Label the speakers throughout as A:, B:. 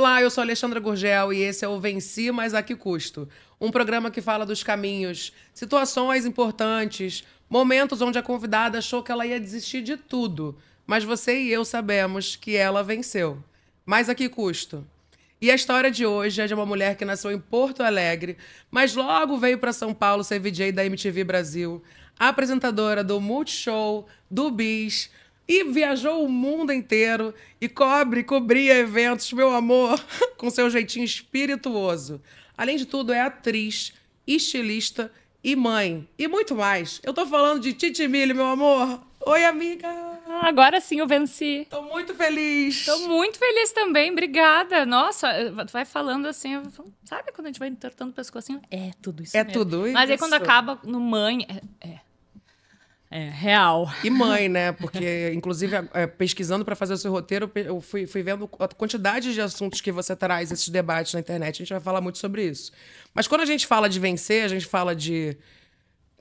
A: Olá, eu sou Alexandra Gurgel e esse é o Venci, mas a que custo? Um programa que fala dos caminhos, situações importantes, momentos onde a convidada achou que ela ia desistir de tudo, mas você e eu sabemos que ela venceu. Mas a que custo? E a história de hoje é de uma mulher que nasceu em Porto Alegre, mas logo veio para São Paulo ser VJ da MTV Brasil, apresentadora do Multishow, do Bis, e viajou o mundo inteiro e cobre, cobria eventos, meu amor, com seu jeitinho espirituoso. Além de tudo, é atriz, estilista e mãe. E muito mais. Eu tô falando de Titi Mille, meu amor. Oi, amiga!
B: Ah, agora sim eu venci. Tô muito feliz. Tô muito feliz também, obrigada. Nossa, tu vai falando assim, sabe quando a gente vai entortando o pescoço assim? É tudo isso. É mesmo. tudo isso. Mas aí quando acaba no mãe, é, é.
A: É, real. E mãe, né? Porque, inclusive, é, pesquisando para fazer o seu roteiro, eu fui, fui, vendo a quantidade de assuntos que você traz, esses debates na internet. A gente vai falar muito sobre isso. Mas quando a gente fala de vencer, a gente fala de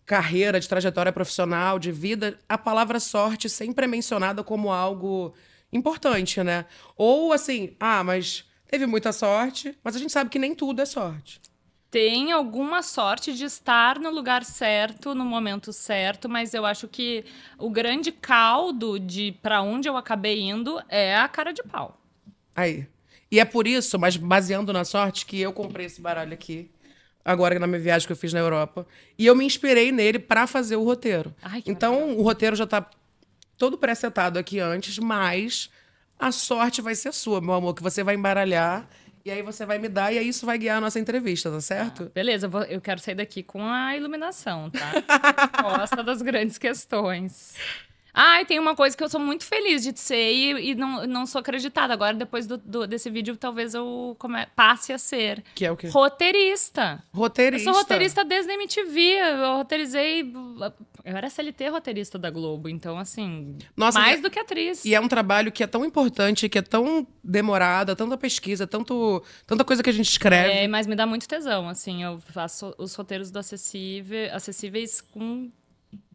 A: carreira, de trajetória profissional, de vida, a palavra sorte sempre é mencionada como algo importante, né? Ou assim, ah, mas teve muita sorte, mas a gente sabe que nem tudo é sorte
B: tem alguma sorte de estar no lugar certo, no momento certo, mas eu acho que o grande caldo de para onde eu acabei indo é a cara de pau.
A: Aí. E é por isso, mas baseando na sorte, que eu comprei esse baralho aqui. Agora na minha viagem que eu fiz na Europa. E eu me inspirei nele para fazer o roteiro. Ai, então, maravilha. o roteiro já tá todo pré-setado aqui antes, mas a sorte vai ser sua, meu amor, que você vai embaralhar e aí você vai me dar, e aí isso vai guiar a nossa entrevista, tá certo? Ah, beleza, eu, vou, eu quero sair daqui com
B: a iluminação, tá? Resposta das grandes questões. Ai, ah, tem uma coisa que eu sou muito feliz de ser e, e não, não sou acreditada. Agora, depois do, do, desse vídeo, talvez eu come, passe a ser. Que é o quê? Roteirista. Roteirista. Eu sou roteirista desde a MTV. Eu roteirizei. Eu era CLT roteirista da Globo, então, assim. Nossa, mais é do que atriz. E é um
A: trabalho que é tão importante, que é tão demorado, tanta pesquisa, tanto, tanta coisa que a gente escreve. É,
B: mas me dá muito tesão, assim. Eu faço os roteiros do acessível, acessíveis com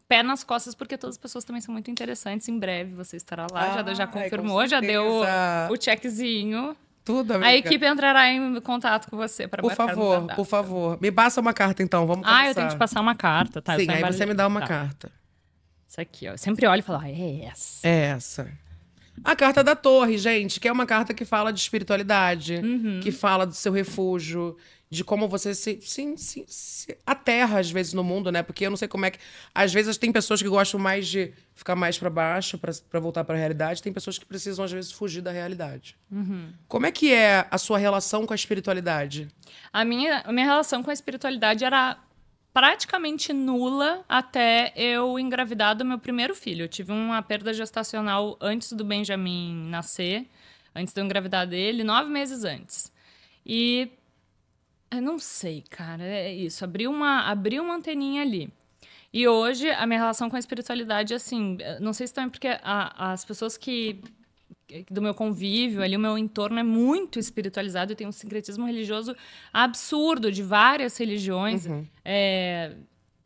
B: pé nas costas, porque todas as pessoas também são muito interessantes. Em breve você estará lá, ah, já, já confirmou, já deu o checkzinho. Tudo, amiga. A equipe entrará em contato com você para Por favor,
A: por favor. Me passa uma carta, então. Vamos conversar. Ah, eu tenho que te passar uma carta, tá? Sim, aí você me dá uma tá. carta. Isso aqui, ó. Eu sempre olho e falo, ah, é essa. É essa. A carta da torre, gente, que é uma carta que fala de espiritualidade, uhum. que fala do seu refúgio, de como você se, se, se, se aterra, às vezes, no mundo, né? Porque eu não sei como é que. Às vezes tem pessoas que gostam mais de ficar mais para baixo, para voltar para a realidade, tem pessoas que precisam, às vezes, fugir da realidade. Uhum. Como é que é a sua relação com a espiritualidade?
B: A minha, a minha relação com a espiritualidade era praticamente nula até eu engravidar do meu primeiro filho. Eu tive uma perda gestacional antes do Benjamin nascer, antes de eu engravidar dele, nove meses antes. E eu não sei, cara. É isso. Abriu uma, abri uma anteninha ali. E hoje, a minha relação com a espiritualidade, assim, eh, não sei se também porque a, as pessoas que do meu convívio ali, o meu entorno é muito espiritualizado e tem um sincretismo religioso absurdo de várias religiões. Uhum. É,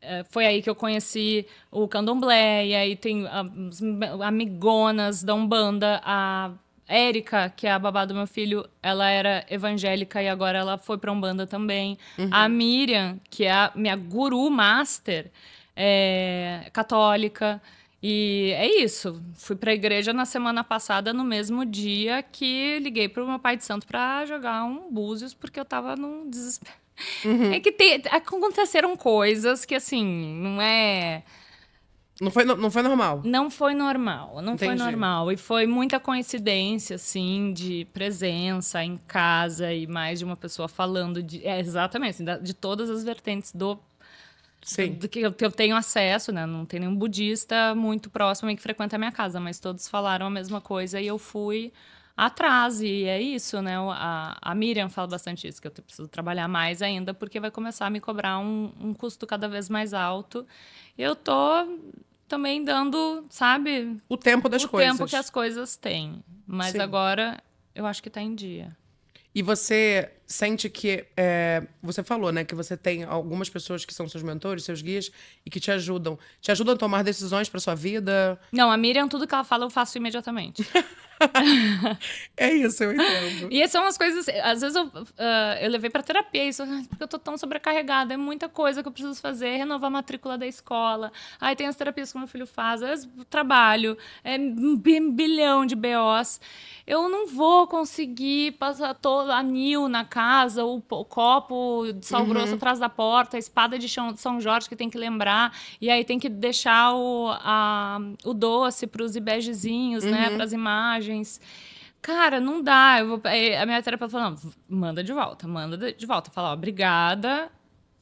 B: é foi aí que eu conheci o candomblé, e aí tem as ah, amigonas da Umbanda, a Érica, que é a babá do meu filho, ela era evangélica e agora ela foi pra Umbanda também. Uhum. A Miriam, que é a minha guru master, é católica. E é isso. Fui para a igreja na semana passada, no mesmo dia que liguei para o meu pai de santo para jogar um búzios, porque eu estava num desespero. Uhum. É que te... aconteceram coisas que, assim, não é não foi, não foi normal? Não foi normal, não Entendi. foi normal. E foi muita coincidência, assim, de presença em casa e mais de uma pessoa falando de. É, exatamente, assim, de todas as vertentes do. Sim. Do, do que, eu, tenho acesso, né? Não tem nenhum budista muito próximo que frequenta a minha casa, mas todos falaram a mesma coisa e eu fui atrás. E é isso, né? A, a Miriam fala bastante isso, que eu preciso trabalhar mais ainda, porque vai começar a me cobrar um, um custo cada vez mais alto. Eu tô também dando, sabe? O tempo das o coisas. O tempo que as coisas têm. Mas Sim. agora eu acho que está em dia.
A: E você sente que é, você falou, né, que você tem algumas pessoas que são seus mentores, seus guias e que te ajudam, te ajudam a tomar decisões para sua vida?
B: Não, a Miriam tudo que ela fala eu faço imediatamente.
A: é isso, eu entendo.
B: E essas são as coisas. Às vezes eu, uh, eu levei para terapia isso, porque eu tô tão sobrecarregada. É muita coisa que eu preciso fazer: renovar a matrícula da escola. Aí tem as terapias que meu filho faz, é trabalho, é um bilhão de BOs. Eu não vou conseguir passar toda a mil na casa casa, o, o copo de sal uhum. grosso atrás da porta, a espada de São Jorge que tem que lembrar, e aí tem que deixar o, a, o doce para os ibegezinhos, né, uhum. né, para as imagens cara, não dá. Vou... É, a minha terapeuta falou, não, manda de volta, manda de volta. Fala, ó, obrigada,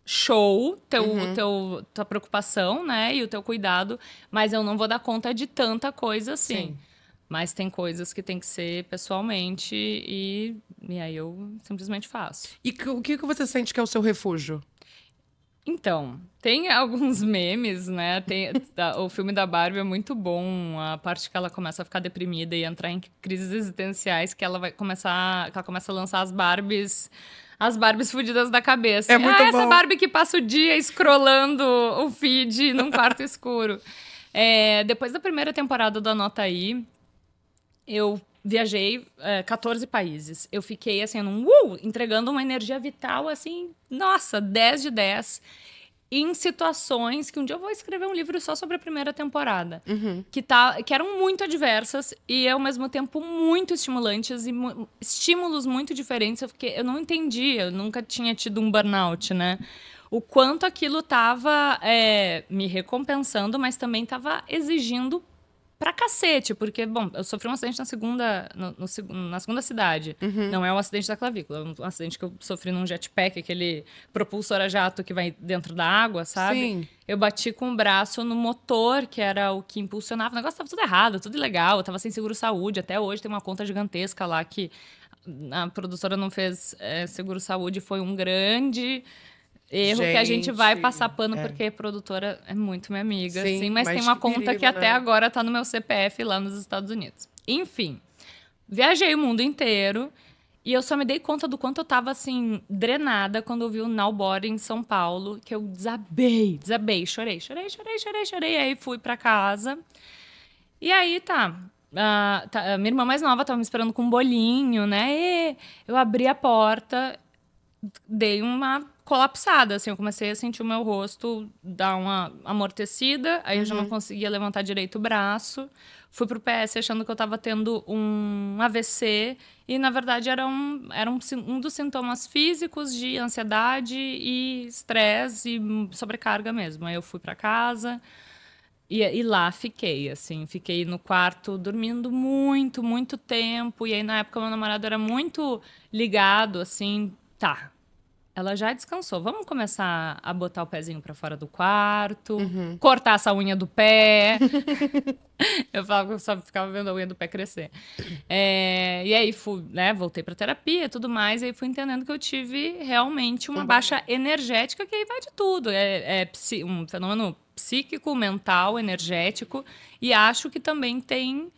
B: show, teu, uhum. teu, tua preocupação, né, e o teu cuidado, mas eu não vou dar conta de tanta coisa assim. Sim. Mas tem coisas que tem que ser pessoalmente e, e aí eu simplesmente faço.
A: E o que, que você sente que é o seu refúgio? Então,
B: tem alguns memes, né? Tem, o filme da Barbie é muito bom. A parte que ela começa a ficar deprimida e entrar em crises existenciais, que ela vai começar. ela começa a lançar as Barbies. As Barbies fudidas da cabeça. É muito ah, bom. essa Barbie que passa o dia scrollando o feed num quarto escuro. É, depois da primeira temporada do Anota Aí, eu viajei é, 14 países. Eu fiquei assim, num, uh, entregando uma energia vital, assim, nossa, 10 de 10. Em situações que um dia eu vou escrever um livro só sobre a primeira temporada, uhum. que, tá, que eram muito adversas e ao mesmo tempo muito estimulantes e mu estímulos muito diferentes. Eu, fiquei, eu não entendi, eu nunca tinha tido um burnout, né? O quanto aquilo estava é, me recompensando, mas também estava exigindo pra cacete, porque, bom, eu sofri um acidente na segunda, no, no, na segunda cidade. Uhum. Não é um acidente da clavícula, é um acidente que eu sofri num jetpack, aquele propulsor a jato que vai dentro da água, sabe? Sim. Eu bati com o braço no motor, que era o que impulsionava. O negócio tava tudo errado, tudo ilegal, eu tava sem seguro-saúde. Até hoje tem uma conta gigantesca lá que a produtora não fez é, eh, seguro-saúde, foi um grande Erro gente, que a gente vai passar pano é. porque a produtora é muito minha amiga, sim, sim mas, mas, tem uma que conta que né? até agora tá no meu CPF lá nos Estados Unidos. Enfim, viajei o mundo inteiro e eu só me dei conta do quanto eu tava assim drenada quando eu vi o Nowbody em São Paulo, que eu desabei, desabei, chorei, chorei, chorei, chorei, chorei, aí fui para casa. E aí tá, Uh, tá, minha irmã mais nova estava me esperando com um bolinho, né? E eu abri a porta, dei uma colapsada, assim, eu comecei a sentir o meu rosto dar uma amortecida, aí uhum. eu já não uhum. conseguia levantar direito o braço. Fui pro PS achando que eu tava tendo um AVC, e na verdade era um, era um, um dos sintomas físicos de ansiedade e estresse e sobrecarga mesmo. Aí eu fui para casa. E, e, lá fiquei, assim, fiquei no quarto dormindo muito, muito tempo. E aí, na época, meu namorado era muito ligado, assim, tá, ela já descansou. Vamos começar a botar o pezinho para fora do quarto, uhum. cortar essa unha do pé. eu falava que eu só ficava vendo a unha do pé crescer. É, e aí fui, né, voltei para terapia e tudo mais, e aí fui entendendo que eu tive realmente uma uhum. baixa energética, que aí vai de tudo. É, é um fenômeno psíquico, mental, energético, e acho que também tem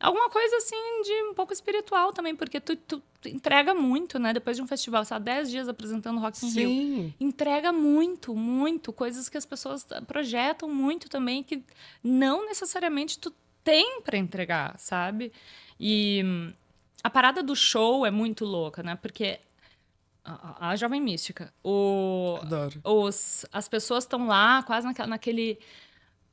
B: Alguma coisa assim de um pouco espiritual também, porque tu, tu, tu entrega muito, né? Depois de um festival, você há 10 dias apresentando Rock in Rio. Entrega muito, muito. Coisas que as pessoas ah, projetam muito também, que não necessariamente tu tem para entregar, sabe? E hum, a parada do show é muito louca, né? Porque a, a Jovem Mística, o, Adoro. Os, as pessoas estão lá quase naquele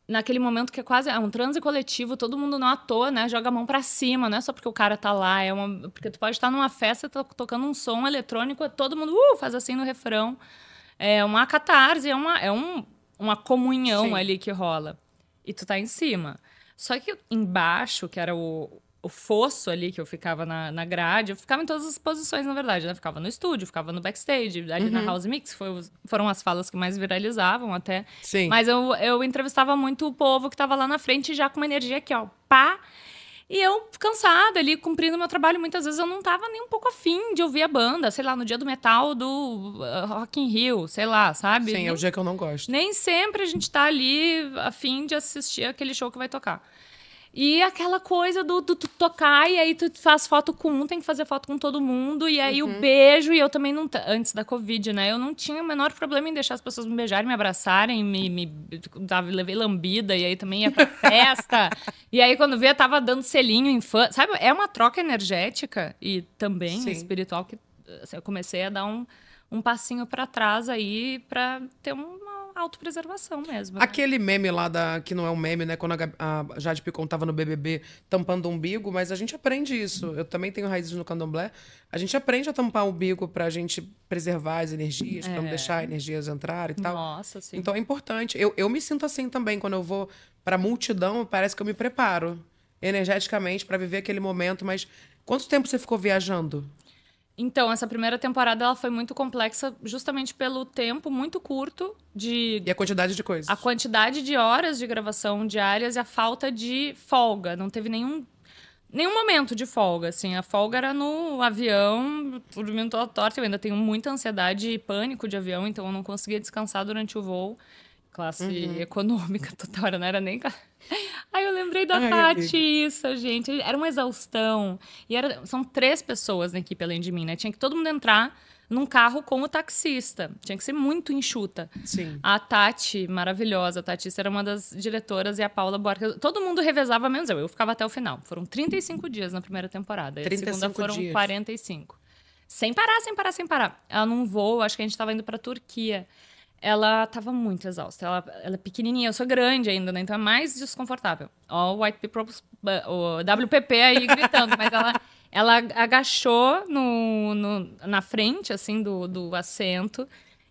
B: naquele momento que é quase é um transe coletivo, todo mundo não à toa, né? Joga a mão para cima, não é só porque o cara tá lá, é uma porque tu pode estar numa festa tá tocando um som eletrônico, é todo mundo uh, faz assim no refrão. É uma catarse, é uma é um, uma comunhão Sim. ali que rola. E tu tá em cima. Só que embaixo, que era o o fosso ali que eu ficava na, na grade. Eu ficava em todas as posições, na verdade, né? ficava no estúdio, ficava no backstage, ali uhum. na House Mix. Foi, foram as falas que mais viralizavam até. Sim. Mas eu, eu entrevistava muito o povo que estava lá na frente já com uma energia aqui, ó, pá. E eu, cansada ali, cumprindo meu trabalho, muitas vezes eu não tava nem um pouco afim de ouvir a banda, sei lá, no dia do metal do uh, Rock in Rio, sei lá, sabe? Sim, nem, é o dia que eu não gosto. Nem sempre a gente tá ali afim de assistir aquele show que vai tocar. E aquela coisa do, tu tocar e aí tu faz foto com um, tem que fazer foto com todo mundo. E aí uhum. o beijo, e eu também não. Antes da Covid, né? Eu não tinha o menor problema em deixar as pessoas me beijarem, me abraçarem, me, me dava, levei lambida, e aí também ia pra festa. e aí quando via, tava dando selinho em fã. Sabe? É uma troca energética e também Sim. espiritual que assim, eu comecei a dar um, um passinho para trás aí para ter uma autopreservação mesmo. Né?
A: Aquele meme lá da. que não é um meme, né? Quando a, a Jade Picon tava no BBB tampando o umbigo, mas a gente aprende isso. Eu também tenho raízes no candomblé. A gente aprende a tampar o umbigo pra gente preservar as energias, é. pra não é. deixar energias entrar e tal. Nossa, sim. Então é importante. Eu, eu me sinto assim também. Quando eu vou pra multidão, parece que eu me preparo energeticamente para viver aquele momento, mas quanto tempo você ficou viajando?
B: Então, essa primeira temporada ela foi muito complexa justamente pelo tempo muito curto de. E
A: a quantidade de coisas. A
B: quantidade de horas de gravação diárias e a falta de folga. Não teve nenhum. Nenhum momento de folga, assim. A folga era no avião, dormindo toda torta. Eu ainda tenho muita ansiedade e pânico de avião, então eu não conseguia descansar durante o voo. Classe uhum. econômica total, não era nem Ai, eu lembrei da Ai, Tati, isso, gente. Era uma exaustão. E era, são três pessoas na equipe além de mim, né? Tinha que todo mundo entrar num carro com o taxista. Tinha que ser muito enxuta. Sim. A Tati, maravilhosa, a Tati era uma das diretoras e a Paula Borca. Todo mundo revezava, menos eu. Eu ficava até o final. Foram 35 dias na primeira temporada. E a segunda foram dias. 45. Sem parar, sem parar, sem parar. Ela num voo, acho que a gente estava indo para Turquia ela tava muito exausta. Ela, ela é pequenininha, eu sou grande ainda, né? Então é mais desconfortável. Ó, o White People, o WPP aí gritando, mas ela, ela agachou no, no, na frente, assim, do, do assento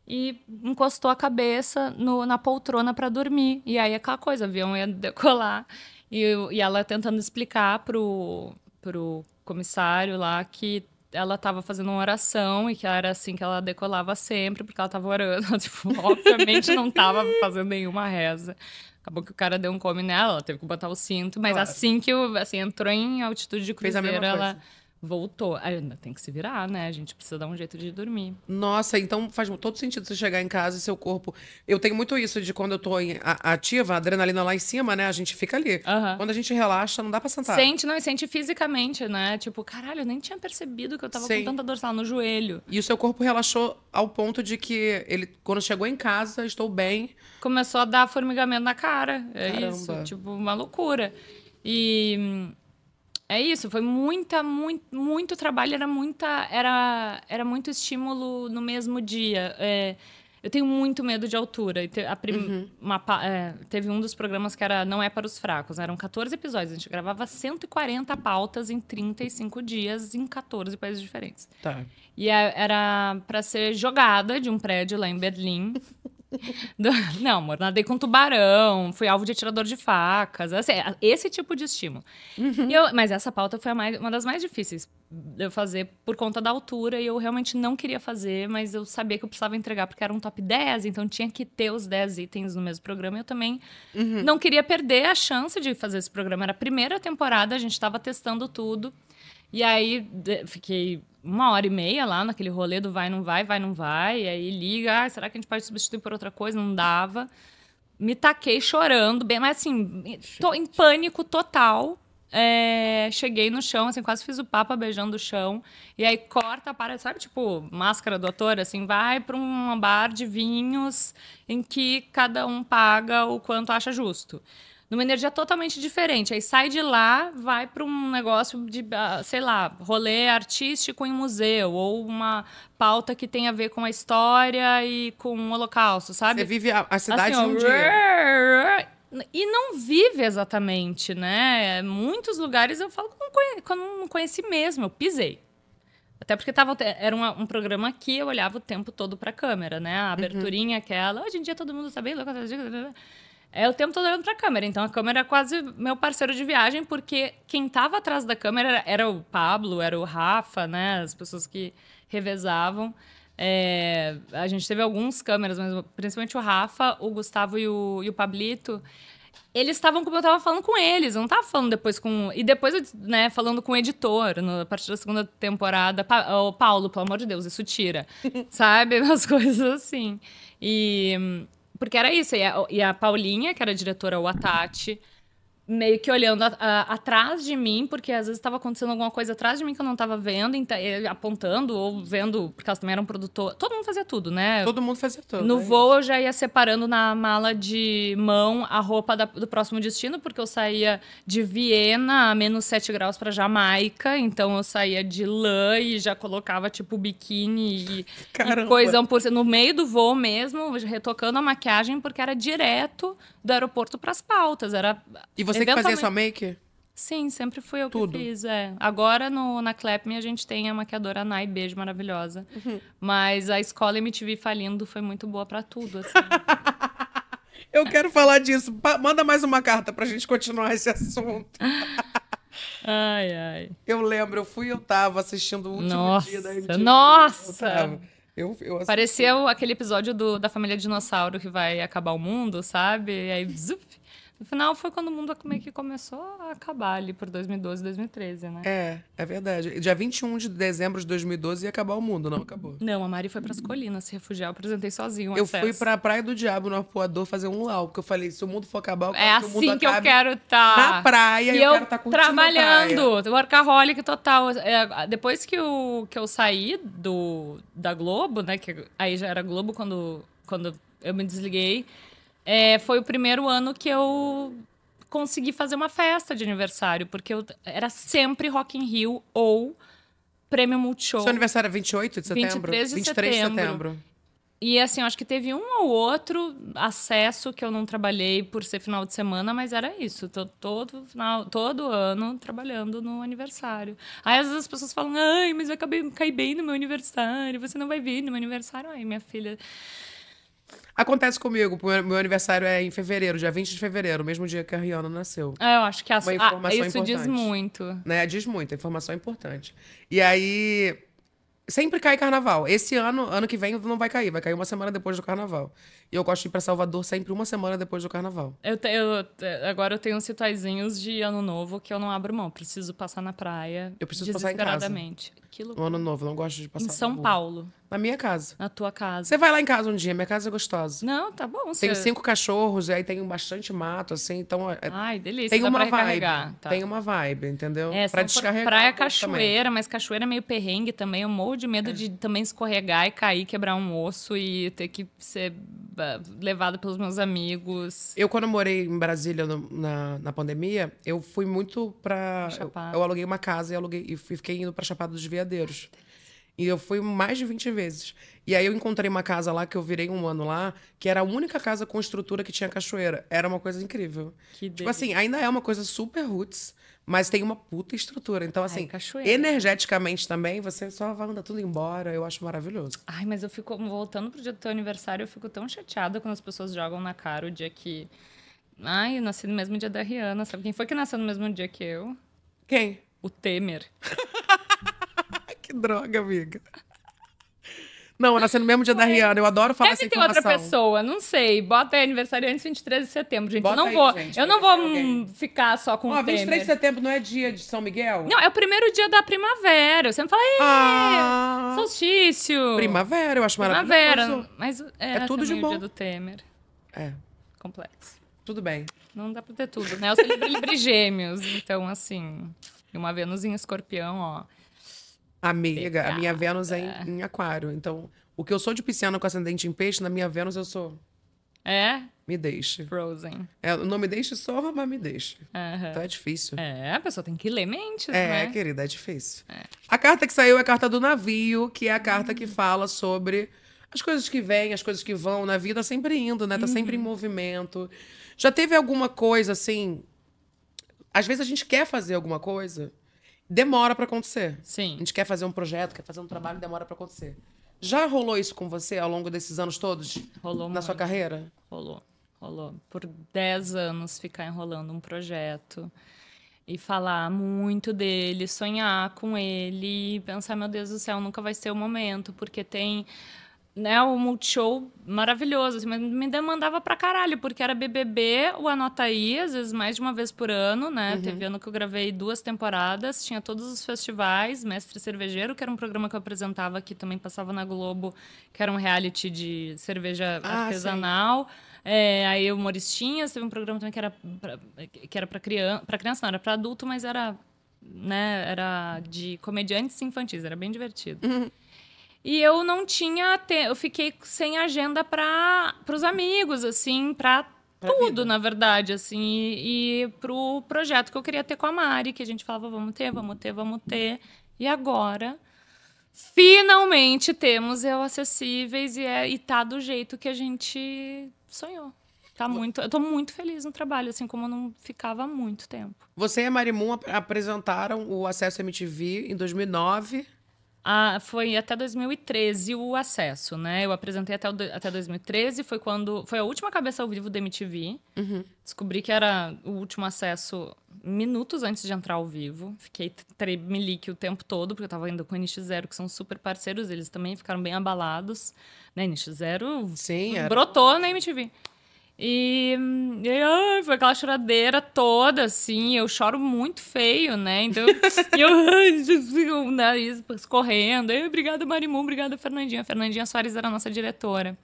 B: e encostou a cabeça no, na poltrona para dormir. E aí aquela coisa, o avião ia decolar. E, e ela tentando explicar pro, pro comissário lá que ela tava fazendo uma oração e que era assim que ela decolava sempre, porque ela tava orando. tipo, obviamente não tava fazendo nenhuma reza. Acabou que o cara deu um come nela, ela teve que botar o cinto, mas claro. assim que assim, entrou em altitude de cruzeiro, ela. Coisa voltou. Ainda tem que se virar, né? A gente
A: precisa dar um jeito de dormir. Nossa, então faz todo sentido você chegar em casa e seu corpo. Eu tenho muito isso de quando eu tô ativa, a adrenalina lá em cima, né? A gente fica ali. Uhum. Quando a gente relaxa, não dá pra
B: sentar. Sente, não, e sente fisicamente, né? Tipo, caralho, eu nem tinha percebido que eu tava Sim. com tanta dorsal no joelho. E o seu corpo relaxou ao ponto de que ele, quando chegou em casa, estou bem. Começou a dar formigamento na cara. É Caramba. isso. Tipo, uma loucura. E hum, é isso, foi muita, muito, muito trabalho, era muita, era, era muito estímulo no mesmo dia. É, eu tenho muito medo de altura. Prim, uhum. uma, é, teve um dos programas que era Não é para os fracos. Eram 14 episódios. A gente gravava 140 pautas em 35 dias em 14 países diferentes. Tá. E é, era para ser jogada de um prédio lá em Berlim. Não, amor, nadei com tubarão, fui alvo de atirador de facas, assim, é, esse tipo de estímulo. Uhum. Eu, mas essa pauta foi mais, uma das mais difíceis de eu fazer por conta da altura e eu realmente não queria fazer, mas eu sabia que eu precisava entregar porque era um top 10, então tinha que ter os 10 itens no mesmo programa. Eu também uhum. não queria perder a chance de fazer esse programa. Era a primeira temporada, a gente estava testando tudo. E aí fiquei uma hora e meia lá naquele rolê do vai, não vai, vai, não vai. E aí liga, ah, será que a gente pode substituir por outra coisa? Não dava. Me taquei chorando, bem, mas assim, tô em pânico total. É, cheguei no chão, assim, quase fiz o papa beijando o chão. E aí corta, para, sabe, tipo, máscara do ator, assim, vai para um bar de vinhos em que cada um paga o quanto acha justo numa energia totalmente diferente. Aí sai de lá, vai para um negócio de, ah, sei lá, rolê artístico em museu, ou uma pauta que tem a ver com a história e com o holocausto, sabe? Você vive a, a cidade assim, ó, um dia. E não vive exatamente, né? Muitos lugares eu falo que não conheci, não conheci mesmo, eu pisei. Até porque tava, era um programa que eu olhava o tempo todo para a câmera, né? A uhum. aberturinha uhum. aquela. Hoje em dia todo mundo tá é o tempo todo olhando pra câmera. Então a câmera é quase meu parceiro de viagem, porque quem tava atrás da câmera era o Pablo, era o Rafa, né? As pessoas que revezavam. É, a gente teve alguns câmeras, mas principalmente o Rafa, o Gustavo e o, e o Pablito. Eles estavam como eu tava falando com eles, eu não tava falando depois com. E depois, né, falando com o editor, no, a partir da segunda temporada. Pa, oh, Paulo, pelo amor de Deus, isso tira. sabe? as coisas assim. E, porque era isso. E a, e a Paulinha, que era diretora, o Atati, meio que olhando a, a, atrás de mim, porque às vezes estava acontecendo alguma coisa atrás de mim que eu não estava vendo, eh, apontando ou vendo, porque elas também eram produtor. Todo mundo fazia tudo, né? Todo mundo fazia tudo. No é voo eu já ia separando na mala de mão a roupa da, do próximo destino, porque eu saía de Viena a menos 7 graus para Jamaica, então eu saía de lã e já colocava tipo biquíni e, e coisão por no meio do voo mesmo, retocando a maquiagem porque era direto do aeroporto para as pautas, era você que fazia sua make? Sim, sempre fui eu Tudo. que fiz, é. Agora no, na Clapme a gente tem a maquiadora Nai Beijo, maravilhosa. Uhum. Mas a escola MTV falindo foi muito boa para tudo, assim.
A: eu quero falar disso. Pa manda mais uma carta pra gente continuar esse assunto.
B: ai, ai. Eu lembro, eu fui eu tava assistindo o último nossa, dia da MTV. Nossa! Eu, eu Parecia aquele episódio do, da família dinossauro que vai acabar o mundo, sabe? E aí, zup, no final foi quando o mundo é que começou a acabar ali por 2012, 2013, né? É,
A: é verdade. Dia 21 de dezembro de 2012 ia acabar o mundo, não acabou.
B: Não, a Mari foi para as colinas se refugiar, eu apresentei sozinho Eu acesso. fui para
A: a Praia do Diabo, no Apoador, fazer um lau, porque eu falei, se o mundo for acabar, eu quero é que assim o mundo assim que eu quero estar. Tá. Na praia, e eu, eu quero estar tá curtindo trabalhando,
B: praia. workaholic total. É, depois que eu, que eu saí do, da Globo, né, que aí já era Globo quando, quando eu me desliguei, é, foi o primeiro ano que eu consegui fazer uma festa de aniversário, porque eu, era sempre Rock in Rio ou Prêmio Multishow. Seu aniversário
A: é 28 de setembro? 23 de 23 setembro. De setembro.
B: E assim, acho que teve um ou outro acesso que eu não trabalhei por ser final de semana, mas era isso. Tô todo, final, todo ano trabalhando no aniversário. Aí às vezes as pessoas falam, ai, mas eu acabei cair bem no meu aniversário, você não vai vir no meu aniversário. Ai, minha filha.
A: Acontece comigo, meu aniversário é em fevereiro, dia 20 de fevereiro, mesmo dia que a Rihanna nasceu. É,
B: eu acho que é a, Uma ah, informação ah, isso importante, diz muito.
A: Né? Diz muito, a informação é importante. E aí, sempre cai carnaval. Esse ano, ano que vem, não vai cair, vai cair uma semana depois do carnaval. E eu gosto de ir pra Salvador sempre uma semana depois do carnaval.
B: Eu, te, eu agora eu tenho uns rituaizinhos de ano novo que eu não abro mão. Preciso passar na praia. Eu preciso passar em casa. Desesperadamente. ano
A: novo, não gosto de passar. Em São Paulo. Na minha casa. Na tua casa. Você vai lá em casa um dia, minha casa é gostosa. Não, tá bom. Tenho você... cinco cachorros, aí tem bastante mato, assim, então. É, é Ai, delícia. Tem uma vibe. Tá. Tem uma vibe, entendeu? É, pra descarregar. Praia cachoeira,
B: também. mas cachoeira é meio perrengue também. Eu morro de medo é. de também escorregar e cair, quebrar um osso e ter que ser ah, levado pelos meus amigos.
A: Eu, quando morei em Brasília no, na, na pandemia, eu fui muito pra. Eu, eu, aluguei uma casa e, aluguei, e fiquei indo pra Chapada dos Veadeiros. E eu fui mais de 20 vezes. E aí eu encontrei uma casa lá que eu virei um ano lá, que era a única casa com estrutura que tinha cachoeira. Era uma coisa incrível.
B: Que tipo assim,
A: ainda é uma coisa super roots, mas tem uma puta estrutura. Então, assim, Ai, energeticamente também, você só vai andar tudo embora. Eu
B: acho maravilhoso. Ai, mas eu fico, voltando pro dia do teu aniversário, eu fico tão chateada quando as pessoas jogam na cara o dia que. Ai, eu nasci no mesmo dia da Rihanna. Sabe quem foi que nasceu no mesmo dia que eu? Quem? O Temer.
A: droga, amiga. Não, eu nasci no mesmo dia da Rihanna. Eu adoro falar Deve essa informação. Deve ter outra
B: pessoa, não sei. Bota aí aniversário antes 23 de setembro, gente. Bota eu não aí, vou, gente, eu não vou hum, ficar só com Ó, o 23 Temer. de setembro não é
A: dia de São Miguel?
B: Não, é o primeiro dia da primavera. Você não fala, ah, solstício. Primavera, eu acho maravilhoso. Primavera, mas é, é tudo de bom. dia do Temer. É. Complexo. Tudo bem. Não dá pra ter tudo, né? Eu sou livre, livre gêmeos, então assim... E uma Vênus em escorpião, ó. Amiga, a minha Vênus é em,
A: em aquário. Então, o que eu sou de pisciano com ascendente em peixe, na minha Vênus eu sou. É? Me deixe. Frozen. É, não me deixe só, mas me deixe. Uhum. Então é difícil. É, a pessoa tem que ler mentes, é, né? É, querida, é difícil. É. A carta que saiu é a carta do navio, que é a carta uhum. que fala sobre as coisas que vêm, as coisas que vão. Na vida tá sempre indo, né? Tá uhum. sempre em uhum. movimento. Já teve alguma coisa assim. Às vezes a gente quer fazer alguma coisa demora para acontecer. Sim. A gente quer fazer um projeto, quer fazer um trabalho, demora para acontecer. Já rolou isso com você ao longo desses anos todos? Rolou. Na muito. sua carreira? Rolou.
B: Rolou. Por 10 anos ficar enrolando um projeto e falar muito dele, sonhar com ele, pensar, meu Deus do céu, nunca vai ser o momento, porque tem né, o Multishow maravilhoso, assim, mas me demandava pra caralho, porque era BBB, o Anota Aí, às vezes mais de uma vez por ano, né? Uhum. Teve ano que eu gravei duas temporadas, tinha todos os festivais, Mestre Cervejeiro, que era um programa que eu apresentava que também passava na Globo, que era um reality de cerveja ah, artesanal. É, aí o Moristinhas teve um programa também que era pra, que era pra criança, pra criança não, era pra adulto, mas era, né, era de comediantes infantis, era bem divertido. Uhum. E eu não tinha, te... eu fiquei sem agenda para os amigos, assim, para tudo, na verdade, assim, e, e pro projeto que eu queria ter com a Mari, que a gente falava, vamos ter, vamos ter, vamos ter. E agora, finalmente temos eu acessíveis e, é, e tá do jeito que a gente sonhou. Tá muito, eu tô muito feliz no trabalho, assim como eu não ficava há muito tempo.
A: Você e a Marimun apresentaram o Acesso MTV em 2009
B: a, foi até 2013 o acesso, né? Eu apresentei até, o, até 2013, foi quando. Foi a última cabeça ao vivo da MTV. Uhum. Descobri que era o último acesso minutos antes de entrar ao vivo. Fiquei tremelique o tempo todo, porque eu tava indo com o nx Zero, que são super parceiros, eles também ficaram bem abalados. Né? nx zero Sim, brotou era... na MTV. E, e ai, foi aquela choradeira toda, assim. Eu choro muito feio, né? Então, eu, o nariz escorrendo. obrigada, Marimun, obrigada, Fernandinha. A Fernandinha Soares era a nossa diretora.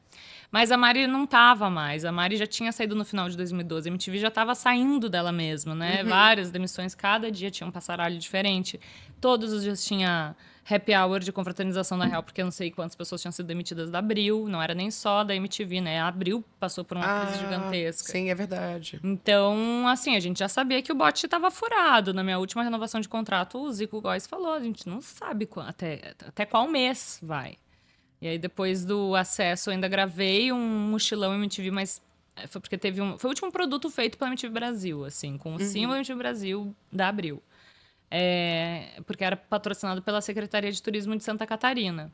B: Mas a Mari não tava mais. A Mari já tinha saído no final de 2012. A MTV já tava saindo dela mesmo né? Uhum. Várias demissões, cada dia tinha um passaralho diferente. Todos os dias tinha happy hour de confraternização, na real, porque eu não sei quantas pessoas tinham sido demitidas da Abril, não era nem só da MTV, né? A Abril passou por uma ah, crise gigantesca. Sim, é verdade. Então, assim, a gente já sabia que o bote estava furado. Na minha última renovação de contrato, o Zico Góes falou: a gente não sabe até, até qual mês vai. E aí, depois do acesso, eu ainda gravei um mochilão MTV, mas eh, foi porque teve um. Foi o último produto feito pela MTV Brasil, assim, com o uhum. símbolo MTV Brasil da Abril é, porque era patrocinado pela Secretaria de Turismo de Santa Catarina.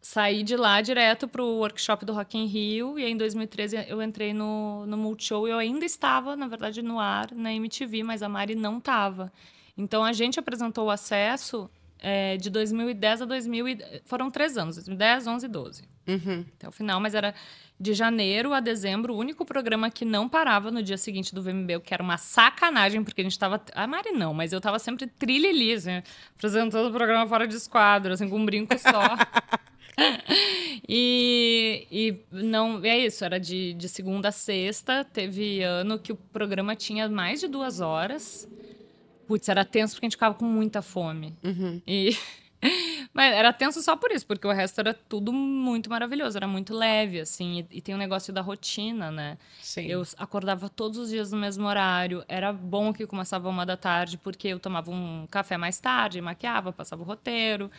B: Saí de lá direto para o workshop do Rock in Rio e em 2013 eu entrei no, no Multishow e eu ainda estava, na verdade, no ar, na MTV, mas a Mari não estava. Então a gente apresentou o acesso é, de 2010 a 2000 foram três anos, 2010, 11 12. Uhum. Até o final, mas era de janeiro a dezembro, o único programa que não parava no dia seguinte do VMB, que era uma sacanagem, porque a gente estava A Mari não, mas eu estava sempre trilili, assim, apresentando o programa fora de esquadro, assim, com um brinco só. e, e não é isso, era de, de segunda a sexta. Teve ano que o programa tinha mais de duas horas. Putz, era tenso porque a gente ficava com muita fome. Uhum. E Mas era tenso só por isso, porque o resto era tudo muito maravilhoso, era muito leve, assim. E, e tem o um negócio da rotina, né? Sim. Eu acordava todos os dias no mesmo horário. Era bom que começava uma da tarde, porque eu tomava um café mais tarde, maquiava, passava o roteiro.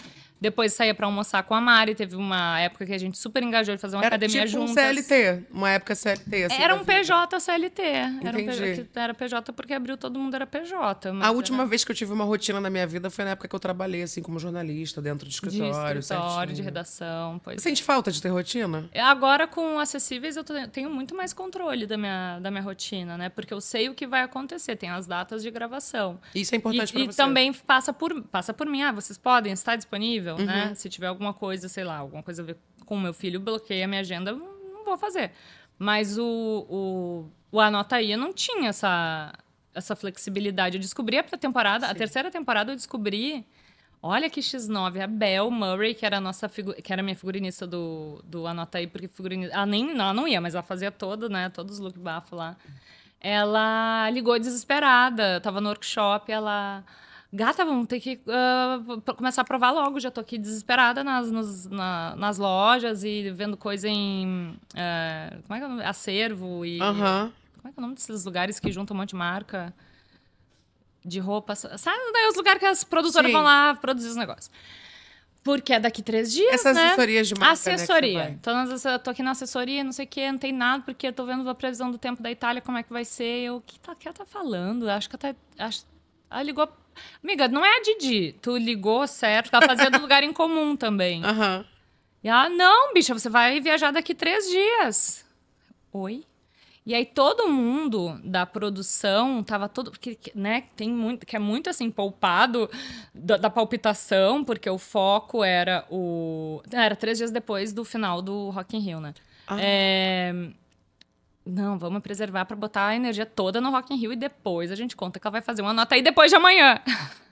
B: Depois saía para almoçar com a Mari. Teve uma época que a gente super engajou de fazer uma era academia tipo juntas. Um CLT, uma época CLT. Assim, era um PJ CLT. Entendi. Era, um PJ, era PJ porque abriu todo mundo, era PJ. A última era...
A: vez que eu tive uma rotina na minha vida foi na época que eu trabalhei, assim, como jornalista dentro de escritório. De escritório, de
B: redação. Pois
A: Sente falta de ter rotina?
B: É, agora, com acessíveis, eu tenho muito mais controle da minha, da minha rotina, né? Porque eu sei o que vai acontecer, tem as datas de gravação. Isso é importante para você. E também passa por, passa por mim. Ah, vocês podem estar disponível, né? uhum. né? Se tiver alguma coisa, sei lá, alguma coisa a ver com meu filho, bloqueia a minha agenda, não vou fazer. Mas o, o, o Anota aí não tinha essa, essa flexibilidade. Eu descobri a temporada, Sim. a terceira temporada, eu descobri Olha que X9, a Bel Murray, que era a nossa que era minha figurinista do, do Anota aí, porque figurinista. Ela nem não não ia, mas ela fazia todo, né? Todos os look bafo lá. Ela ligou desesperada, tava no workshop, ela. Gata, vamos ter que uh, começar a provar logo. Já tô aqui desesperada nas, nos, na, nas lojas e vendo coisa em. Uh, como é que é? Acervo e. Como é que é o nome desses lugares que juntam um monte de marca? de roupas. Sabe os lugares que as produtoras Sim. vão lá produzir os negócios. Porque é daqui três dias, Essa né? de marca, né, Assessoria. Né, então, tô, tô aqui na assessoria, não sei o que, não tem nada, porque eu tô vendo a previsão do tempo da Itália, como é que vai ser. Eu, o que, tá, que ela tá falando? Acho que ela tá... Acho, ela ligou... Amiga, não é a Didi. Tu ligou certo, ela fazia do lugar em comum também. Aham. Uhum. E ela, não, bicha, você vai viajar daqui três dias. Oi? E aí todo mundo da produção tava todo. Porque, né, tem muito, que é muito assim, poupado da, da, palpitação, porque o foco era o. Era três dias depois do final do Rock in Rio, né? Ah. É, não, vamos preservar para botar a energia toda no Rock in Rio e depois a gente conta que ela vai fazer uma nota aí depois de amanhã.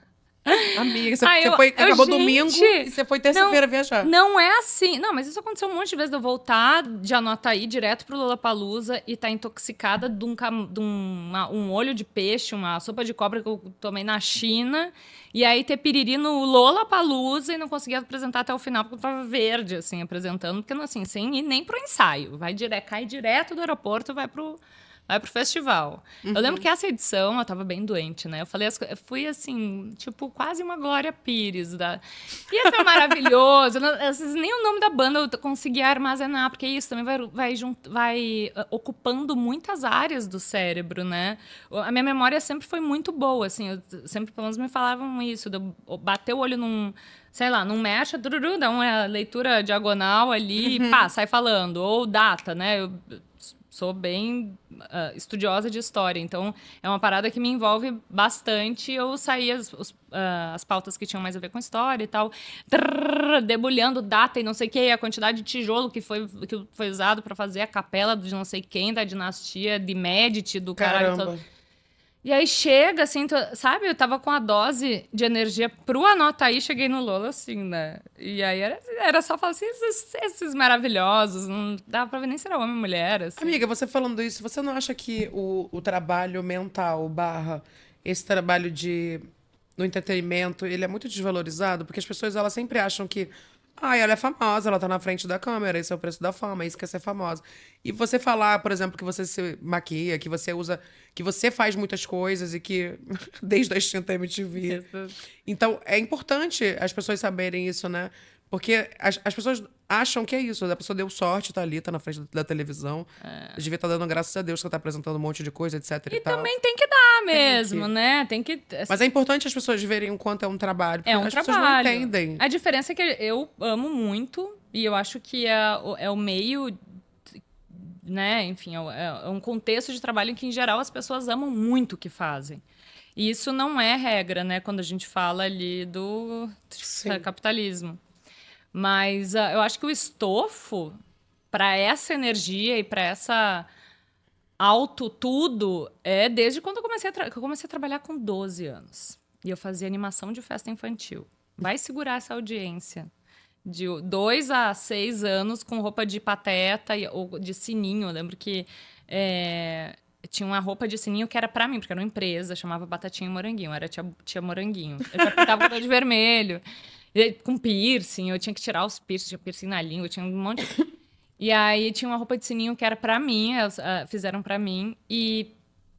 B: Amiga, você, Ai, eu, você foi, eu, acabou gente, domingo e
A: você foi terça-feira viajar. Não
B: é assim. Não, mas isso aconteceu um monte de vezes de eu voltar de Anotaí direto pro Lollapalooza e tá intoxicada de, um, de um, uma, um olho de peixe, uma sopa de cobra que eu tomei na China. E aí ter piriri no Lollapalooza e não conseguir apresentar até o final porque eu tava verde, assim, apresentando. Porque, assim, sem ir nem pro ensaio. Vai direto, cai direto do aeroporto, vai pro Vai ah, é pro festival. Uhum. Eu lembro uhum. que essa edição eu tava bem doente, né? Eu falei, as, eu fui assim, tipo, quase uma Glória Pires. Da... Ia ser maravilhoso. Não, nem o nome da banda eu conseguia armazenar, porque é isso também vai, vai, vai ah, ocupando muitas áreas do cérebro, né? A minha memória sempre foi muito boa, assim. Eu, sempre, pelo menos, me falavam isso. Bater o olho num sei lá, não mexe, dururu, dá uma leitura diagonal ali uhum. e pá, sai falando. Ou data, né? Eu sou bem uh, estudiosa de história, então é uma parada que me envolve bastante. Eu saí as, os, uh, as pautas que tinham mais a ver com história e tal, trrr, debulhando data e não sei o que, a quantidade de tijolo que foi, que foi usado para fazer a capela de não sei quem, da dinastia de Médici, do Caramba. todo. E aí chega, assim, tô, sabe? Eu tava com a dose de energia pro anota aí, cheguei no Lola, assim, né? E aí era, era só falar assim, esses, esses maravilhosos, não dava pra ver nem se era homem ou mulher, assim. Amiga, você falando isso,
A: você não acha que o, o trabalho mental barra esse trabalho de no entretenimento, ele é muito desvalorizado, porque as pessoas elas sempre acham que ah, ela é famosa, ela tá na frente da câmera, esse é o preço da fama, é isso quer é ser famosa. E você falar, por exemplo, que você se maquia, que você usa, que você faz muitas coisas e que desde a extinta MTV. Então, é importante as pessoas saberem isso, né? Porque as, as pessoas acham que é isso. Né? A pessoa deu sorte, tá ali, tá na frente da televisão. É. Devia estar tá dando graças a Deus que ela tá apresentando um monte de coisa, etc. E, e também
B: tem que dar mesmo, tem que... né? Tem que. Assim Mas é
A: importante as pessoas verem o quanto é um trabalho. É um as trabalho. pessoas não entendem. A
B: diferença é que eu amo muito e eu acho que é, é o meio. Né? Enfim, é, é, é um contexto de trabalho em que, em geral, as pessoas amam muito o que fazem. E isso não é regra, né? Quando a gente fala ali do Sim. capitalismo. Mas uh, eu acho que o estofo, para essa energia e para essa alto tudo, é desde quando eu comecei, a eu comecei a trabalhar com 12 anos. E eu fazia animação de festa infantil. Vai segurar essa audiência de dois a seis anos com roupa de pateta e, ou de sininho. Eu lembro que é, tinha uma roupa de sininho que era para mim, porque era uma empresa, chamava Batatinha e Moranguinho, era tia, tia Moranguinho. Eu já pintava o de vermelho, com piercing, eu tinha que tirar os piercing, tinha piercing na língua, tinha um monte de... E aí tinha uma roupa de sininho que era para mim, elas, uh, fizeram para mim, e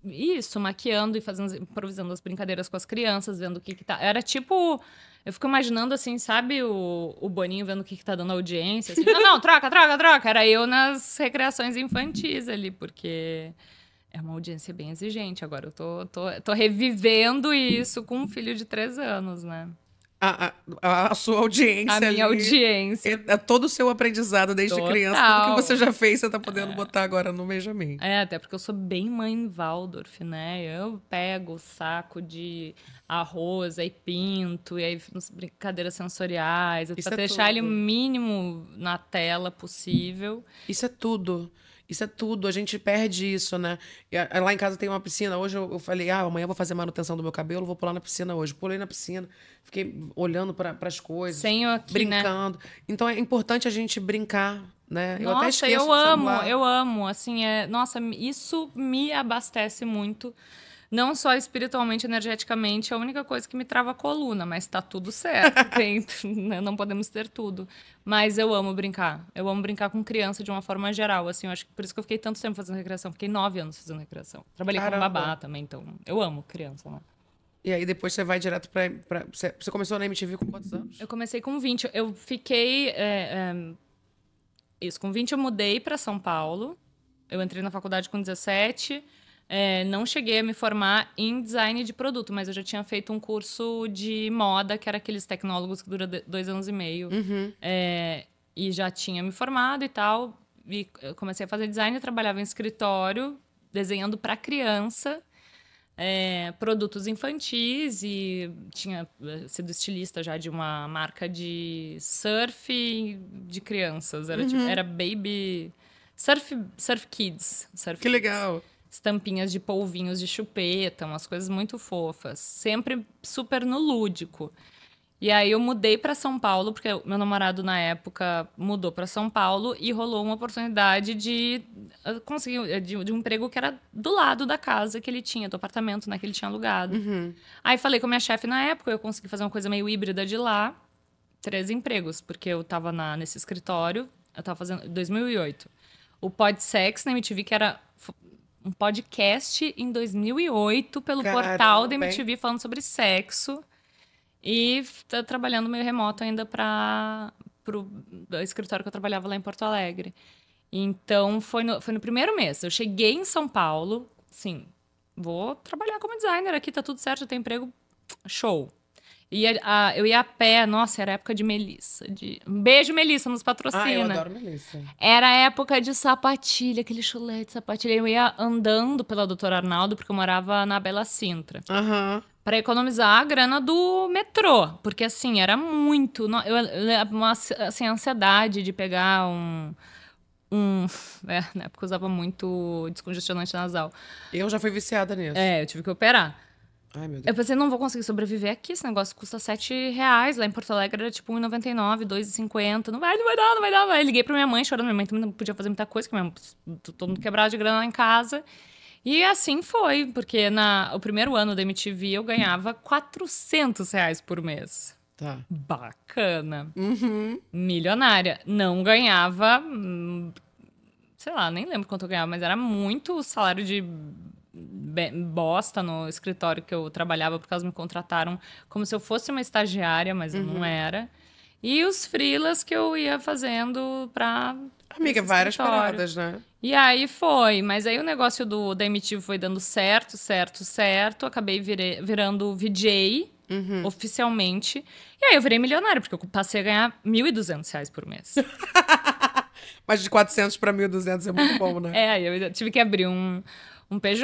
B: isso, maquiando e fazendo, improvisando as brincadeiras com as crianças, vendo o que que tá... Era tipo... Eu fico imaginando, assim, sabe, o, o Boninho vendo o que, que tá dando audiência. Assim, não, não, troca, troca, troca. Era eu nas recreações infantis ali, porque é uma audiência bem exigente. Agora eu tô, tô, tô revivendo isso com um filho de três anos, né?
A: A, a, a sua audiência. A minha ali, audiência. É, é todo o seu aprendizado desde Total. criança, tudo que você já fez, você
B: tá podendo é. botar agora no Benjamin. É, até porque eu sou bem mãe Waldorf, né? Eu pego o saco de arroz, aí pinto, e aí brincadeiras sensoriais, Isso pra é deixar tudo. ele o mínimo na tela possível.
A: Isso é tudo. Isso é tudo, a gente perde isso, né? E lá em casa tem uma piscina. Hoje eu, falei, ah, amanhã eu vou fazer manutenção do meu cabelo, vou pular na piscina hoje. Pulei na piscina, fiquei olhando para as coisas, Senhor aqui, né? brincando. Né? Então é importante a gente brincar, né? Nossa, eu até esqueço eu amo, eu
B: amo. Assim, é, nossa, isso me abastece muito não só espiritualmente, energeticamente, é a única coisa que me trava a coluna, mas tá tudo certo. Tem, né, não podemos ter tudo. Mas eu amo brincar. Eu amo brincar com criança de uma forma geral. Assim, eu acho que por isso que eu fiquei tanto tempo fazendo recreação. Fiquei nove anos fazendo recreação. Trabalhei Caramba. com babá também, então eu amo criança, né? E aí depois você vai
A: direto pra, pra. você, começou na MTV com quantos anos?
B: Eu comecei com 20. Eu fiquei. É, é, isso, com 20 eu mudei para São Paulo. Eu entrei na faculdade com 17. É, não cheguei a me formar em design de produto, mas eu já tinha feito um curso de moda, que era aqueles tecnólogos que dura dois anos e meio. Uhum. É, e já tinha me formado e tal. E comecei a fazer design, trabalhava em escritório, desenhando para criança. É, produtos infantis e tinha é, sido estilista já de uma marca de surf de crianças. Era, tipo, uhum. tipo, era baby. Surf, surf Kids. Surf que kids. legal! estampinhas de polvinhos de chupeta, umas coisas muito fofas, sempre super no lúdico. E aí eu mudei para São Paulo, porque meu namorado na época mudou para São Paulo e rolou uma oportunidade de ah, conseguir eh, de, de, um emprego que era do lado da casa que ele tinha, do apartamento né, que ele tinha alugado. Uhum. Aí falei com a minha chefe na época, eu consegui fazer uma coisa meio híbrida de lá, três empregos, porque eu tava na, nesse escritório, eu tava fazendo 2008. O Podsex na MTV, que era um podcast em 2008 pelo Caramba, portal da MTV falando sobre sexo. E tá trabalhando meio remoto ainda para o escritório que eu trabalhava lá em Porto Alegre. Então foi no, foi no primeiro mês. Eu cheguei em São Paulo, sim, vou trabalhar como designer aqui, tá tudo certo, eu tenho emprego, show e a, eu ia a pé, nossa, era época de Melissa. De... Beijo, Melissa, nos patrocina. Ah, eu adoro Melissa. Era época de sapatilha, aquele chulé de sapatilha. Eu ia andando pela Doutora Arnaldo, porque eu morava na Bela Sintra. Aham. Uhum. Pra economizar a grana do metrô. Porque, assim, era muito. Eu, uma assim, ansiedade de pegar um um. É, na época eu usava muito descongestionante nasal. Eu já fui viciada nisso. É, eu tive que operar. Ai, meu Deus. Eu pensei, não vou conseguir sobreviver aqui. Esse negócio custa 7 reais. Lá em Porto Alegre era tipo 1,99, 2,50. Não vai, não vai dar, não vai dar. Aí Liguei pra minha mãe chorando. Minha mãe também não podia fazer muita coisa, porque minha todo mundo quebrado de grana lá em casa. E assim foi, porque na, o primeiro ano da MTV eu ganhava 400 reais por mês. Tá. Bacana. Uhum. Milionária. Não ganhava. Hum, sei lá, nem lembro quanto eu ganhava, mas era muito salário de bosta no escritório que eu trabalhava, porque elas me contrataram como se eu fosse uma estagiária, mas uhum. eu não uhum. era. E os frilas que eu ia fazendo pra. Amiga, várias paradas, né? E aí foi, mas aí o negócio do da Emitivo foi dando certo, certo, certo. Acabei virando VJ uhum. oficialmente. E aí eu virei milionária porque eu passei a ganhar 1.200 reais por mês. mas de 400 para 1.200 é muito bom, né? é, eu tive que abrir um um PJ.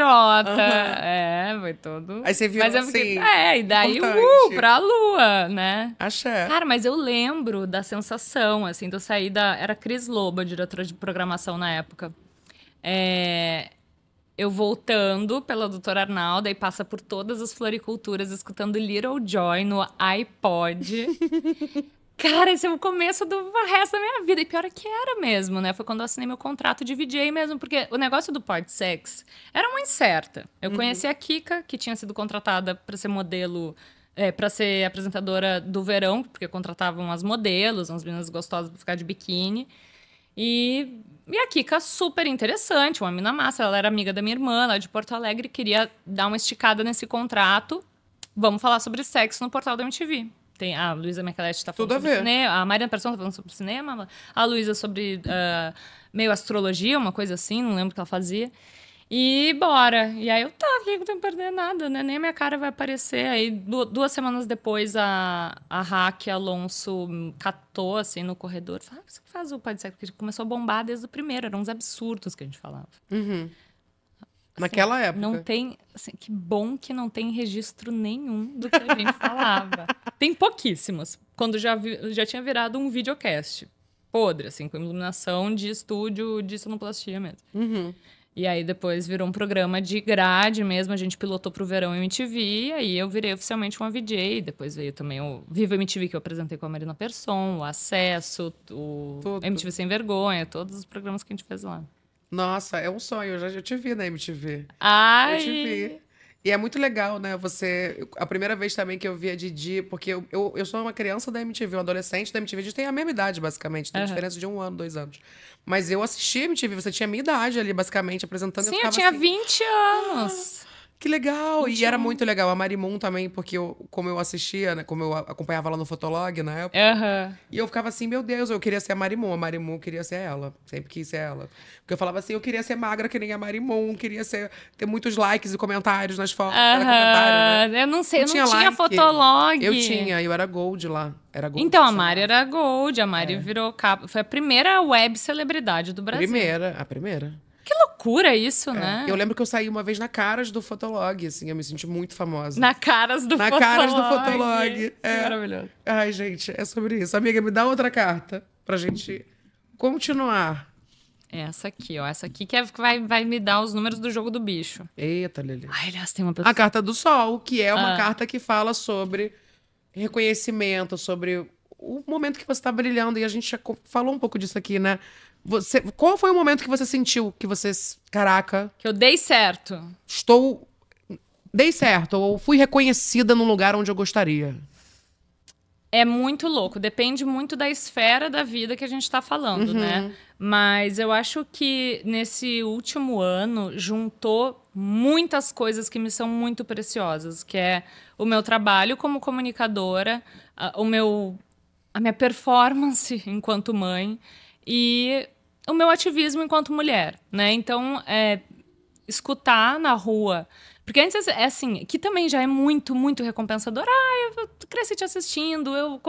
B: Uhum. É, foi todo. Aí você viu mas é assim, fiquei, É, e daí, importante. uh, pra lua, né? Achei. Cara, mas eu lembro da sensação, assim, de eu sair da. Era Cris Loba, diretora de programação na época. É, eu voltando pela doutora Arnalda e passa por todas as floriculturas escutando Little Joy no iPod. cara, esse é o começo do resto da minha vida. E pior é que era mesmo, né? Foi quando eu assinei meu contrato de VJ mesmo, porque o negócio do part sex era uma incerta. Eu uhum. conheci a Kika, que tinha sido contratada para ser modelo. É, para ser apresentadora do verão, porque contratavam as modelos, umas meninas gostosas pra ficar de biquíni. E, e a Kika, super interessante, uma mina massa. Ela era amiga da minha irmã, lá de Porto Alegre, queria dar uma esticada nesse contrato. Vamos falar sobre sexo no portal da MTV. Tem, a Luísa Mercalete está falando Tudo sobre a ver. cinema, a Mariana Persson está falando sobre cinema, a Luísa sobre uh, meio astrologia, uma coisa assim, não lembro o que ela fazia. E bora. E aí eu, tá, que eu não tenho que perder nada, né? Nem a minha cara vai aparecer. Aí duas semanas depois a, a Raque Alonso catou assim no corredor. Falou, ah, você que faz o pode ser Porque começou a bombar desde o primeiro. Eram uns absurdos que a gente falava. Uhum. Assim, Naquela assim, época. Não tem. Assim, que bom que não tem registro nenhum do que a gente falava. Tem pouquíssimos. Quando já, vi, já tinha virado um videocast. Podre, assim, com iluminação de estúdio de sonoplastia mesmo. Uhum. E aí depois virou um programa de grade mesmo, a gente pilotou pro Verão MTV, e aí eu virei oficialmente uma VJ, depois veio também o Viva MTV que eu apresentei com a Marina Persson, o Acesso, o Tudo. MTV Sem Vergonha, todos os programas que a gente fez lá.
A: Nossa, é um sonho. Eu já eu te vi na MTV. Ai! Eu te vi. E é muito legal, né? Você. A primeira vez também que eu vi a Didi, porque eu, eu, eu sou uma criança da MTV, um adolescente da MTV. A gente tem a mesma idade, basicamente. Tem uhum. diferença de um ano, dois anos. Mas eu assisti a MTV, você tinha a minha idade ali, basicamente, apresentando. Sim, eu, eu tinha assim, 20 anos. Ah. Que legal! Muito e bom. era então muito legal. A Marimun também, porque eu, como eu assistia, né, como eu acompanhava ela no Fotolog na época. Uhum. E eu ficava assim, meu Deus, eu queria ser a Marimun. A Marimun queria ser ela. Sempre quis ser ela. Porque eu falava assim, eu queria ser magra que nem a Marimun. Queria ser, ter muitos likes e comentários nas fotos. Uhum. comentário, né? Eu não sei, não eu tinha não tinha, like. Fotolog. Eu tinha,
B: eu era gold lá. Era gold. Então, a Mari era gold. A Mari é. virou capa. Foi a primeira web celebridade do Brasil. Primeira, a primeira. Que loucura isso, é. né? Eu lembro
A: que eu saí uma vez na caras do Fotolog, assim, eu me senti muito famosa. Na caras do na Fotolog. Na caras do Fotolog. É. Maravilhoso. Ai, gente, é sobre isso. Amiga, me dá outra carta pra gente continuar.
B: Essa aqui, ó. Essa aqui que, é, que vai, vai me dar os números do jogo do bicho. Eita, Lili. Ai, aliás, tem uma
A: pessoa... A carta do sol, que é uma ah. carta que fala sobre reconhecimento, sobre o momento que você está brilhando. E a gente já falou um pouco disso aqui, né? Você, qual foi o momento que você sentiu que você. Caraca. Que eu dei certo. Estou. Dei certo, ou fui reconhecida no lugar onde eu gostaria.
B: É muito louco, depende muito da esfera da vida que a gente está falando, né? uhum. né? Mas eu acho que nesse último ano juntou muitas coisas que me são muito preciosas, que é o meu trabalho como comunicadora, a, o meu a minha performance enquanto mãe e o meu ativismo enquanto mulher, né? Então, é, escutar na rua. Porque antes, é assim, que também já é muito, muito recompensador. Ah, eu cresci te assistindo, eu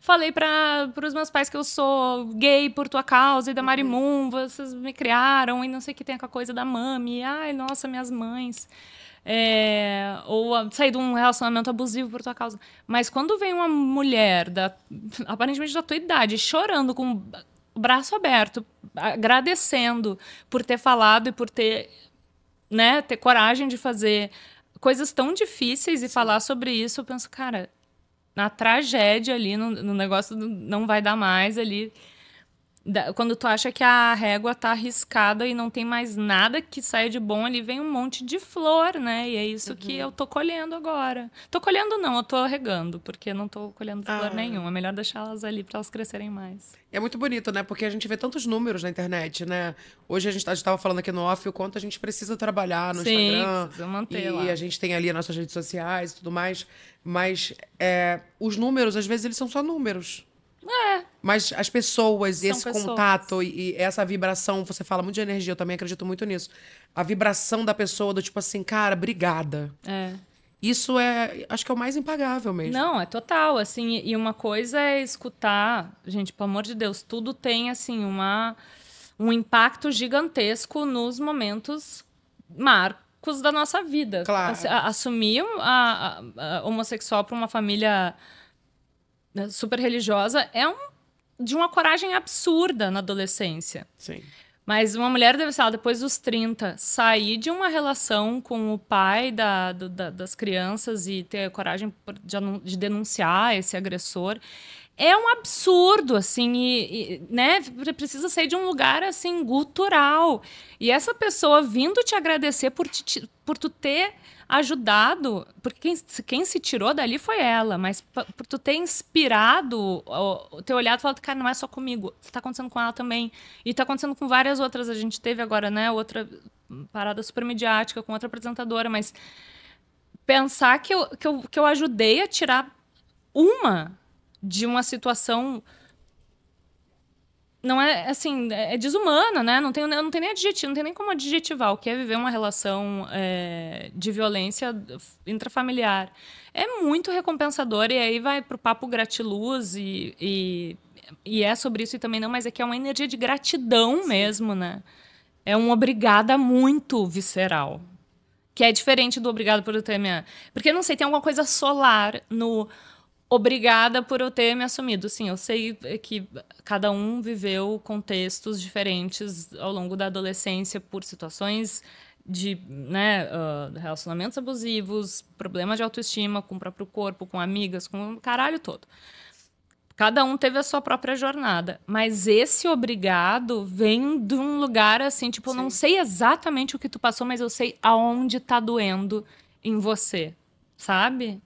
B: falei para os meus pais que eu sou gay por tua causa e da Marimun, uhum. vocês me criaram e não sei o que tem com a coisa da mami. Ai, nossa, minhas mães. É, ou sair de um relacionamento abusivo por tua causa. Mas quando vem uma mulher da aparentemente da tua idade chorando com braço aberto, agradecendo por ter falado e por ter, né, ter coragem de fazer coisas tão difíceis e falar sobre isso. Eu penso, cara, na tragédia ali, no, no negócio não vai dar mais ali quando tu acha que a régua tá arriscada e não tem mais nada que saia de bom, ali vem um monte de flor, né? E é isso uhum. que eu tô colhendo agora. Tô colhendo não, eu tô regando, porque não tô colhendo flor ah. nenhuma. É melhor deixá-las ali para elas crescerem mais. É muito bonito, né?
A: Porque a gente vê tantos números na internet, né? Hoje a gente estava falando aqui no off o quanto a gente precisa trabalhar no Sim, Instagram. Manter e lá. a gente tem ali nossas redes sociais e tudo mais. Mas é, os números, às vezes, eles são só números. É. Mas as pessoas, São esse pessoas. contato e, e, essa vibração, você fala muito de energia, eu também acredito muito nisso. A vibração da pessoa, do tipo assim, cara, obrigada. É. Isso é, acho que é o mais impagável mesmo.
B: Não, é total, assim, e uma coisa é escutar, gente, pelo amor de Deus, tudo tem, assim, uma, um impacto gigantesco nos momentos marcos da nossa vida. Claro. Assumir a, a, a homossexual para uma família né, super religiosa é um, de uma coragem absurda na adolescência. Sim. Mas uma mulher deve, sei lá, depois dos 30, sair de uma relação com o pai da, do, da, das crianças e ter coragem de, de denunciar esse agressor é um absurdo, assim, e, e, né, precisa sair de um lugar, assim, gutural. E essa pessoa vindo te agradecer por, te, por tu ter ajudado, porque quem, quem se tirou dali foi ela, mas por tu ter inspirado o, o teu olhado, fala cara, não é só comigo, tá acontecendo com ela também, e tá acontecendo com várias outras, a gente teve agora, né, outra parada super midiática com outra apresentadora, mas pensar que eu, que eu, que eu ajudei a tirar uma de uma situação não é assim, é, é desumana, né? Não tem, não tem nem adjetivo, não tem nem como adjetivar o que é viver uma relação é, de violência intrafamiliar. É muito recompensador, e aí vai pro papo gratiluz e, e, e é sobre isso e também não, mas é que é uma energia de gratidão Sim. mesmo, né? É um obrigada muito visceral. Que é diferente do obrigado por ter minha. Porque não sei, tem alguma coisa solar no obrigada por eu ter me assumido. Sim, eu sei que cada um viveu contextos diferentes ao longo da adolescência por situações de né, uh, relacionamentos abusivos, problemas de autoestima com o próprio corpo, com amigas, com o caralho todo. Cada um teve a sua própria jornada, mas esse obrigado vem de um lugar assim, tipo, Sim. eu não sei exatamente o que tu passou, mas eu sei aonde tá doendo em você, sabe?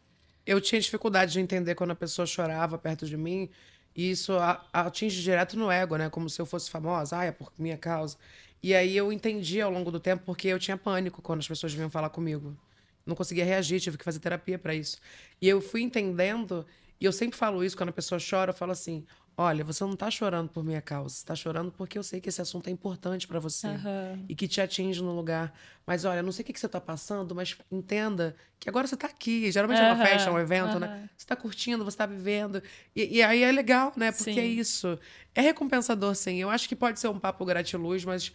B: eu tinha dificuldade
A: de entender quando a pessoa chorava perto de mim. E isso atinge direto no ego, né? Como se eu fosse famosa. Ah, é por minha causa. E aí eu entendi ao longo do tempo porque eu tinha pânico quando as pessoas vinham falar comigo. Não conseguia reagir, tive que fazer terapia para isso. E eu fui entendendo, e eu sempre falo isso quando a pessoa chora, eu falo assim: Olha, você não está chorando por minha causa, está chorando porque eu sei que esse assunto é importante para você uhum. e que te atinge no lugar. Mas olha, não sei o que, que você está passando, mas entenda que agora você está aqui. Geralmente uhum. é uma festa, é um evento, uhum. né? Você está curtindo, você está vivendo. E, e, aí é legal, né? Porque é sim. é isso. É recompensador, sim. Eu acho que pode ser um papo gratiluz, mas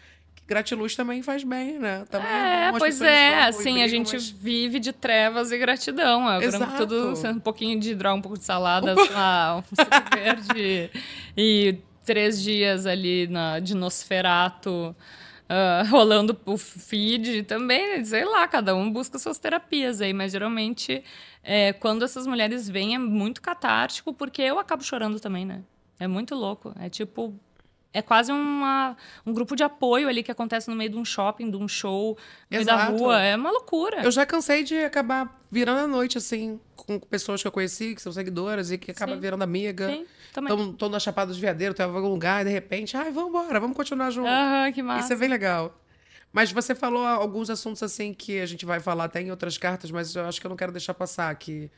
A: gratiluz também faz bem, né? Também é, pois é, assim, a gente mas...
B: vive de trevas e gratidão. Eu tudo assim, um pouquinho de hidró, um pouco de salada, um lá, um verde e três dias ali na, de Uh, rolando o feed também, né? sei lá, cada um busca suas terapias aí, mas geralmente é, quando essas mulheres vêm é muito catártico, porque eu acabo chorando também, né? É muito louco. É tipo, é quase uma, um grupo de apoio ali que acontece no meio de um shopping, de um show, no meio da rua. É uma loucura. Eu
A: já cansei de acabar virando a noite, assim, com pessoas que eu conheci, que são seguidoras e que acaba Sim. virando amiga. Sim, também. Estão na Chapada dos Veadeiros, estou em algum lugar e de repente, ai, vamos embora, vamos continuar junto. Aham, que massa. Isso é bem legal. Mas você falou alguns assuntos, assim, que a gente vai falar até em outras cartas, mas eu acho que eu não quero deixar passar que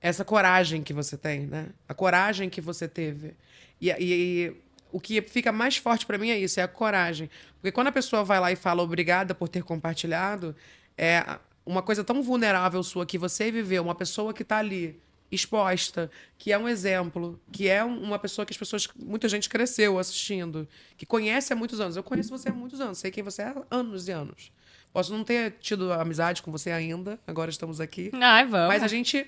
A: Essa coragem que você tem, né? A coragem que você teve. e, e o que fica mais forte para mim é isso, é a coragem. Porque quando a pessoa vai lá e fala obrigada por ter compartilhado, é uma coisa tão vulnerável sua que você viveu, uma pessoa que está ali exposta, que é um exemplo, que é uma pessoa que as pessoas, muita gente cresceu assistindo, que conhece há muitos anos. Eu conheço você há muitos anos, sei quem você é há anos e anos. Posso não ter tido amizade com você ainda, agora estamos aqui. Ai, vamos. Mas a gente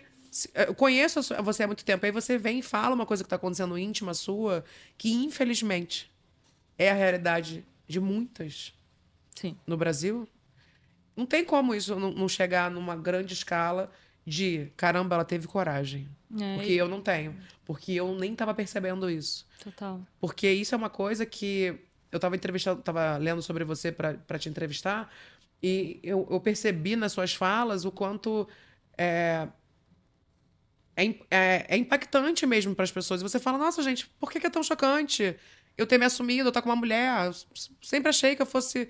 A: é, eu conheço você há muito tempo. Aí você vem e fala uma coisa que está acontecendo íntima sua, que infelizmente é a realidade de muitas Sim. no Brasil. Não tem como isso não chegar numa grande escala de caramba, ela teve coragem. É, porque e... eu não tenho. Porque eu nem estava percebendo isso. Total. Porque isso é uma coisa que eu estava entrevistando, tava lendo sobre você para te entrevistar, e eu, eu, percebi nas suas falas o quanto é, é, é, é impactante mesmo para as pessoas. E você fala, nossa, gente, por que, é tão chocante eu ter me assumido, eu estar com uma mulher? Eu sempre achei que eu fosse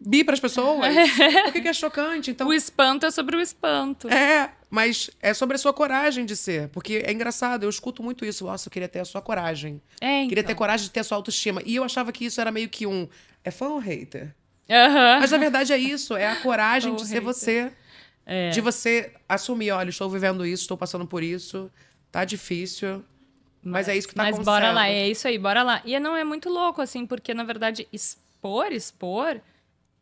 A: bi para as pessoas.
B: por que, que é chocante? Então, o espanto é sobre o espanto. É,
A: mas é sobre a sua coragem de ser. Porque é engraçado, eu escuto muito isso. Nossa, eu queria ter a sua coragem. É, então. Queria ter então. coragem de ter a sua autoestima. E eu achava que isso era meio que um. É fã ou hater? Uhum. Mas na verdade é isso, é a coragem oh, de ser hater. você. É. De você assumir, olha, estou vivendo isso, estou passando por isso, tá difícil. Mas, é mas é isso que tá acontecendo. Mas bora lá, é
B: isso aí, bora lá. E não é muito louco, assim, porque, na verdade, expor, expor,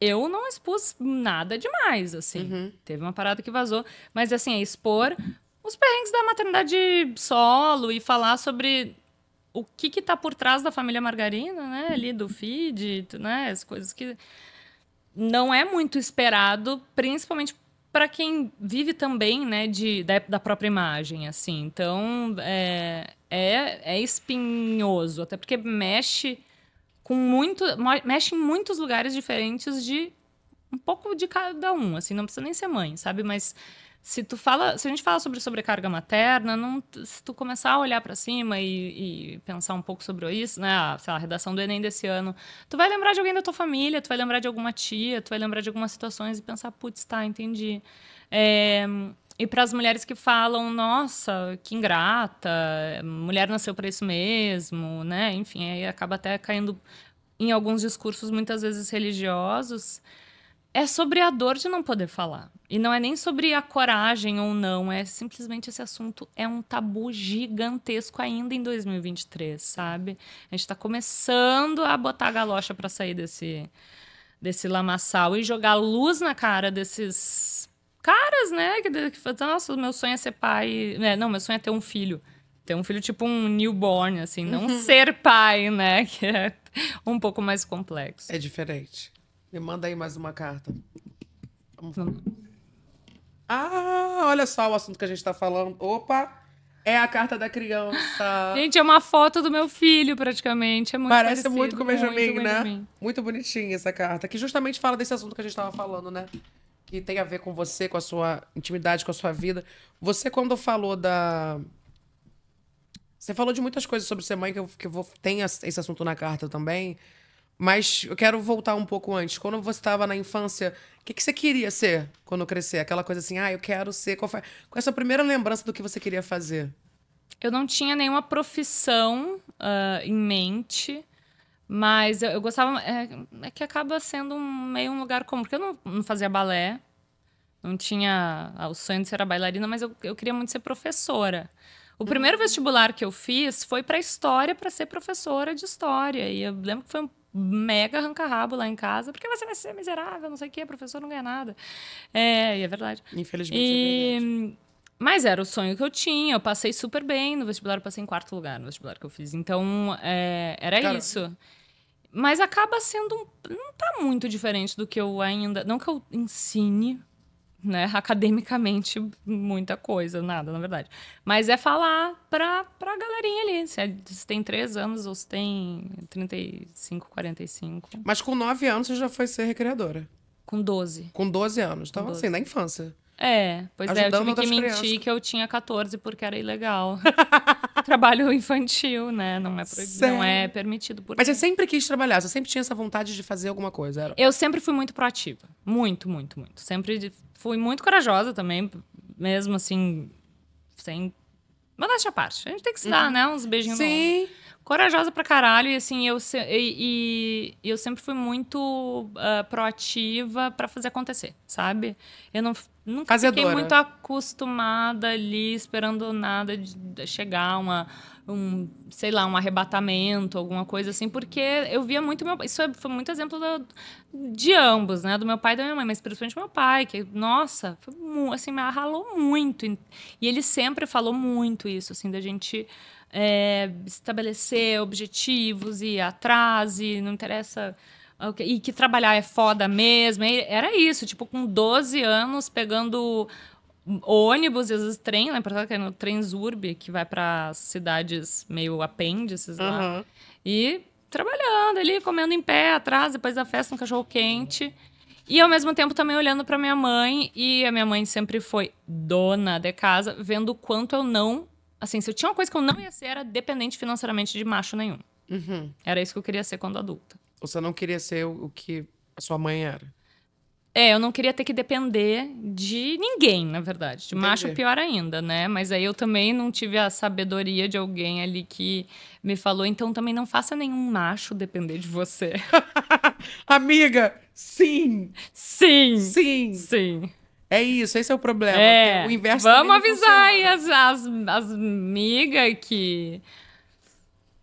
B: eu não expus nada demais, assim. Uhum. Teve uma parada que vazou. Mas, assim, é expor os perrengues da maternidade solo e falar sobre o que que tá por trás da família Margarina, né? Ali do feed, né? As coisas que não é muito esperado, principalmente para quem vive também, né, de, da, da própria imagem, assim. Então, é, é, é espinhoso, até porque mexe com muito... Mexe em muitos lugares diferentes de um pouco de cada um, assim. Não precisa nem ser mãe, sabe? Mas se tu fala, se a gente fala sobre sobrecarga materna, não, se tu começar a olhar para cima e, e, pensar um pouco sobre isso, né, a, lá, a redação do Enem desse ano, tu vai lembrar de alguém da tua família, tu vai lembrar de alguma tia, tu vai lembrar de algumas situações e pensar, putz, tá, entendi. É, e para as mulheres que falam, nossa, que ingrata, mulher nasceu para isso mesmo, né? Enfim, aí acaba até caindo em alguns discursos muitas vezes religiosos é sobre a dor de não poder falar. E não é nem sobre a coragem ou não, é simplesmente esse assunto é um tabu gigantesco ainda em 2023, sabe? A gente está começando a botar a galocha para sair desse desse lamaçal e jogar luz na cara desses caras, né? Que, que nossa, meu sonho é ser pai, né? Não, meu sonho é ter um filho. Ter um filho tipo um newborn, assim, não uhum. ser pai, né? Que é um pouco mais complexo. É diferente. Me manda aí mais uma carta.
A: Vamos falar. Ah, olha só o assunto que a gente tá falando. Opa!
B: É a carta da criança. Gente, é uma foto do meu filho, praticamente. É muito Parece parecido, muito com o Benjamin, muito né? Benjamin.
A: Muito bonitinha essa carta. Que justamente fala desse assunto que a gente tava falando, né? Que tem a ver com você, com a sua intimidade, com a sua vida. Você, quando falou da. Você falou de muitas coisas sobre ser mãe, que, eu, que eu vou... tem esse assunto na carta também. Mas eu quero voltar um pouco antes. Quando você estava na infância, o que, que você queria ser quando crescer? Aquela coisa assim, ah, eu quero ser. Qual, foi... qual é a sua primeira lembrança do que você queria fazer?
B: Eu não tinha nenhuma profissão uh, em mente, mas eu, eu gostava. É, é, que acaba sendo um, meio um lugar comum, porque eu não, não fazia balé, não tinha ah, o sonho de ser a bailarina, mas eu, eu queria muito ser professora. O uhum. primeiro vestibular que eu fiz foi para história, para ser professora de história. E eu lembro que foi um mega arranca-rabo lá em casa, porque você vai ser miserável, não sei o quê, professor não ganha nada. É, e é verdade. Infelizmente é e... é verdade. Mas era o sonho que eu tinha, eu passei super bem no vestibular, eu passei em quarto lugar no vestibular que eu fiz. Então, é, era Cara... isso. Mas acaba sendo um. Não tá muito diferente do que eu ainda. Não que eu ensine, né, academicamente muita coisa, nada, na verdade. Mas é falar pra, pra galerinha ali. Se, é, se tem 3 anos ou se tem 35, 45.
A: Mas com 9 anos você já foi ser recreadora. Com 12. Com 12 anos.
B: Então, 12. assim, na infância. É, pois Ajudando é, eu tive que mentir crianças. que eu tinha 14 porque era ilegal. trabalho infantil, né? Não é, proibido, não é permitido. Por Mas eu sempre
A: quis trabalhar, você sempre tinha essa vontade de fazer alguma coisa? Era...
B: Eu sempre fui muito proativa.
A: Muito, muito, muito.
B: Sempre fui muito corajosa também, mesmo assim, sem. Modéstia à parte. A gente tem que se dar, uhum. né? Uns beijinhos. Sim. No corajosa pra caralho. E assim, eu, se, e, e, eu sempre fui muito uh, proativa para fazer acontecer, sabe? Eu não, nunca Fazedora. fiquei muito acostumada ali, esperando nada de, de chegar uma um, sei lá, um arrebatamento, alguma coisa assim, porque eu via muito meu Isso é, foi muito exemplo do, de ambos, né? Do meu pai e da minha mãe, mas principalmente meu pai, que, nossa, foi, assim, me arralou muito. E ele sempre falou muito isso, assim, da gente é, estabelecer objetivos e atrás e não interessa e que trabalhar é foda mesmo. era isso, tipo, com 12 anos, pegando ônibus e às vezes trem, né? Portanto, que é no Transurb, que vai para cidades meio apêndices uhum. lá. E trabalhando ali, comendo em pé atrás, depois da festa, um cachorro quente. E ao mesmo tempo também olhando para minha mãe, e a minha mãe sempre foi dona de casa, vendo o quanto eu não Assim, se eu tinha uma coisa que eu não ia ser, era dependente financeiramente de macho nenhum. Uhum. Era isso que eu queria ser quando adulta.
A: Você não queria ser o que a sua mãe era?
B: É, eu não queria ter que depender de ninguém, na verdade. De macho, pior ainda, né? Mas aí eu também não tive a sabedoria de alguém ali que me falou, então também não faça nenhum macho depender de você.
A: Amiga, sim!
B: Sim! Sim! Sim! É isso, esse é o problema. É, o inverso Vamos avisar aí as, as, as migas que.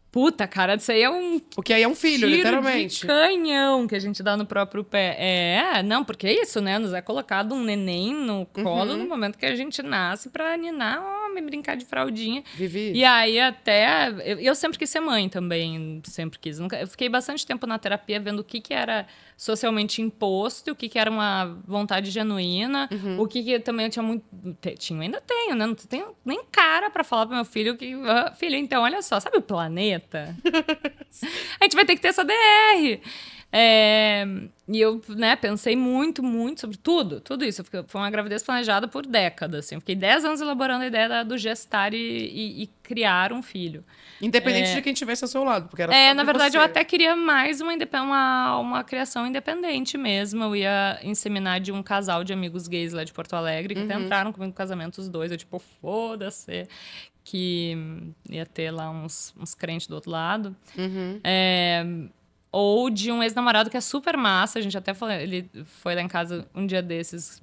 B: Puta, cara, isso aí é um. porque aí é um filho, literalmente. canhão que a gente dá no próprio pé. É, não, porque é isso, né? Nos é colocado um neném no colo uhum. no momento que a gente nasce pra ninar homem, brincar de fraldinha. Vivi. E aí até. Eu, eu sempre quis ser mãe também, sempre quis. eu fiquei bastante tempo na terapia vendo o que, que era socialmente imposto, o que, que era uma vontade genuína, uhum. o que, que também eu tinha muito. Tinha, ainda tenho, né? Não tenho nem cara para falar pro meu filho que. Ah, filho, então, olha só, sabe o planeta? a gente vai ter que ter essa DR. É, e eu, né, pensei muito, muito sobre tudo, tudo isso. Fiquei, foi uma gravidez planejada por décadas, assim. Eu fiquei 10 anos elaborando a ideia da, do gestar e, e, e, criar um filho. Independente é, de quem
A: tivesse ao seu lado, porque era É, na verdade, você. eu até
B: queria mais uma, uma, uma criação independente mesmo. Eu ia inseminar de um casal de amigos gays lá de Porto Alegre, que uhum. entraram comigo no casamento os dois. Eu, tipo, foda-se que ia ter lá uns, uns crentes do outro lado. Uhum. É, ou de um ex-namorado que é super massa. A gente até falou, ele foi lá em casa um dia desses,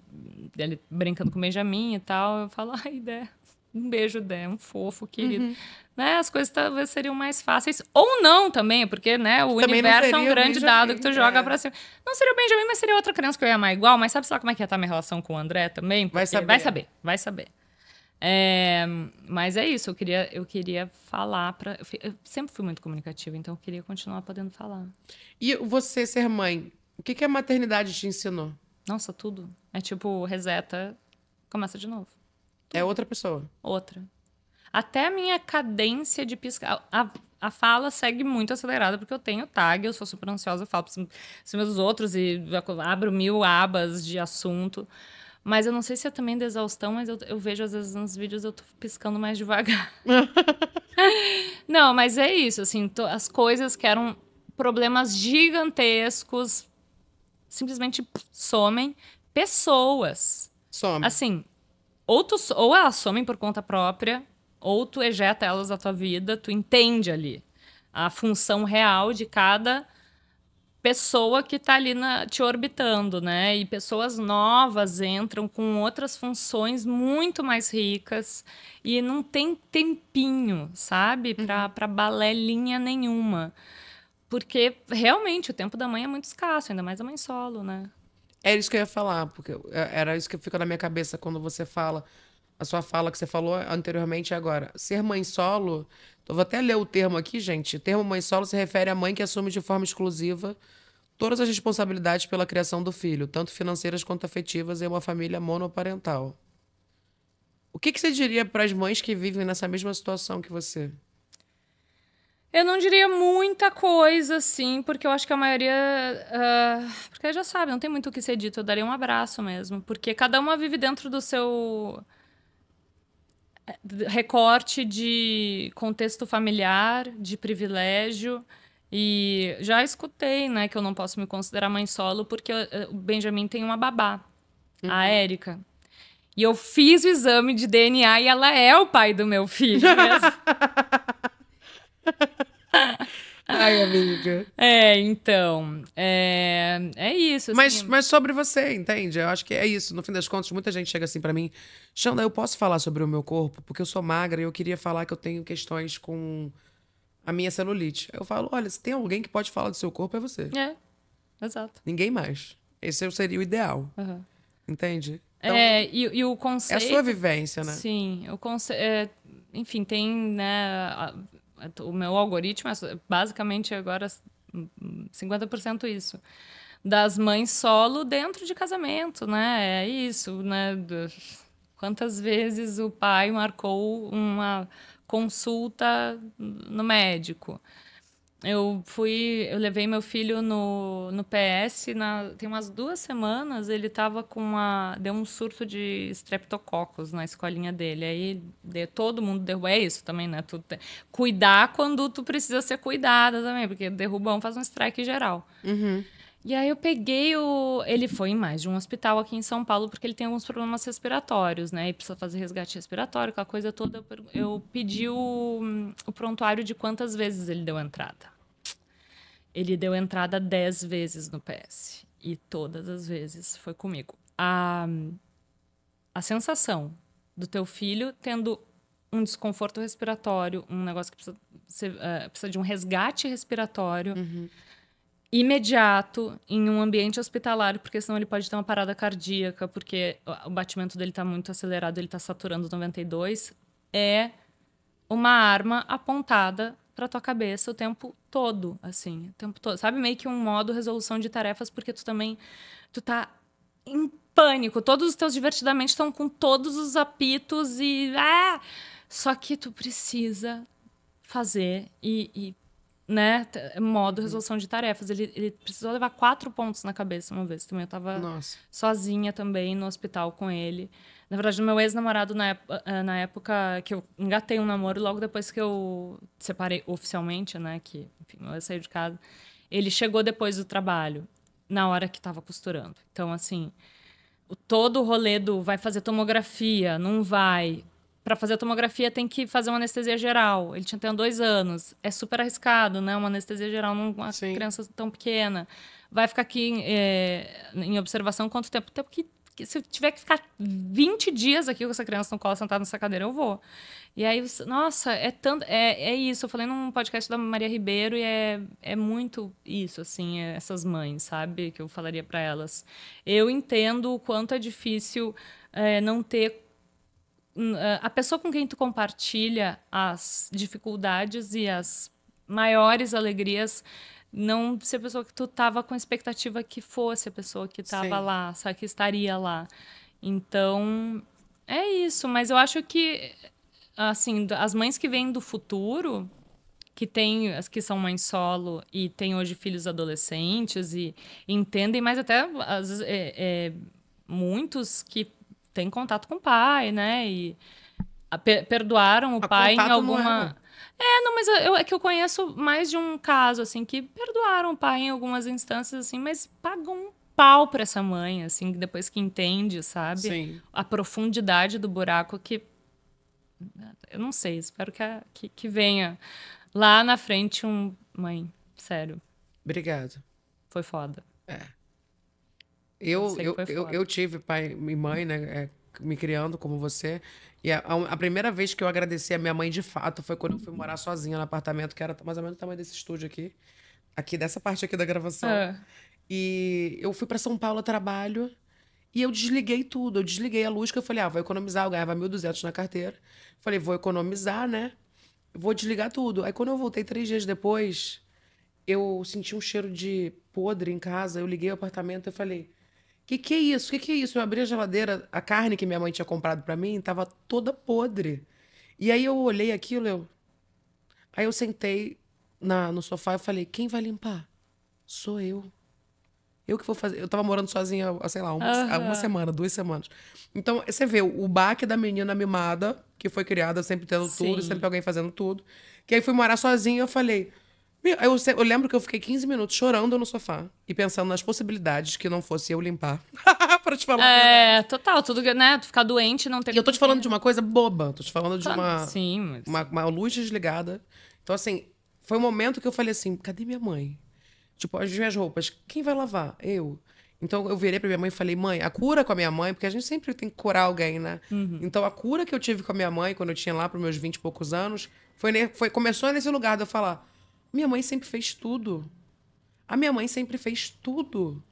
B: ele brincando com o Benjamin e tal. Eu falo, ai, Dé, um beijo, Dé, um fofo, querido. Uhum. Né, as coisas talvez seriam mais fáceis. Ou não também, porque né, o também universo é um grande dado que tu joga é. pra cima. Não seria o Benjamin, mas seria outra criança que eu ia amar igual. Mas sabe lá como é que ia estar tá minha relação com o André também? Vai saber. Vai saber, vai saber. É, mas é isso, eu queria, eu queria falar para. Eu, sempre fui muito comunicativa, então eu queria continuar podendo falar. E você ser mãe, o que, que a maternidade te ensinou? Nossa, tudo. É tipo, reseta, começa de novo.
A: Tudo. É outra pessoa. Outra.
B: Até a minha cadência de piscar. A, a fala segue muito acelerada, porque eu tenho tag, eu sou super ansiosa, eu falo para os meus outros e abro mil abas de assunto. Mas eu não sei se é também da exaustão, mas eu, eu vejo às vezes nos vídeos eu tô piscando mais devagar. não, mas é isso, assim, as coisas que eram problemas gigantescos simplesmente somem. Pessoas. somem Assim, ou, tu, ou elas somem por conta própria, ou tu ejeta elas da tua vida, tu entende ali a função real de cada pessoa que está ali na, te orbitando, né? E pessoas novas entram com outras funções muito mais ricas e não tem tempinho, sabe? Para uhum. balelinha nenhuma. Porque realmente o tempo da mãe é muito escasso, ainda mais a mãe solo, né?
A: É isso que eu ia falar, porque é, era isso que fica na minha cabeça quando você fala a sua fala que você falou anteriormente agora. Ser mãe solo, eu vou até ler o termo aqui, gente. O termo mãe solo se refere à mãe que assume de forma exclusiva todas as responsabilidades pela criação do filho, tanto financeiras quanto afetivas, em uma família monoparental. O que, que você diria para as mães que vivem nessa mesma situação que você?
B: Eu não diria muita coisa, assim, porque eu acho que a maioria. Uh, porque já sabe, não tem muito o que ser dito. Eu daria um abraço mesmo. Porque cada uma vive dentro do seu eh, recorte de contexto familiar, de privilégio. E já escutei, né, que eu não posso me considerar mãe solo porque eh, o Benjamin tem uma babá, uhum. a Érica. E eu fiz o exame de DNA e ela é o pai do meu filho mesmo. Ai, amiga. É,
A: então. É, é isso. Assim. Mas, mas sobre você, entende? Eu acho que é isso. No fim das contas, muita gente chega assim para mim: Xanda, eu posso falar sobre o meu corpo? Porque eu sou magra e eu queria falar que eu tenho questões com a minha celulite. Eu falo, olha, se tem alguém que pode falar do seu corpo, é você.
B: É, exato.
A: Ninguém mais. Esse seria o ideal. Uhum. Entende? É, então, é, e, e, o conceito... É a sua vivência, né?
B: Sim, o conceito... É, enfim, tem, né... A, a, o meu algoritmo é basicamente agora 50% isso das mães solo dentro de casamento, né? É isso, né? Quantas vezes o pai marcou uma consulta no médico. Eu fui, eu levei meu filho no, no PS, na, tem umas duas semanas, ele tava com uma, deu um surto de streptococos na escolinha dele, aí de, todo mundo derruba, é isso também, né, tu te, cuidar quando tu precisa ser cuidada também, porque derrubam faz um strike geral. Uhum. E aí eu peguei o. Ele foi em mais de um hospital aqui em São Paulo, porque ele tem alguns problemas respiratórios, né? E precisa fazer resgate respiratório, aquela coisa toda. Eu pedi o, o prontuário de quantas vezes ele deu entrada. Ele deu entrada 10 vezes no PS. E todas as vezes foi comigo. A, a sensação do teu filho tendo um desconforto respiratório, um negócio que precisa, ser, uh, precisa de um resgate respiratório. Uhum imediato em um ambiente hospitalar, porque senão ele pode ter uma parada cardíaca, porque o batimento dele está muito acelerado, ele está saturando 92, é uma arma apontada para tua cabeça o tempo todo, assim, o tempo todo. Sabe meio que um modo resolução de tarefas, porque tu também tu tá em pânico, todos os teus divertidamente estão com todos os apitos e ah, só que tu precisa fazer e, e né, modo resolução de tarefas. Ele, ele precisou levar quatro pontos na cabeça uma vez também. Eu tava Nossa. sozinha também no hospital com ele. Na verdade, meu ex-namorado, na, ah, na época que eu engatei um namoro, logo depois que eu separei oficialmente, né, que, enfim, eu saí de casa, ele chegou depois do trabalho, na hora que tava costurando. Então, assim, o, todo o rolê do vai fazer tomografia, não vai, para fazer a tomografia tem que fazer uma anestesia geral. Ele tinha tendo dois anos. É super arriscado, né? Uma anestesia geral numa Sim. criança tão pequena. Vai ficar aqui é, em observação quanto tempo? Tempo que se eu tiver que ficar 20 dias aqui com essa criança no colo sentada nessa cadeira, eu vou. E aí, nossa, é tanto. É, é isso. Eu falei num podcast da Maria Ribeiro e é, é muito isso, assim, é essas mães, sabe? Que eu falaria para elas. Eu entendo o quanto é difícil é, não ter eh, a pessoa com quem tu compartilha as dificuldades e as maiores alegrias não ser a pessoa que tu tava com expectativa que fosse a pessoa que tava Sim. lá, só que estaria lá. Então, é isso, mas eu acho que assim, as mães que vêm do futuro, que tem as que são mães solo e têm hoje filhos adolescentes e entendem, mas até é, é, muitos que tem contato com o pai, né? E a, perdoaram o a ah, pai em alguma. é. é, não, mas eu, é que eu conheço mais de um caso, assim, que perdoaram o pai em algumas instâncias, assim, mas pagam um pau pra essa mãe, assim, depois que entende, sabe? Sim. A profundidade do buraco que. Eu não sei, espero que, a, que, que venha lá na frente um. Mãe, sério. Obrigado. Foi foda. É. Eu, eu, eu, eu,
A: tive pai e mãe, né? É, me criando como você. E a, a, primeira vez que eu agradeci a minha mãe de fato foi quando eu fui morar sozinha no apartamento, que era mais ou menos o tamanho desse estúdio aqui. Aqui, dessa parte aqui da gravação. Ah. E eu fui para São Paulo a trabalho. E eu desliguei tudo. Eu desliguei a luz, que eu falei, ah, vou economizar. Eu ganhava 1.200 na carteira. Falei, vou economizar, né? Vou desligar tudo. Aí quando eu voltei três dias depois, eu senti um cheiro de podre em casa. Eu liguei o apartamento e falei, que que é isso? Que que é isso? Eu abri a geladeira, a carne que minha mãe tinha comprado para mim estava toda podre. E aí eu olhei aquilo, eu Aí eu sentei na, no sofá e falei: "Quem vai limpar? Sou eu". Eu que vou fazer. Eu tava morando sozinha, sei lá, uma, uhum. uma, semana, duas semanas. Então, você vê o baque da menina mimada, que foi criada sempre tendo Sim. tudo, sempre alguém fazendo tudo. Que aí fui morar sozinha, eu falei: eu, eu lembro que eu fiquei 15 minutos chorando no sofá e pensando nas possibilidades que não fosse eu limpar.
B: pra te falar. É, total, tudo, né? Tu ficar doente não tem E eu
A: tô te falando de uma coisa boba, tô te falando de uma, Sim, mas... uma, uma luz desligada. Então, assim, foi um momento que eu falei assim: cadê minha mãe? Tipo, as minhas roupas, quem vai lavar? Eu. Então eu virei pra minha mãe e falei, mãe, a cura com a minha mãe, porque a gente sempre tem que curar alguém, né? Uhum. Então a cura que eu tive com a minha mãe quando eu tinha lá pros meus 20 e poucos anos foi, foi começou nesse lugar de eu falar: minha mãe sempre fez tudo. A minha mãe sempre fez tudo.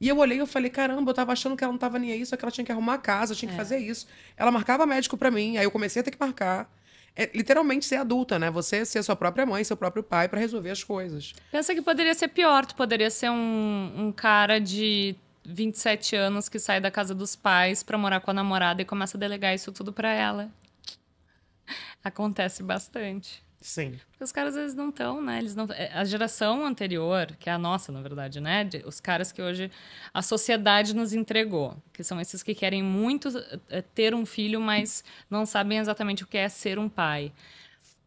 A: E eu olhei e falei, caramba, eu tava achando que ela não tava nem aí, só que ela tinha que arrumar a casa, tinha que é. fazer isso. Ela marcava médico para mim, aí eu comecei a ter que marcar. É, literalmente ser adulta, né? Você ser sua própria mãe, seu próprio pai para resolver as coisas.
B: Pensa que poderia ser pior, tu poderia ser um, um cara de 27 anos que sai da casa dos pais para morar com a namorada e começa a delegar isso tudo para ela. Acontece bastante. Sim. Porque os caras, às vezes, não estão, né? Eles não... É, a geração anterior, que é a nossa, na verdade, né? De, os caras que hoje a sociedade nos entregou, que são esses que querem muito é, ter um filho, mas não sabem exatamente o que é ser um pai.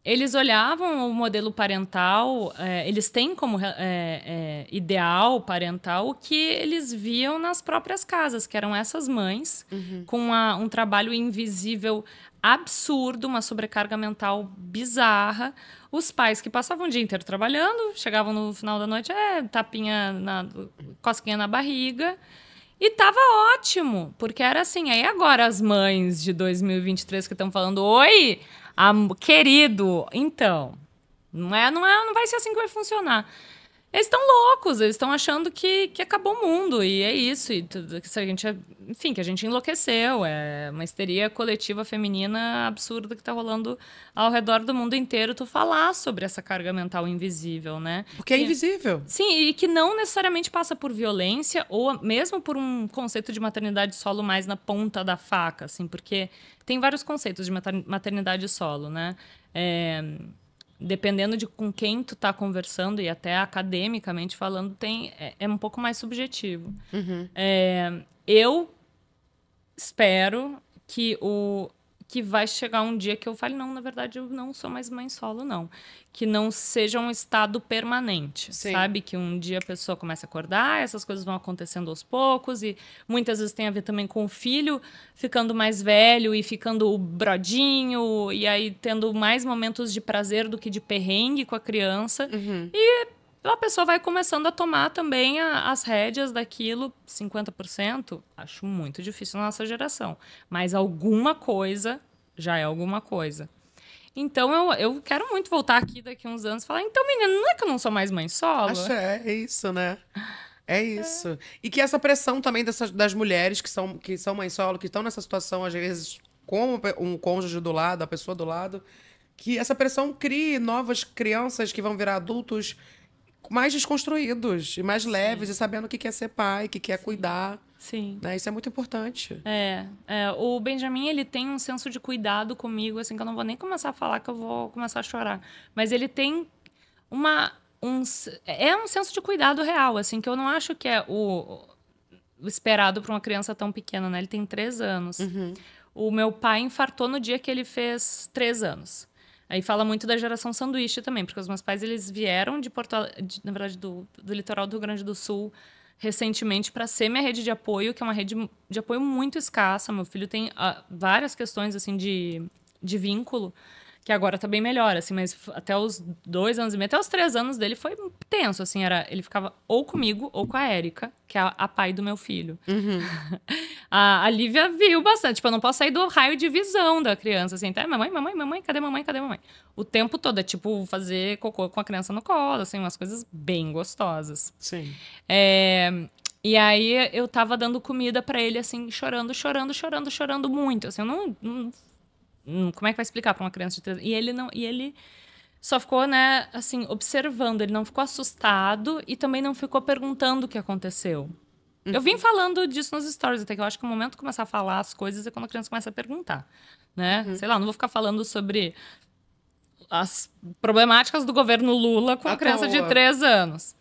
B: Eles olhavam o modelo parental, é, eles têm como é, é ideal parental o que eles viam nas próprias casas, que eram essas mães uhum. com a, um trabalho invisível absurdo, uma sobrecarga mental bizarra. Os pais que passavam o dia inteiro trabalhando, chegavam no final da noite, é, tapinha na cosquinha na barriga. E tava ótimo, porque era assim. Aí agora as mães de 2023 que estão falando: "Oi, querido, então, não é, não é, não vai ser assim que vai funcionar". Eles estão loucos, eles estão achando que, que acabou o mundo, e é isso, e tudo que a gente, é, enfim, que a gente enlouqueceu, é uma histeria coletiva feminina absurda que está rolando ao redor do mundo inteiro, tu falar sobre essa carga mental invisível, né? Porque é invisível. Sim, e que não necessariamente passa por violência ou mesmo por um conceito de maternidade solo mais na ponta da faca, assim, porque tem vários conceitos de maternidade solo, né? É, dependendo de com quem tu tá conversando e até academicamente falando, tem é, é um pouco mais subjetivo. Uhum. É, eu espero que o, que vai chegar um dia que eu fale, não, na verdade eu não sou mais mãe solo, não. Que não seja um estado permanente, Sim. sabe? Que um dia a pessoa começa a acordar, essas coisas vão acontecendo aos poucos, e muitas vezes tem a ver também com o filho ficando mais velho e ficando brodinho, e aí tendo mais momentos de prazer do que de perrengue com a criança. Uhum. E então a pessoa vai começando a tomar também a, as rédeas daquilo, 50%, acho muito difícil na nossa geração. Mas alguma coisa já é alguma coisa. Então eu, eu quero muito voltar aqui daqui uns anos e falar, então, menina, não é que eu não sou mais mãe solo? Acho é, é
A: isso, né? É, é. isso. É. E que essa pressão também dessas, das mulheres que são, que são mães solo, que estão nessa situação, às vezes, com um cônjuge do lado, a pessoa do lado, que essa pressão crie novas crianças que vão virar adultos mais desconstruídos e mais leves Sim. e sabendo o que quer é ser pai, o que quer cuidar. Sim. Né? Isso é muito importante.
B: É, é, O Benjamin, ele tem um senso de cuidado comigo, assim, que eu não vou nem começar a falar que eu vou começar a chorar. Mas ele tem uma. Um, é um senso de cuidado real, assim, que eu não acho que é o, o esperado para uma criança tão pequena, né? Ele tem três anos. Uhum. O meu pai infartou no dia que ele fez três anos. Aí fala muito da geração sanduíche também, porque os meus pais eles vieram de Porto, de, na verdade do, do litoral do Rio Grande do Sul recentemente para ser minha rede de apoio, que é uma rede de apoio muito escassa. Meu filho tem uh, várias questões assim de, de vínculo que agora tá bem melhor, assim, mas até os dois anos e meio, até os três anos dele foi tenso, assim, era, ele ficava ou comigo ou com a Érica, que é a, a, pai do meu filho. Uhum. a, a Lívia viu bastante, tipo, eu não posso sair do raio de visão da criança, assim, tá, é, mamãe, mamãe, mamãe, cadê mamãe, cadê mamãe? O tempo todo, é tipo, fazer cocô com a criança no colo, assim, umas coisas bem gostosas. Sim. É, e aí eu tava dando comida para ele, assim, chorando, chorando, chorando, chorando muito. Assim, eu não, não Hum, como é que vai explicar para uma criança de três E ele não. E ele só ficou, né, assim, observando. Ele não ficou assustado e também não ficou perguntando o que aconteceu. Uhum. Eu vim uhum. falando disso nos stories, até que eu acho que é o momento de começar a falar as coisas é quando a criança começa a perguntar. Né? Uhum. Sei lá, não vou ficar falando sobre as problemáticas do governo Lula com a criança de três anos.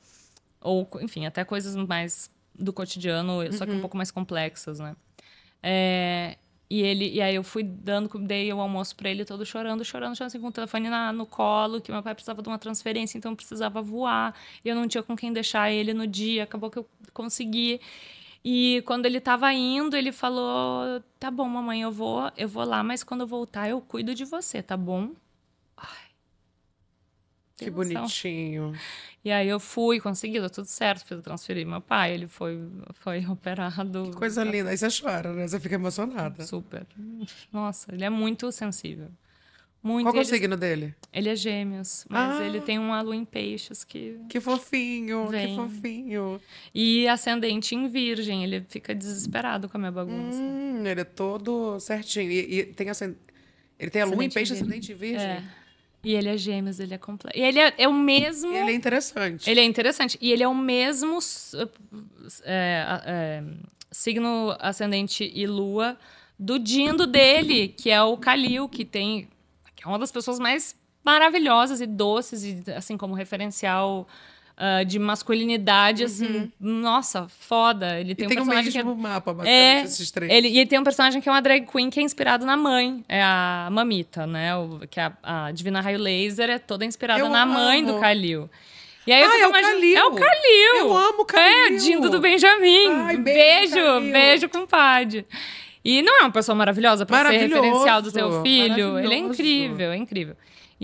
B: Ou, enfim, até coisas mais do cotidiano, uhum. só que um uhum. pouco mais complexas, né? É, e, ele, e aí eu fui dando, dei o almoço para ele todo chorando, chorando, chorando, assim, com o telefone na, no colo, que meu pai precisava de uma transferência, então precisava voar. E eu não tinha com quem deixar ele no dia, acabou que eu consegui. E quando ele estava indo, ele falou: "Tá bom, mamãe, eu vou, eu vou lá, mas quando eu voltar eu cuido de você, tá bom?" Que noção.
A: bonitinho.
B: E aí eu fui, consegui, deu tudo certo, fui transferir meu pai, ele foi, foi operado. Que coisa tá... linda, aí você chora, né? Você fica emocionada. Super. Nossa, ele é muito sensível. Muito. Qual é o signo dele? Ele é gêmeos, mas ah, ele tem uma lua em peixes que... Que fofinho, vem. que fofinho. E ascendente em virgem, ele fica desesperado com a minha bagunça. Hum, ele é todo certinho. E, e tem ascend... Ele tem a lua em peixe, virgem. ascendente em virgem? É. E ele é gêmeos, ele é completo. E ele é, é, o mesmo. Ele é interessante. Ele é interessante. E ele é o mesmo é, é, signo ascendente e lua do Dindo dele, que é o Kalil, que tem. que é uma das pessoas mais maravilhosas e doces, e assim como referencial Uh, de masculinidade, uhum. assim, nossa, foda. Ele tem, e tem um personagem o mesmo que é... Tipo mapa, bastante, é, esses três. Ele, e ele tem um personagem que é uma drag queen que é inspirado na mãe, é a Mamita, né? O, que é a, a, Divina Raio Laser é toda inspirada eu na amo. mãe do Kalil. E aí ah, eu é imagin... o Calil. É o Kalil! Eu amo o é, Kalil! É, Dindo do Benjamin. Ai, beijo, beijo, beijo compadre. E não é uma pessoa maravilhosa para ser referencial do seu filho. Ele é incrível, é incrível.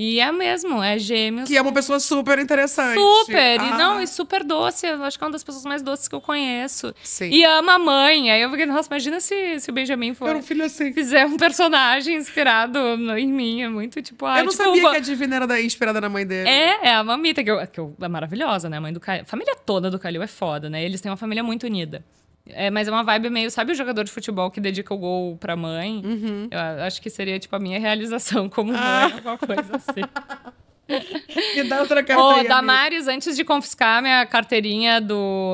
B: E é mesmo, é gêmeos. Que é uma pessoa super interessante. Super! Ah. E não, ah. e super doce. Eu acho que é uma das pessoas mais doces que eu conheço. Sim. E ama a mãe. Aí eu fiquei, nossa, imagina se, se o Benjamin for. Era é um filho assim. Fizer um personagem inspirado em mim. É muito tipo. Ah, eu não tipo, sabia que a Divina era da, inspirada na mãe dele. É, é a mamita, que, eu, que eu, é maravilhosa, né? A mãe do Calil. A família toda do Calil é foda, né? Eles têm uma família muito unida. É, mas é uma vibe meio, sabe, o jogador de futebol que dedica o gol pra mãe? Uhum. Eu acho que seria, tipo, a minha realização como mãe, ah. alguma coisa assim. Me dá outra carta Ô, aí, Damares, amiga. antes de confiscar minha carteirinha do,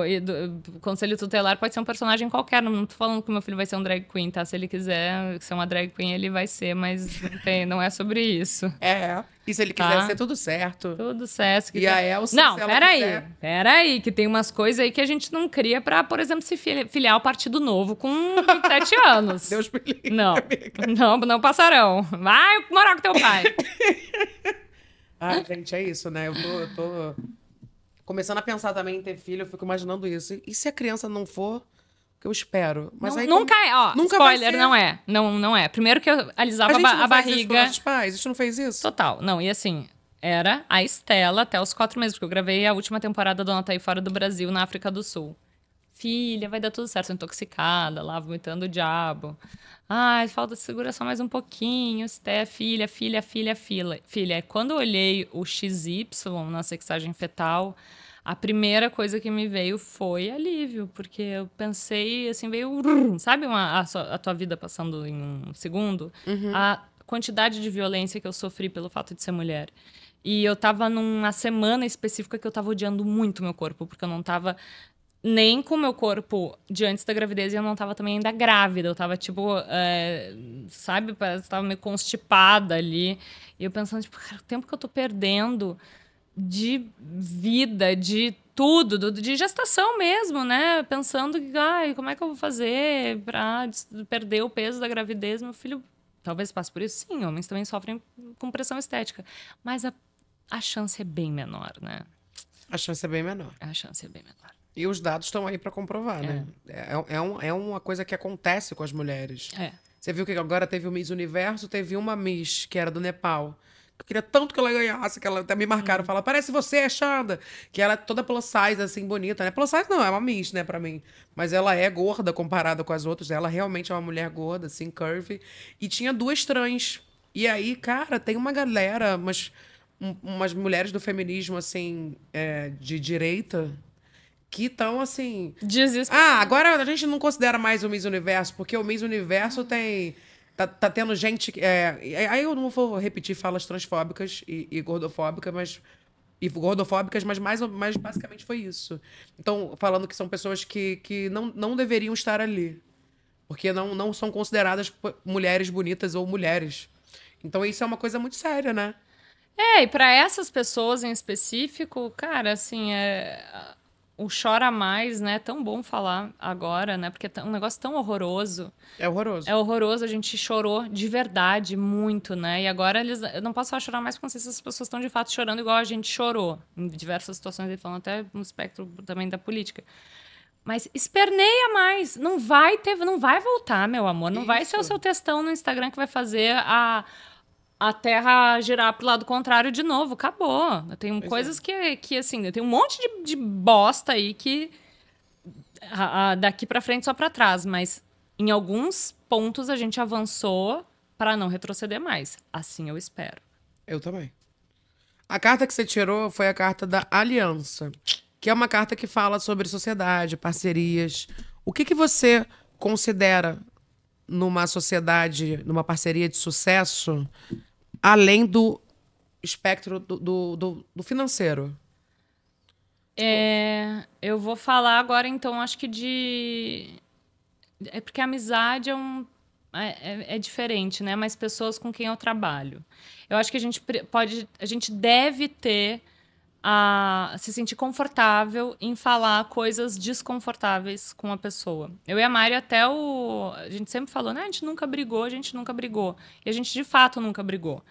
B: do, Conselho Tutelar, pode ser um personagem qualquer. Não tô falando que meu filho vai ser um drag queen, tá? Se ele quiser ser uma drag queen, ele vai ser, mas não, tem, não é sobre isso. É. E se ele tá? ser tudo certo. Tudo certo. E a Elsa. É não, peraí. Peraí, que tem umas coisas aí que a gente não cria pra, por exemplo, se filiar ao Partido Novo com 27 anos. Deus me livre. Não. não. Não passarão. Vai morar com teu pai.
A: ah, gente, é isso, né? Eu tô, eu tô começando a pensar também em ter filho, eu fico imaginando isso. E se a criança não for eu espero. Mas não, aí, nunca como... é, ó. Nunca spoiler, não é.
B: Não, não é. Primeiro que eu alisava a, gente não a barriga. Isso pais. A gente não fez isso? Total. Não, e assim, era a Estela até os quatro meses, porque eu gravei a última temporada do Natai Fora do Brasil, na África do Sul. Filha, vai dar tudo certo, intoxicada, lá vomitando o diabo. Ai, falta segura só mais um pouquinho, Esté, filha, filha, filha, filha. Filha, quando eu olhei o XY na sexagem fetal, a primeira coisa que me veio foi alívio, porque eu pensei, assim, veio, sabe, uma, a, sua, a, tua vida passando em um segundo, uhum. a quantidade de violência que eu sofri pelo fato de ser mulher. E eu tava numa semana específica que eu tava odiando muito meu corpo, porque eu não tava nem com o meu corpo de antes da gravidez e eu não tava também ainda grávida. Eu tava, tipo, é, sabe, parece que tava meio constipada ali. E eu pensando, tipo, cara, o tempo que eu tô perdendo de vida, de tudo, de gestação mesmo, né? Pensando que, ai, como é que eu vou fazer para perder o peso da gravidez? Meu filho talvez passe por isso. Sim, homens também sofrem com pressão estética. Mas a, a chance é bem menor, né? A chance é bem menor. A chance é bem
A: menor. E os dados estão aí para comprovar, é. né? É, é, é, é, um, é uma coisa que acontece com as mulheres. É. Você viu que agora teve o Miss Universo, teve uma Miss que era do Nepal eu queria tanto que ela ganhasse, que ela até me marcaram, uhum. falar, parece você, é Xanda. Que ela é toda plus size, assim, bonita, né? Plus size não, é uma miss, né, pra mim. Mas ela é gorda comparada com as outras. Ela realmente é uma mulher gorda, assim, curvy. E tinha duas trans. E aí, cara, tem uma galera, mas umas mulheres do feminismo, assim, é, de direita, que estão assim. Desesperadas. Ah, agora a gente não considera mais o Miss Universo, porque o Miss Universo tem Tá, tá tendo gente. É, aí eu não vou repetir falas transfóbicas e, e gordofóbicas, mas. E gordofóbicas, mas mais, mais basicamente foi isso. Então, falando que são pessoas que, que não, não deveriam estar ali. Porque não, não são consideradas mulheres bonitas ou mulheres. Então, isso é uma coisa muito séria, né?
B: É, e para essas pessoas em específico, cara, assim, é, o chora mais, né? É tão bom falar agora, né? Porque é um negócio tão horroroso. É horroroso. É horroroso, a gente chorou de verdade muito, né? E agora eles. Eu não posso falar chorar mais com não se as pessoas estão de fato chorando igual a gente chorou. Em diversas situações, ele falando até no espectro também da política. Mas esperneia mais. Não vai ter, não vai voltar, meu amor. Não Isso. vai ser o seu textão no Instagram que vai fazer a a Terra girar pro lado contrário de novo. Acabou. Tem coisas é. que, que, assim, tem um monte de, de bosta aí que a, a, daqui para frente só para trás, mas em alguns pontos a gente avançou para não retroceder mais. Assim eu espero.
A: Eu também. A carta que você tirou foi a carta da Aliança, que é uma carta que fala sobre sociedade, parcerias. O que, que você considera numa sociedade, numa parceria de sucesso, além do espectro do, do, do, do financeiro?
B: É, eu vou falar agora, então, acho que de. É porque a amizade é um. É, é, é diferente, né? Mas pessoas com quem eu trabalho. Eu acho que a gente pode. A gente deve ter a se sentir confortável em falar coisas desconfortáveis com a pessoa. Eu e a Mari até o a gente sempre falou, né, a gente nunca brigou, a gente nunca brigou. E a gente de fato nunca brigou.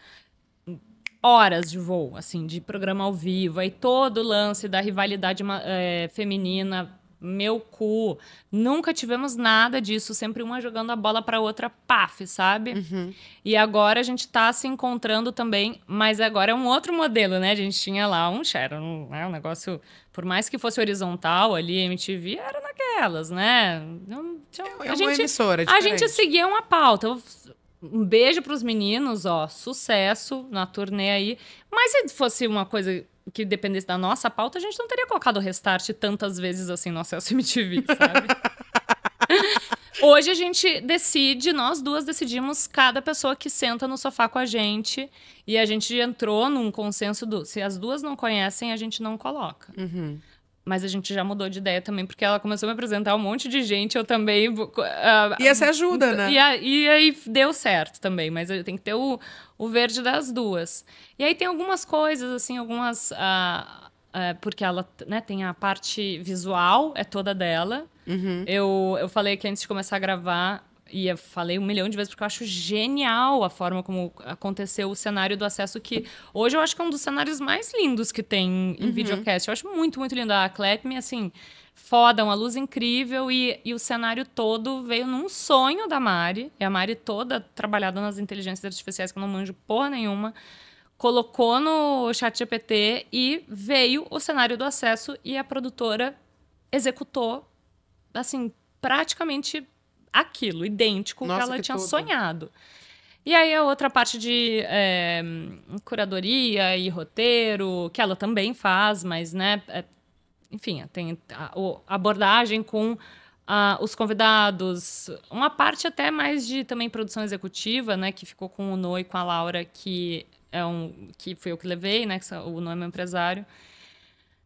B: Horas de voo, assim, de programa ao vivo, aí todo o lance da rivalidade é, feminina meu cu. Nunca tivemos nada disso, sempre uma jogando a bola para outra, paf, sabe? Uhum. E agora a gente tá se encontrando também, mas agora é um outro modelo, né? A gente tinha lá um share, um, né, um negócio, por mais que fosse horizontal ali, MTV era naquelas, né? Então,
A: é, é a gente, emissora, A gente
B: seguia uma pauta. Um beijo para os meninos, ó, sucesso na turnê aí. Mas se fosse uma coisa que dependesse da nossa pauta, a gente não teria colocado o restart tantas vezes assim no Acesso MTV, sabe? Hoje a gente decide, nós duas decidimos cada pessoa que senta no sofá com a gente. E a gente entrou num consenso do se as duas não conhecem, a gente não coloca. Uhum. Mas a gente já mudou de ideia também, porque ela começou a me apresentar um monte de gente, eu também. Uh, e essa ajuda, uh, né? E, a, e aí deu certo também, mas tem que ter o, o verde das duas. E aí tem algumas coisas, assim, algumas. Uh, uh, porque ela né, tem a parte visual, é toda dela. Uhum. Eu, eu falei que antes de começar a gravar, e eu falei um milhão de vezes porque eu acho genial a forma como aconteceu o cenário do acesso que hoje eu acho que é um dos cenários mais lindos que tem em uhum. videocast. Eu acho muito, muito lindo a me assim, foda, uma luz incrível e, e o cenário todo veio num sonho da Mari, e a Mari toda trabalhada nas inteligências artificiais que eu não manjo porra nenhuma. Colocou no chat GPT e veio o cenário do acesso e a produtora executou, assim, praticamente aquilo, idêntico Nossa, que ela que tinha tudo. sonhado. E aí a outra parte de é, curadoria e roteiro, que ela também faz, mas, né, é, enfim, tem a, a abordagem com a, os convidados, uma parte até mais de também produção executiva, né, que ficou com o Noi e com a Laura, que é um que foi eu que levei, né, que o Noi é meu empresário.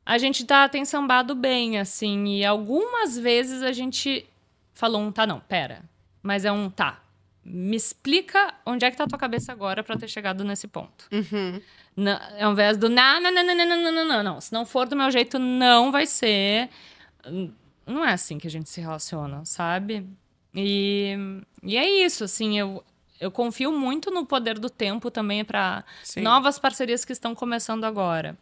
B: A gente tá, tem sambado bem, assim, e algumas vezes a gente falou um tá não, pera. Mas é um tá. Me explica onde é que tá a tua cabeça agora para ter chegado nesse ponto. Uhum. Na, ao é invés do não, não, não, não, não, não, não, não, não. Se não for do meu jeito, não vai ser. Não é assim que a gente se relaciona, sabe? E, e é isso, assim, eu, eu confio muito no poder do tempo também para novas parcerias que estão começando agora.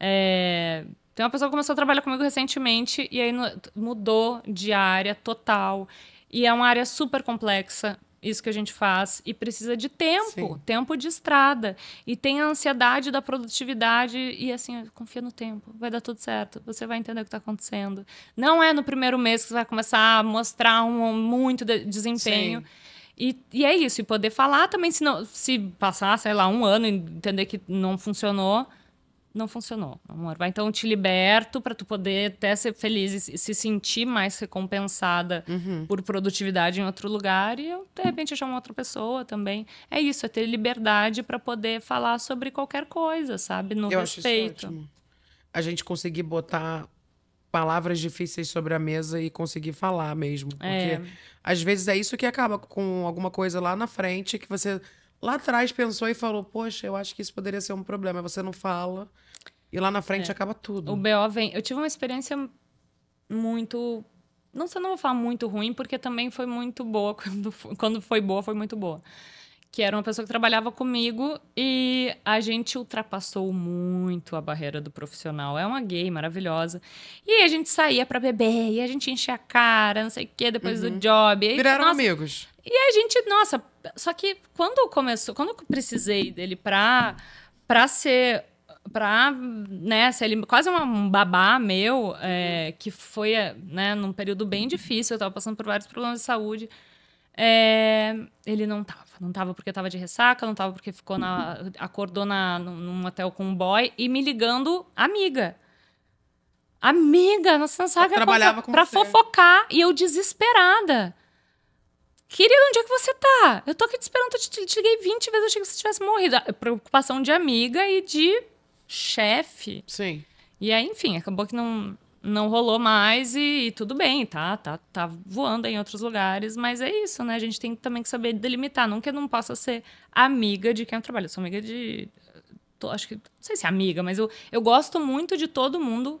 B: É, tem então, uma pessoa que começou a trabalhar comigo recentemente e aí mudou de área total. E é uma área super complexa, isso que a gente faz e precisa de tempo, Sim. tempo de estrada. E tem a ansiedade da produtividade e assim, confia no tempo, vai dar tudo certo, você vai entender o que está acontecendo. Não é no primeiro mês que você vai começar a mostrar um, muito de desempenho. Sim. E, e é isso, e poder falar também, se, não, se passar, sei lá, um ano e entender que não funcionou, não funcionou, amor. Vai então te liberto para tu poder até ser feliz e se sentir mais recompensada uhum. por produtividade em outro lugar e eu, de repente achar uma outra pessoa também. É isso, é ter liberdade para poder falar sobre qualquer coisa, sabe? No eu respeito. Acho isso ótimo.
A: A gente conseguir botar palavras difíceis sobre a mesa e conseguir falar mesmo, é. porque é. às vezes é isso que acaba com alguma coisa lá na frente que você lá atrás pensou e falou: Poxa, eu acho que isso poderia ser um
B: problema. Você não
A: fala. E lá na frente é. acaba tudo. O
B: BO vem. Eu tive uma experiência muito. Não sei, não vou falar muito ruim, porque também foi muito boa. Quando, quando foi boa, foi muito boa. Que era uma pessoa que trabalhava comigo e a gente ultrapassou muito a barreira do profissional. É uma gay maravilhosa. E aí a gente saía para beber, e a gente enchia a cara, não sei o quê, depois uhum. do job. E Viraram nossa, amigos. E a gente, nossa, só que quando começou, quando eu precisei dele pra, pra ser para né, se ele, quase um babá meu, é, que foi é, né, num período bem difícil, eu estava passando por vários problemas de saúde. É, ele não tava. Não tava porque tava de ressaca, não tava porque ficou na. acordou na, num, hotel com um boy e me ligando, amiga. Amiga, nossa, não sabe trabalhava pra, fofocar. E eu desesperada. Querida, onde é que você tá? Eu tô aqui te esperando, eu te, te liguei 20 vezes, eu achei que você tivesse morrido. Preocupação de amiga e de chefe. Sim. E aí, enfim, acabou que não, não rolou mais e, e, tudo bem, tá, tá? Tá voando em outros lugares, mas é isso, né? A gente tem também que saber delimitar. Não que eu não possa ser amiga de quem eu trabalho. Eu sou amiga de. Tô, acho que. Não sei se é amiga, mas eu, eu gosto muito de todo mundo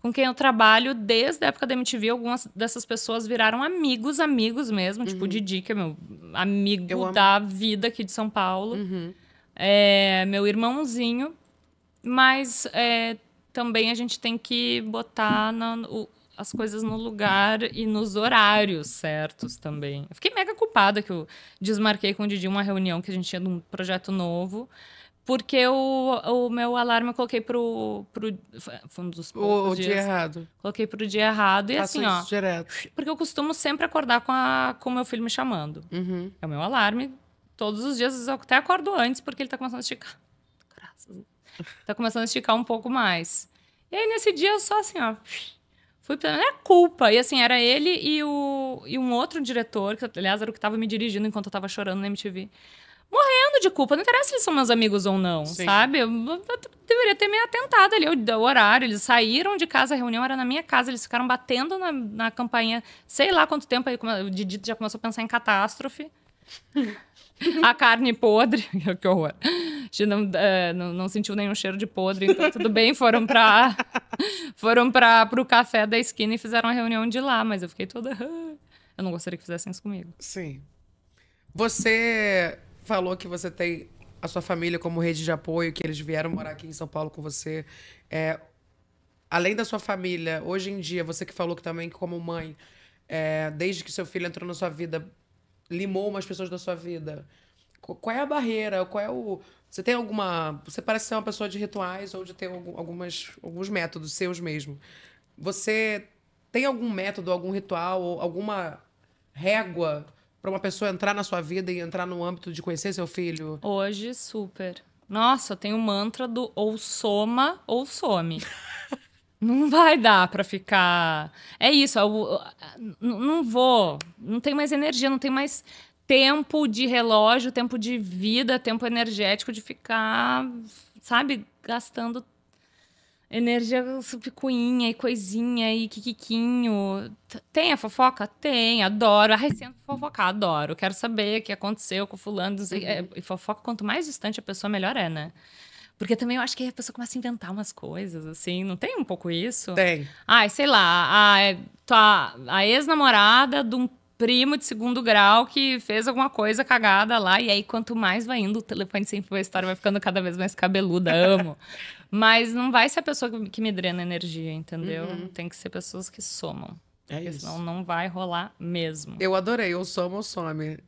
B: com quem eu trabalho desde a época da MTV. Algumas dessas pessoas viraram amigos, amigos mesmo. Tipo uhum. Tipo o Didi, que é meu amigo da vida aqui de São Paulo. Uhum. É, meu irmãozinho mas é, também a gente tem que botar na, o, as coisas no lugar e nos horários certos também. Eu fiquei mega culpada que eu desmarquei com o Didi uma reunião que a gente tinha de um projeto novo. Porque o, o meu alarme eu coloquei pro. pro foi um dos o, o dias, dia errado. Coloquei pro dia errado. E Faço assim, ó. Direto. Porque eu costumo sempre acordar com o com meu filho me chamando. Uhum. É o meu alarme. Todos os dias eu até acordo antes, porque ele tá começando a esticar. Tá começando a esticar um pouco mais. E aí, nesse dia, eu só assim, ó. Fui pensando, é culpa. E assim, era ele e, o, e um outro diretor, que aliás era o que tava me dirigindo enquanto eu tava chorando na MTV. Morrendo de culpa. Não interessa se eles são meus amigos ou não, Sim. sabe? Eu, eu, deveria ter me atentado ali, o, o, horário. Eles saíram de casa, a reunião era na minha casa, eles ficaram batendo na, na campainha, sei lá quanto tempo. Aí o Didito já começou a pensar em catástrofe. a carne podre. que horror. A gente não, é, não, não, sentiu nenhum cheiro de podre, então tudo bem. Foram para foram para o café da esquina e fizeram a reunião de lá, mas eu fiquei toda. Eu não gostaria que fizessem isso comigo. Sim.
A: Você falou que você tem a sua família como rede de apoio, que eles vieram morar aqui em São Paulo com você. É, além da sua família, hoje em dia, você que falou que também, como mãe, é, desde que seu filho entrou na sua vida, limou umas pessoas da sua vida? Qual é a barreira? Qual é o. Você tem alguma. Você parece ser uma pessoa de rituais ou de ter algumas, alguns métodos seus mesmo. Você tem algum método, algum ritual, ou alguma régua para uma pessoa entrar
B: na sua vida e entrar no âmbito de conhecer seu filho? Hoje, super. Nossa, tenho o mantra do ou soma ou some. Não vai dar para ficar. É isso, eu, é não vou. Não tem mais energia, não tem mais tempo de relógio, tempo de vida, tempo energético de ficar, sabe, gastando energia picuinha e coisinha e quiquinho Tem a fofoca? Tem, adoro. Ai, sendo fofocar, adoro. Quero saber o que aconteceu com fulano. Uhum. É, e fofoca, quanto mais distante a pessoa, melhor é, né? Porque também eu acho que a pessoa começa a inventar umas coisas, assim, não tem um pouco isso? Tem. Ai, sei lá, a, a ex-namorada de um primo de segundo grau que fez alguma coisa cagada lá, e aí quanto mais vai indo, o telefone sempre vai história vai ficando cada vez mais cabeluda, amo. Mas não vai ser a pessoa que me drena energia, entendeu? Uhum. Tem que ser pessoas que somam. É isso. Senão não vai rolar mesmo.
A: Eu adorei, ou soma ou some.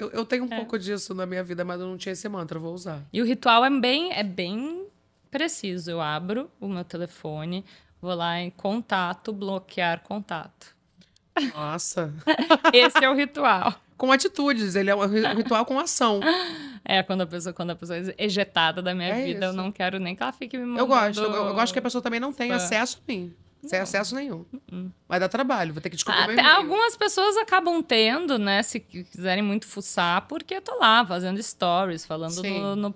A: Eu, eu tenho um é. pouco disso na minha vida, mas eu não tinha esse mantra, vou usar.
B: E o ritual é bem, é bem preciso. Eu abro o meu telefone, vou lá em contato, bloquear contato. Nossa! Esse é o ritual. Com atitudes, ele é um ritual com ação. É, quando a pessoa, quando a pessoa é ejetada da minha é vida, isso. eu não quero nem que ela fique me mandando. Eu gosto, eu, eu gosto que a pessoa também não tenha acesso a mim.
A: Sem não. acesso nenhum. Hum, hum. Vai dar trabalho, vou ter que descobrir Até
B: Algumas pessoas acabam tendo, né? Se quiserem muito fuçar, porque eu tô lá fazendo stories, falando no, no,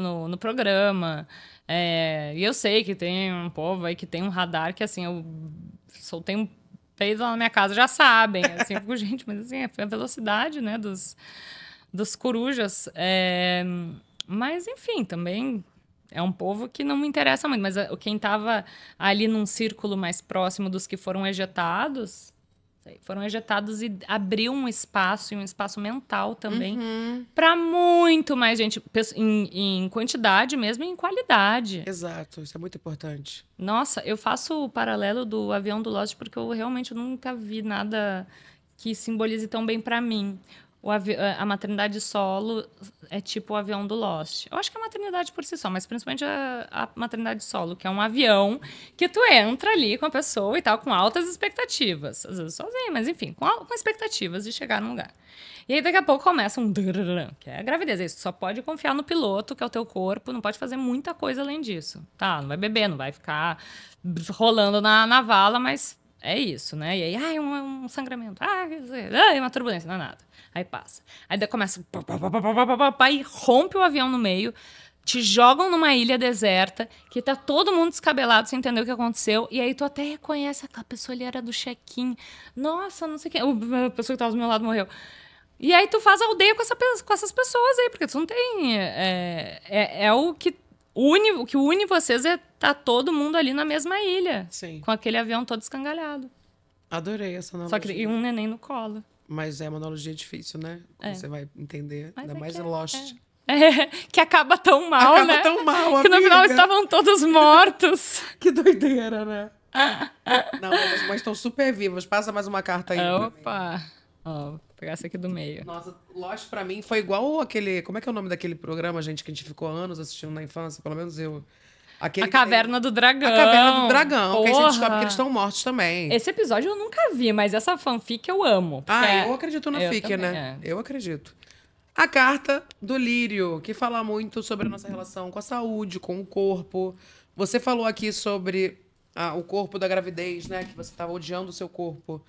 B: no, no, programa. É, e eu sei que tem um povo aí que tem um radar que, assim, eu soltei um peido lá na minha casa, já sabem. Assim, eu fico, gente, mas assim, foi é a velocidade, né? Dos, dos corujas. É, mas, enfim, também é um povo que não me interessa muito, mas ah, quem estava ali num círculo mais próximo dos que foram ejetados, foram ejetados e abriu um espaço, e um espaço mental também, uhum. para muito mais gente, em, em quantidade mesmo e em qualidade. Exato, isso é muito importante. Nossa, eu faço o paralelo do avião do Lost porque eu realmente nunca vi nada que simbolize tão bem para mim. Eh, a maternidade solo é tipo o avião do Lost. Eu acho que é a maternidade por si só, mas principalmente a, a maternidade solo, que é um avião que tu entra ali com a pessoa e tal, com altas expectativas. Às vezes sozinho, mas enfim, com, com expectativas de chegar num lugar. E aí daqui a pouco começa um que é a gravidez. É isso só pode confiar no piloto, que é o teu corpo, não pode fazer muita coisa além disso. Tá, não vai beber, não vai ficar rolando na, na vala, mas é isso, né? E aí, ai, um, um sangramento, ah, ai, uma turbulência, não é nada. Aí passa. Aí daí começa. Pá, pá, pá, pá, pá, pá, e rompe o avião no meio, te jogam numa ilha deserta, que tá todo mundo descabelado sem entender o que aconteceu. E aí tu até reconhece aquela pessoa ali era do check-in. Nossa, não sei quem. A pessoa que tava do meu lado morreu. E aí tu faz aldeia com, essa, com essas pessoas aí, porque tu não tem. É, é, é o que une, que une vocês é tá todo mundo ali na mesma ilha. Sim. Com aquele avião todo escangalhado.
A: Adorei essa analogia. Só que e um neném no colo. Mas é uma analogia difícil, né? É. Você vai entender. Mas ainda é mais é, Lost.
B: É. é que acaba tão mal, acaba né? Acaba tão mal, amiga. Que no final estavam todos mortos.
A: que doideira, né? Não, mas estão super vivos. Passa mais uma carta aí. Opa! Ó pegar essa aqui do meio. Nossa, Lost pra mim foi igual aquele. Como é que é o nome daquele programa, gente, que a gente ficou anos assistindo na infância? Pelo menos eu. Aquele a Caverna tem... do Dragão. A Caverna do Dragão, Porque a gente descobre que eles estão
B: mortos também. Esse episódio eu nunca vi, mas essa fanfic eu amo. Ah, é... eu acredito na fic, né?
A: É. Eu acredito. A carta do Lírio, que fala muito sobre a nossa relação com a saúde, com o corpo. Você falou aqui sobre ah, o corpo da gravidez, né? Que você estava odiando o seu corpo.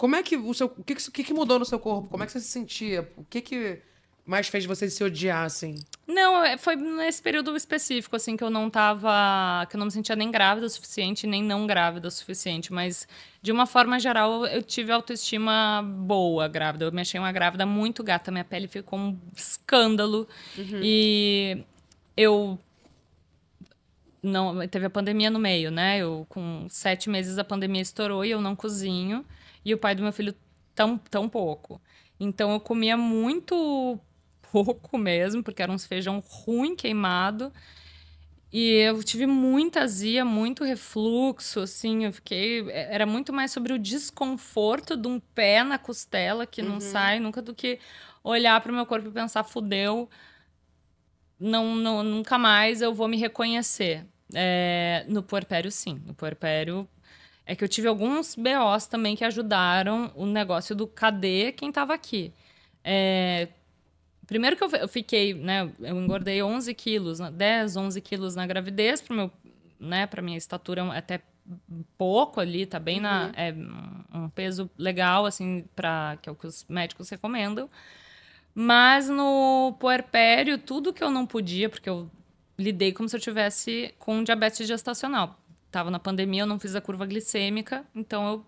A: Como é que o seu. O que, que mudou no seu corpo? Como é que você se sentia? O que, que mais fez você se odiar, assim?
B: Não, é, foi nesse período específico, assim, que eu não tava. que eu não me sentia nem grávida o suficiente, nem não grávida o suficiente. Mas, de uma forma geral, eu tive autoestima boa grávida. Eu me achei uma grávida muito gata, minha pele ficou um escândalo. Uhum. E eu não teve a pandemia no meio, né? Eu com sete meses a pandemia estourou e eu não cozinho e o pai do meu filho tão, tão pouco. Então eu comia muito pouco mesmo, porque era uns feijão ruim queimado. E eu tive muita azia, muito refluxo, assim, eu fiquei. É, era muito mais sobre o desconforto de um pé na costela que não uhum. sai nunca do que olhar para o meu corpo e pensar, fudeu, não, não, nunca mais eu vou me reconhecer. É, no puerpério, sim. No puerpério, é que eu tive alguns BOs também que ajudaram o negócio do cadê quem estava aqui. É, primeiro que eu fiquei, né, eu engordei 11 quilos, 10, 11 quilos na gravidez, pro meu, né, pra minha estatura é é até pouco ali, tá bem uhum. na... É, um peso legal, assim, pra, que é o que os médicos recomendam. Mas no puerpério, tudo que eu não podia, porque eu lidei como se eu tivesse com diabetes gestacional estava na pandemia, eu não fiz a curva glicêmica, então eu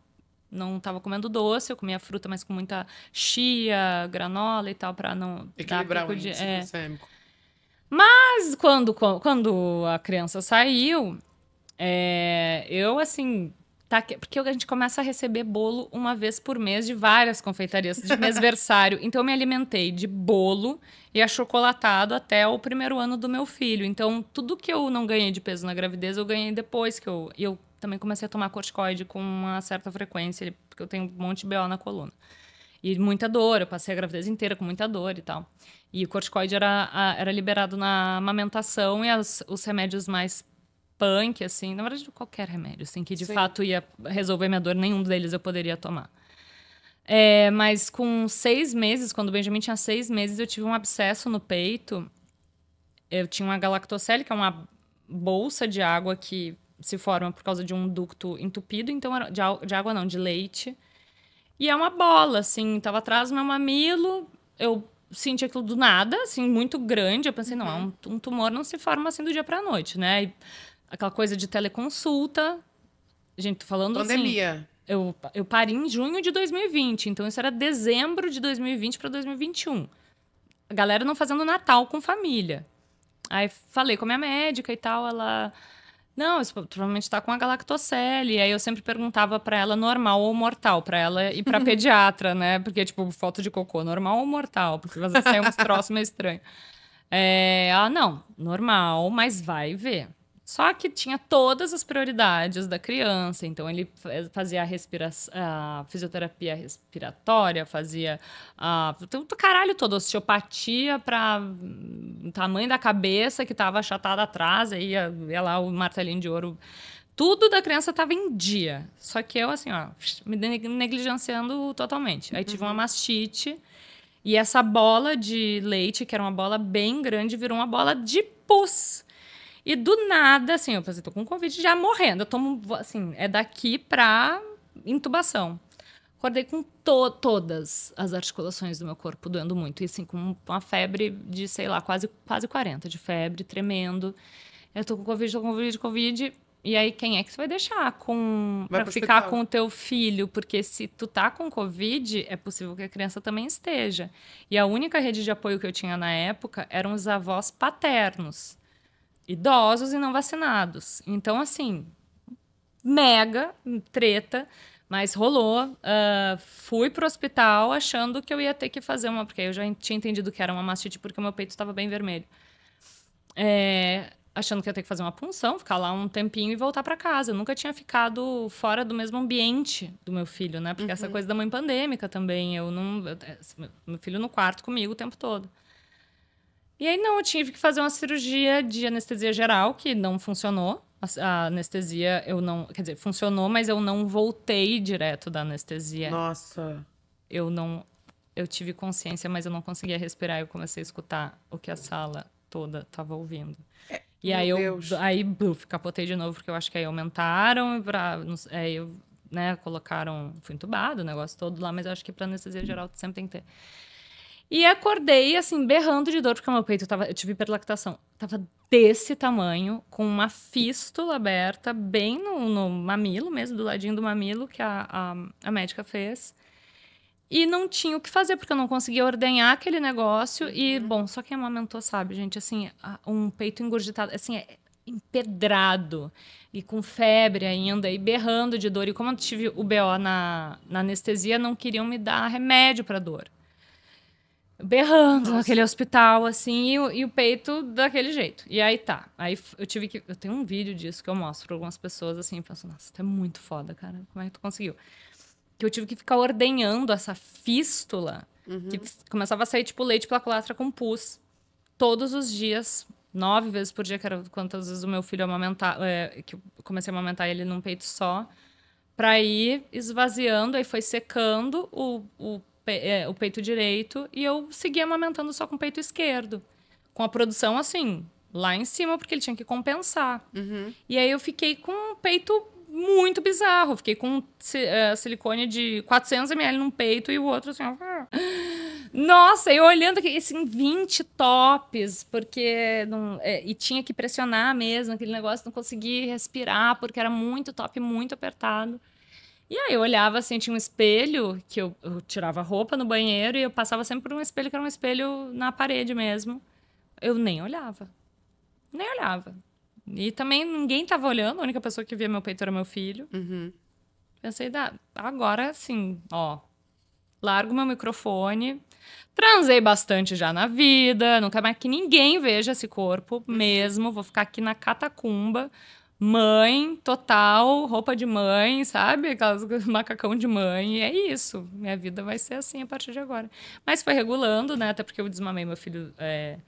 B: não estava comendo doce, eu comia fruta, mas com muita chia, granola e tal, para não equilibrar o índice é. glicêmico. Mas quando, quando a criança saiu, é, eu, assim, tá? Porque a gente começa a receber bolo uma vez por mês de várias confeitarias, de aniversário então eu me alimentei de bolo e achocolatado até o primeiro ano do meu filho. Então tudo que eu não ganhei de peso na gravidez, eu ganhei depois que eu. eu também comecei a tomar corticoide com uma certa frequência, porque eu tenho um monte de BO na coluna. E muita dor, eu passei a gravidez inteira com muita dor e tal. E o corticoide era, era liberado na amamentação e as, os remédios mais punk, assim, na verdade, de qualquer remédio, assim, que de Sim. fato ia resolver minha dor, nenhum deles eu poderia tomar. É, mas com seis meses, quando o Benjamin tinha seis meses, eu tive um abscesso no peito. Eu tinha uma galactocele, que é uma bolsa de água que se forma por causa de um ducto entupido, então era de, de água não, de leite. E é uma bola, assim, tava atrás do meu mamilo, eu senti aquilo do nada, assim, muito grande. Eu pensei, não, é uhum. um, um tumor não se forma assim do dia pra noite, né? E aquela coisa de teleconsulta. Gente, tô falando Pandemia. assim... Pandemia. Eu, eu parei em junho de 2020, então isso era dezembro de 2020 para 2021. A galera não fazendo Natal com família. Aí falei com a minha médica e tal, ela... Não, isso provavelmente está com a galactocele. Aí eu sempre perguntava para ela normal ou mortal, para ela e para pediatra, né? Porque, tipo, foto de cocô, normal ou mortal? Porque às vezes sai uns troços meio estranhos. É, ah, não, normal, mas vai ver. Só que tinha todas as prioridades da criança, então ele fazia a, respira a fisioterapia respiratória, fazia a então o caralho todo, osteopatia para hum, tamanho da cabeça que estava achatada atrás, aí ia, ia lá o martelinho de ouro tudo da criança estava em dia. Só que eu, assim, ó, me negligenciando totalmente. Aí tive uma uhum. mastite. E essa bola de leite, que era uma bola bem grande, virou uma bola de pus. E do nada, assim, eu pensei, assim, tô com um convite já morrendo. Eu tomo, assim, é daqui pra intubação. Acordei com to todas as articulações do meu corpo doendo muito. E, assim, com uma febre de, sei lá, quase, quase 40 de febre, tremendo. Eu tô com Covid, tô com Covid, Covid. E aí, quem é que você vai deixar com vai pra ficar com o teu filho? Porque se tu tá com Covid, é possível que a criança também esteja. E a única rede de apoio que eu tinha na época eram os avós paternos idosos e não vacinados. Então, assim, mega treta, mas rolou. Uh, fui pro hospital achando que eu ia ter que fazer uma, porque eu já tinha entendido que era uma mastite porque meu peito estava bem vermelho. É, achando que ia ter que fazer uma punção, ficar lá um tempinho e voltar para casa. Eu nunca tinha ficado fora do mesmo ambiente do meu filho, né? Porque uhum. essa coisa da mãe pandêmica também, eu não, eu, é, meu filho no quarto comigo o tempo todo. E aí, não, eu tive que fazer uma cirurgia de anestesia geral, que não funcionou. A anestesia, eu não. Quer dizer, funcionou, mas eu não voltei direto da anestesia. Nossa. Eu não. Eu tive consciência, mas eu não conseguia respirar. Eu comecei a escutar o que a sala toda estava ouvindo. É, e aí eu. Deus. Aí, buf, capotei de novo, porque eu acho que aí aumentaram pra. Aí eu, né, colocaram. Fui entubado, o negócio todo lá, mas eu acho que pra anestesia geral sempre tem que ter. E acordei, assim, berrando de dor, porque meu peito tava. Eu tive hiperlactação. Tava desse tamanho, com uma fístula aberta, bem no, no mamilo mesmo, do ladinho do mamilo, que a, a, a, médica fez. E não tinha o que fazer, porque eu não conseguia ordenhar aquele negócio. E, uhum. bom, só quem amamentou sabe, gente, assim, um peito engurgitado, assim, é empedrado e com febre ainda e berrando de dor. E como eu tive o BO na, na anestesia, não queriam me dar remédio para dor berrando Nossa. naquele hospital, assim, e o, e, o peito daquele jeito. E aí tá. Aí eu tive que. Eu tenho um vídeo disso que eu mostro pra algumas pessoas, assim, e penso, nossa, tu é muito foda, cara. Como é que tu conseguiu? Que eu tive que ficar ordenhando essa fístula, uhum. que começava a sair, tipo, leite pela culatra com pus, todos os dias, nove vezes por dia, que era quantas vezes o meu filho amamentava, é, que eu comecei a amamentar ele num peito só, pra ir esvaziando, aí foi secando o, o é, o peito direito e eu seguia amamentando só com o peito esquerdo. Com a produção assim, lá em cima, porque ele tinha que compensar. Uhum. E aí eu fiquei com um peito muito bizarro. Fiquei com uh, silicone de 400ml num peito e o outro assim. Nossa, eu olhando aqui, assim, 20 tops, porque. Não, é, e tinha que pressionar mesmo aquele negócio, não consegui respirar, porque era muito top, muito apertado. E aí eu olhava assim, tinha um espelho que eu, eu tirava roupa no banheiro e eu passava sempre por um espelho que era um espelho na parede mesmo. Eu nem olhava. Nem olhava. E também ninguém tava olhando, a única pessoa que via meu peito era meu filho. Uhum. Pensei, da agora sim, ó. Largo meu microfone. Transei bastante já na vida, não quero mais que ninguém veja esse corpo uhum. mesmo. Vou ficar aqui na catacumba mãe total, roupa de mãe, sabe? Aquelas macacão de mãe. E é isso. Minha vida vai ser assim a partir de agora. Mas foi regulando, né? Até porque eu desmamei meu filho é,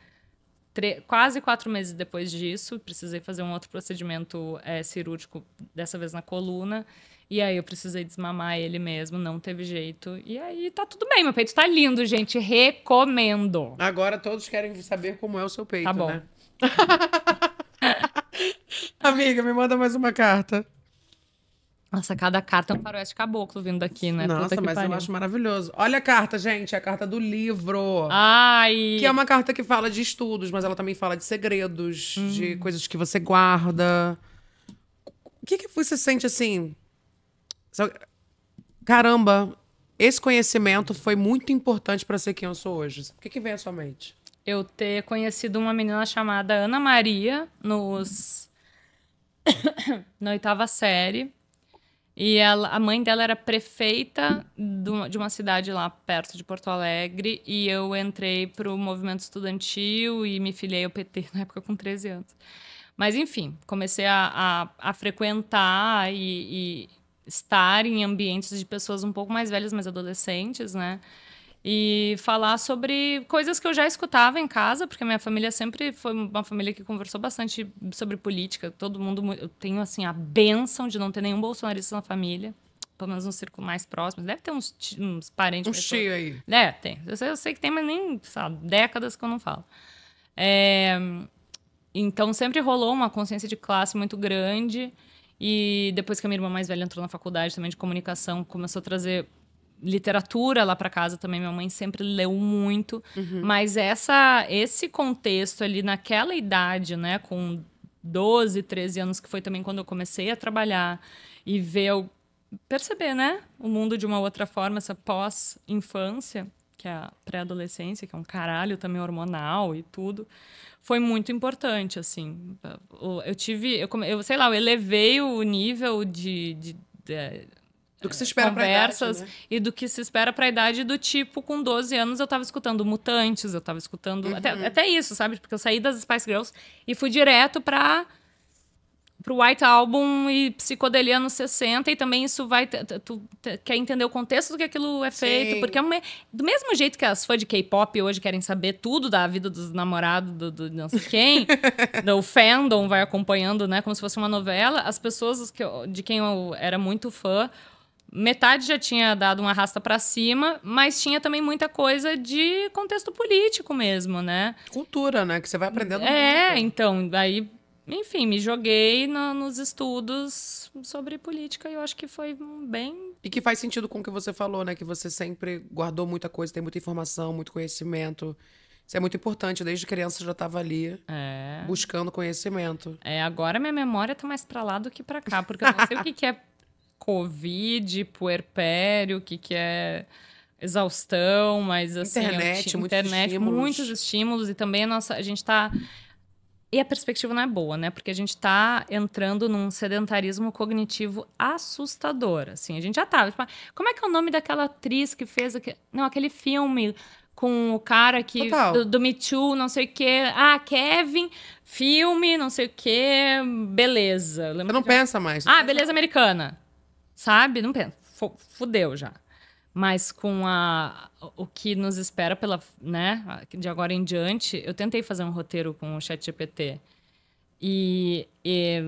B: quase quatro meses depois disso. Precisei fazer um outro procedimento é, cirúrgico, dessa vez na coluna. E aí eu precisei desmamar ele mesmo, não teve jeito. E aí tá tudo bem, meu peito tá lindo, gente. Recomendo. Agora todos querem saber como é o seu peito, tá bom. né? Amiga, me manda mais uma carta. Nossa, cada carta é um
A: faroeste caboclo vindo daqui, né? Nossa, mas pariu. eu acho maravilhoso. Olha a carta, gente. É a carta do livro.
B: Ai! Que é uma
A: carta que fala de estudos, mas ela também fala de segredos, hum. de coisas que você guarda. O que, que você sente assim? Caramba, esse conhecimento foi muito importante para ser quem eu sou hoje. O
B: que, que vem à sua mente? Eu ter conhecido uma menina chamada Ana Maria nos na oitava série. E ela, a mãe dela era prefeita de uma cidade lá perto de Porto Alegre. E eu entrei para o movimento estudantil e me filiei ao PT na época com 13 anos. Mas, enfim, comecei a, a, a frequentar e, e estar em ambientes de pessoas um pouco mais velhas, mais adolescentes, né? e falar sobre coisas que eu já escutava em casa, porque minha família sempre foi uma família que conversou bastante sobre política. Todo mundo. Eu tenho, assim, a benção de não ter nenhum bolsonarista na família. Pelo menos no círculo mais próximo. Deve ter uns, uns parentes. um cheio aí. É, tem. Eu sei, eu sei, que tem, mas nem, sabe, décadas que eu não falo. É, então sempre rolou uma consciência de classe muito grande. E depois que a minha irmã mais velha entrou na faculdade também de comunicação, começou a trazer literatura lá para casa também minha mãe sempre leu muito uhum. mas essa esse contexto ali naquela idade né com 12 13 anos que foi também quando eu comecei a trabalhar e ver perceber né o mundo de uma outra forma essa pós infância que é a pré-adolescência que é um caralho também hormonal e tudo foi muito importante assim eu tive eu, eu sei lá eu elevei o nível de, de, de do que se espera conversas idade, né? e do que se espera para a idade do tipo com 12 anos eu estava escutando Mutantes, eu estava escutando uhum. até, até isso, sabe? Porque eu saí das Spice Girls e fui direto para pro White Album e psicodelia anos 60 e também isso vai tu quer entender o contexto do que aquilo é feito, Sim. porque é uma, do mesmo jeito que as fãs de K-pop hoje querem saber tudo da vida dos namorados do, do não sei quem, o fandom vai acompanhando, né, como se fosse uma novela, as pessoas que eu, de quem eu era muito fã metade já tinha dado uma arrasta para cima, mas tinha também muita coisa de contexto político mesmo, né? Cultura, né? Que você vai aprendendo. É, muito. então, daí, enfim, me joguei no, nos estudos sobre política e eu acho que foi bem. E que
A: faz sentido com o que você falou, né? Que você sempre guardou muita coisa, tem muita informação, muito conhecimento. Isso é muito importante, desde criança já estava ali é. buscando conhecimento.
B: É, agora minha memória está mais para lá do que para cá, porque eu não sei o que, que é Covid, puerpério, o que, que é exaustão, mas assim, é internet, é muitos, internet estímulos. muitos estímulos e também a nossa, a gente está e a perspectiva não é boa, né? Porque a gente está entrando num sedentarismo cognitivo assustador, assim. A gente já tá, tipo, ah, como é que é o nome daquela atriz que fez aquele, não, aquele filme com o cara que do, do, Me Too, não sei o quê. Ah, Kevin, filme, não sei o quê, beleza. Lembra Você não já... pensa mais. Né? Ah, beleza americana sabe? Não pensa, Fudeu já. Mas com a, o que nos espera pela, né, de agora em diante, eu tentei fazer um roteiro com o ChatGPT. E, e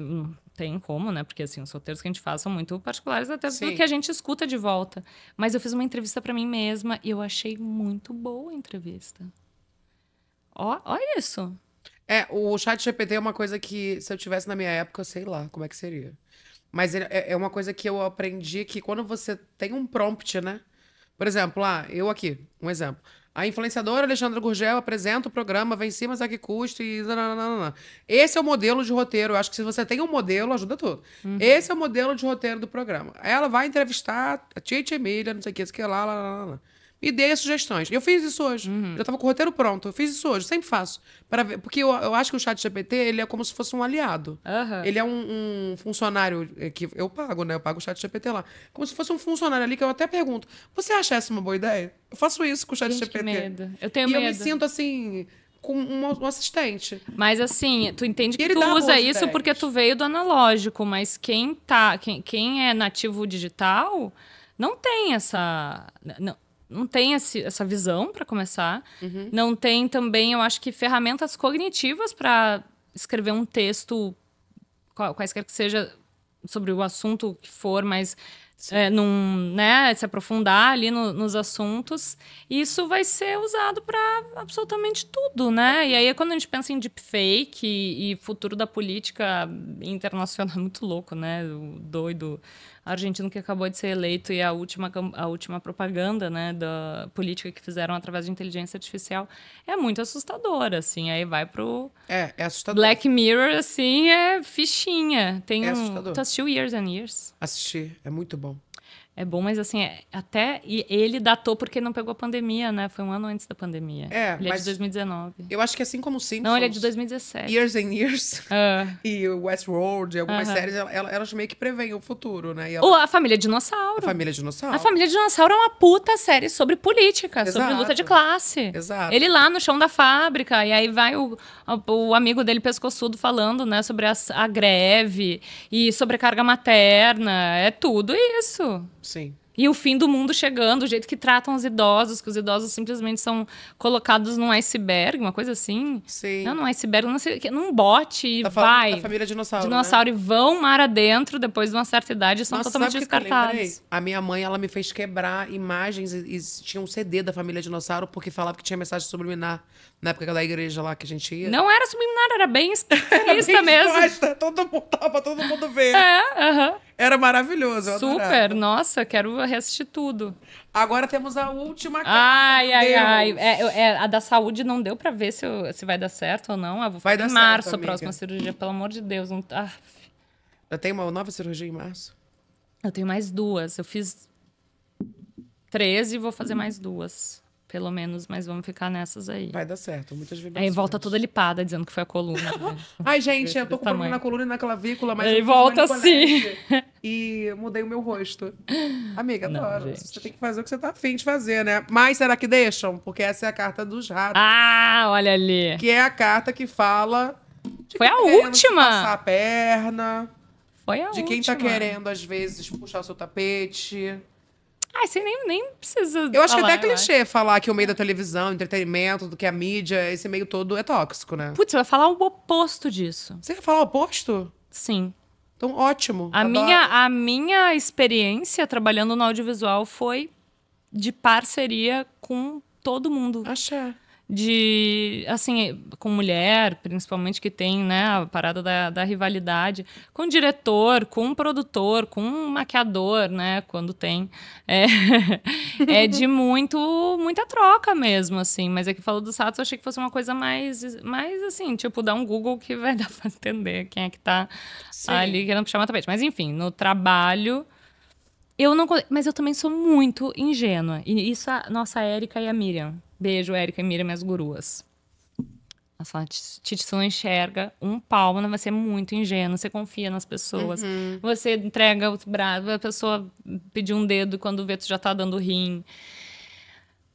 B: tem como, né? Porque assim, os roteiros que a gente faz são muito particulares até do que a gente escuta de volta. Mas eu fiz uma entrevista para mim mesma e eu achei muito boa a entrevista.
A: Ó, ó isso. É, o chat GPT é uma coisa que se eu tivesse na minha época, sei lá, como é que seria. Mas é, é uma coisa que eu aprendi que quando você tem um prompt, né? Por exemplo, ah, eu aqui, um exemplo. A influenciadora Alexandra Gurgel apresenta o programa Venci, mas a que custo e... Esse é o modelo de roteiro. Eu acho que se você tem um modelo, ajuda tudo. Uhum. Esse é o modelo de roteiro do programa. Ela vai entrevistar a Tite Emília, não sei o que, isso que lá, lá, lá, lá e dei as sugestões. Eu fiz isso hoje. Uhum. Já estava com o roteiro pronto. Eu fiz isso hoje. Sempre faço. para ver, Porque eu, eu acho que o chat GPT ele é como se fosse um aliado. Uhum. Ele é um, um, funcionário é, que eu pago, né? Eu pago o chat GPT lá. Como se fosse um funcionário ali que eu até pergunto. Você acha essa uma boa ideia? Eu faço isso com o chat Gente, GPT. Que medo. Eu tenho e medo. E eu me sinto
B: assim com um, assistente. Mas assim, tu entende que tu usa isso ideias. porque tu veio do analógico, mas quem tá, quem, quem é nativo digital não tem essa não, não tem esse, essa visão para começar, uhum. não tem também, eu acho que ferramentas cognitivas para escrever um texto, quaisquer que seja sobre o assunto que for, mas é, num, né, se aprofundar ali no, nos assuntos. E isso vai ser usado para absolutamente tudo, né? E aí, quando a gente pensa em deepfake e, e futuro da política internacional, é muito louco, né? O doido argentino que acabou de ser eleito e a última, a última propaganda né, da política que fizeram através de inteligência artificial é muito assustadora, assim. Aí vai pro... É, é assustador. Black Mirror, assim, é fichinha. Tem é um... assustador. Tu assistiu Years and Years? Assisti, é muito bom. É bom, mas assim, é, até ele datou porque não pegou a pandemia, né? Foi um ano antes da pandemia. É, ele mas é de
A: 2019.
B: Eu acho que assim como o Simpsons... Não, ele é de 2017.
A: Years and Years uh. e Westworld, algumas uh -huh. séries, elas meio que preveem o futuro, né? Ela... Ou A
B: Família Dinossauro. A Família Dinossauro. A Família Dinossauro é uma puta série sobre política, Exato. sobre luta de classe. Exato. Ele lá no chão da fábrica, e aí vai o, o amigo dele pescoçudo falando, né? Sobre a, a greve e sobre carga materna. É tudo isso. Sim. E o fim do mundo chegando, o jeito que tratam os idosos, que os idosos simplesmente são colocados num iceberg, uma coisa assim. Sim. Não, num iceberg, não num bote e tá vai. A família dinossauro. Né? Dinossauro né? e vão mar adentro depois de uma certa idade e são Nossa, totalmente descartados.
A: A minha mãe, ela me fez quebrar imagens e, e, tinha um CD da família dinossauro porque falava que tinha mensagem subliminar na época da igreja lá que a gente ia. Não
B: era subliminar, era bem extremista mesmo. Exposta, tá? todo mundo tava, todo mundo ver. É,
A: aham. Uh -huh. Era maravilhoso. Super, adorava. nossa, quero reassistir tudo. Agora temos a última carta. Ai, ai, ai. É,
B: é, a da saúde não deu para ver se, eu, se vai dar certo ou não. Eu ah, vou vai dar em março certo, a próxima cirurgia, pelo amor de Deus. Não... Ah. Eu tenho uma nova cirurgia em março? Eu tenho mais duas. Eu fiz 13 e vou fazer mais duas pelo menos, mas vamos ficar nessas aí. Vai dar certo, muitas vibrações. Aí volta toda lipada, dizendo que foi a coluna. Né? Ai, gente, eu tô com tamanho. problema na
A: coluna e na clavícula, mas. Aí volta assim. E mudei o meu rosto. Amiga, Não,
B: adoro. Gente. Você tem
A: que fazer o que você tá afim de fazer, né? Mas será que deixam? Porque essa é a carta dos ratos.
B: Ah, olha ali. Que
A: é a carta que fala. Foi a tá última! Passar a perna. Foi a de última. De quem tá querendo, às vezes, puxar o seu tapete.
B: Ah, você nem, nem precisa. Eu acho é falar, que até é clichê
A: acho. falar que o meio da televisão, entretenimento, do que a mídia, esse meio todo é tóxico, né? Putz, você vai falar o oposto disso. Você quer falar o oposto?
B: Sim. Então, ótimo. A, minha, a minha experiência trabalhando no audiovisual foi de parceria com todo mundo. Achei de assim com mulher principalmente que tem né a parada da, da rivalidade com diretor com produtor com maquiador né quando tem é, é de muito muita troca mesmo assim mas é que falou do Sato eu achei que fosse uma coisa mais mais assim tipo dar um Google que vai dar para entender quem é que tá Sim. ali querendo puxar o tapete mas enfim no trabalho eu não mas eu também sou muito ingênua e isso a nossa Érica e a Miriam Beijo, Érica e Mira, minhas guruas. A sua Titi não enxerga um palmo, né? você é muito ingênuo, você confia nas pessoas. Uhum. Você entrega o braço, a pessoa pediu um dedo quando vê, tu já tá dando rim.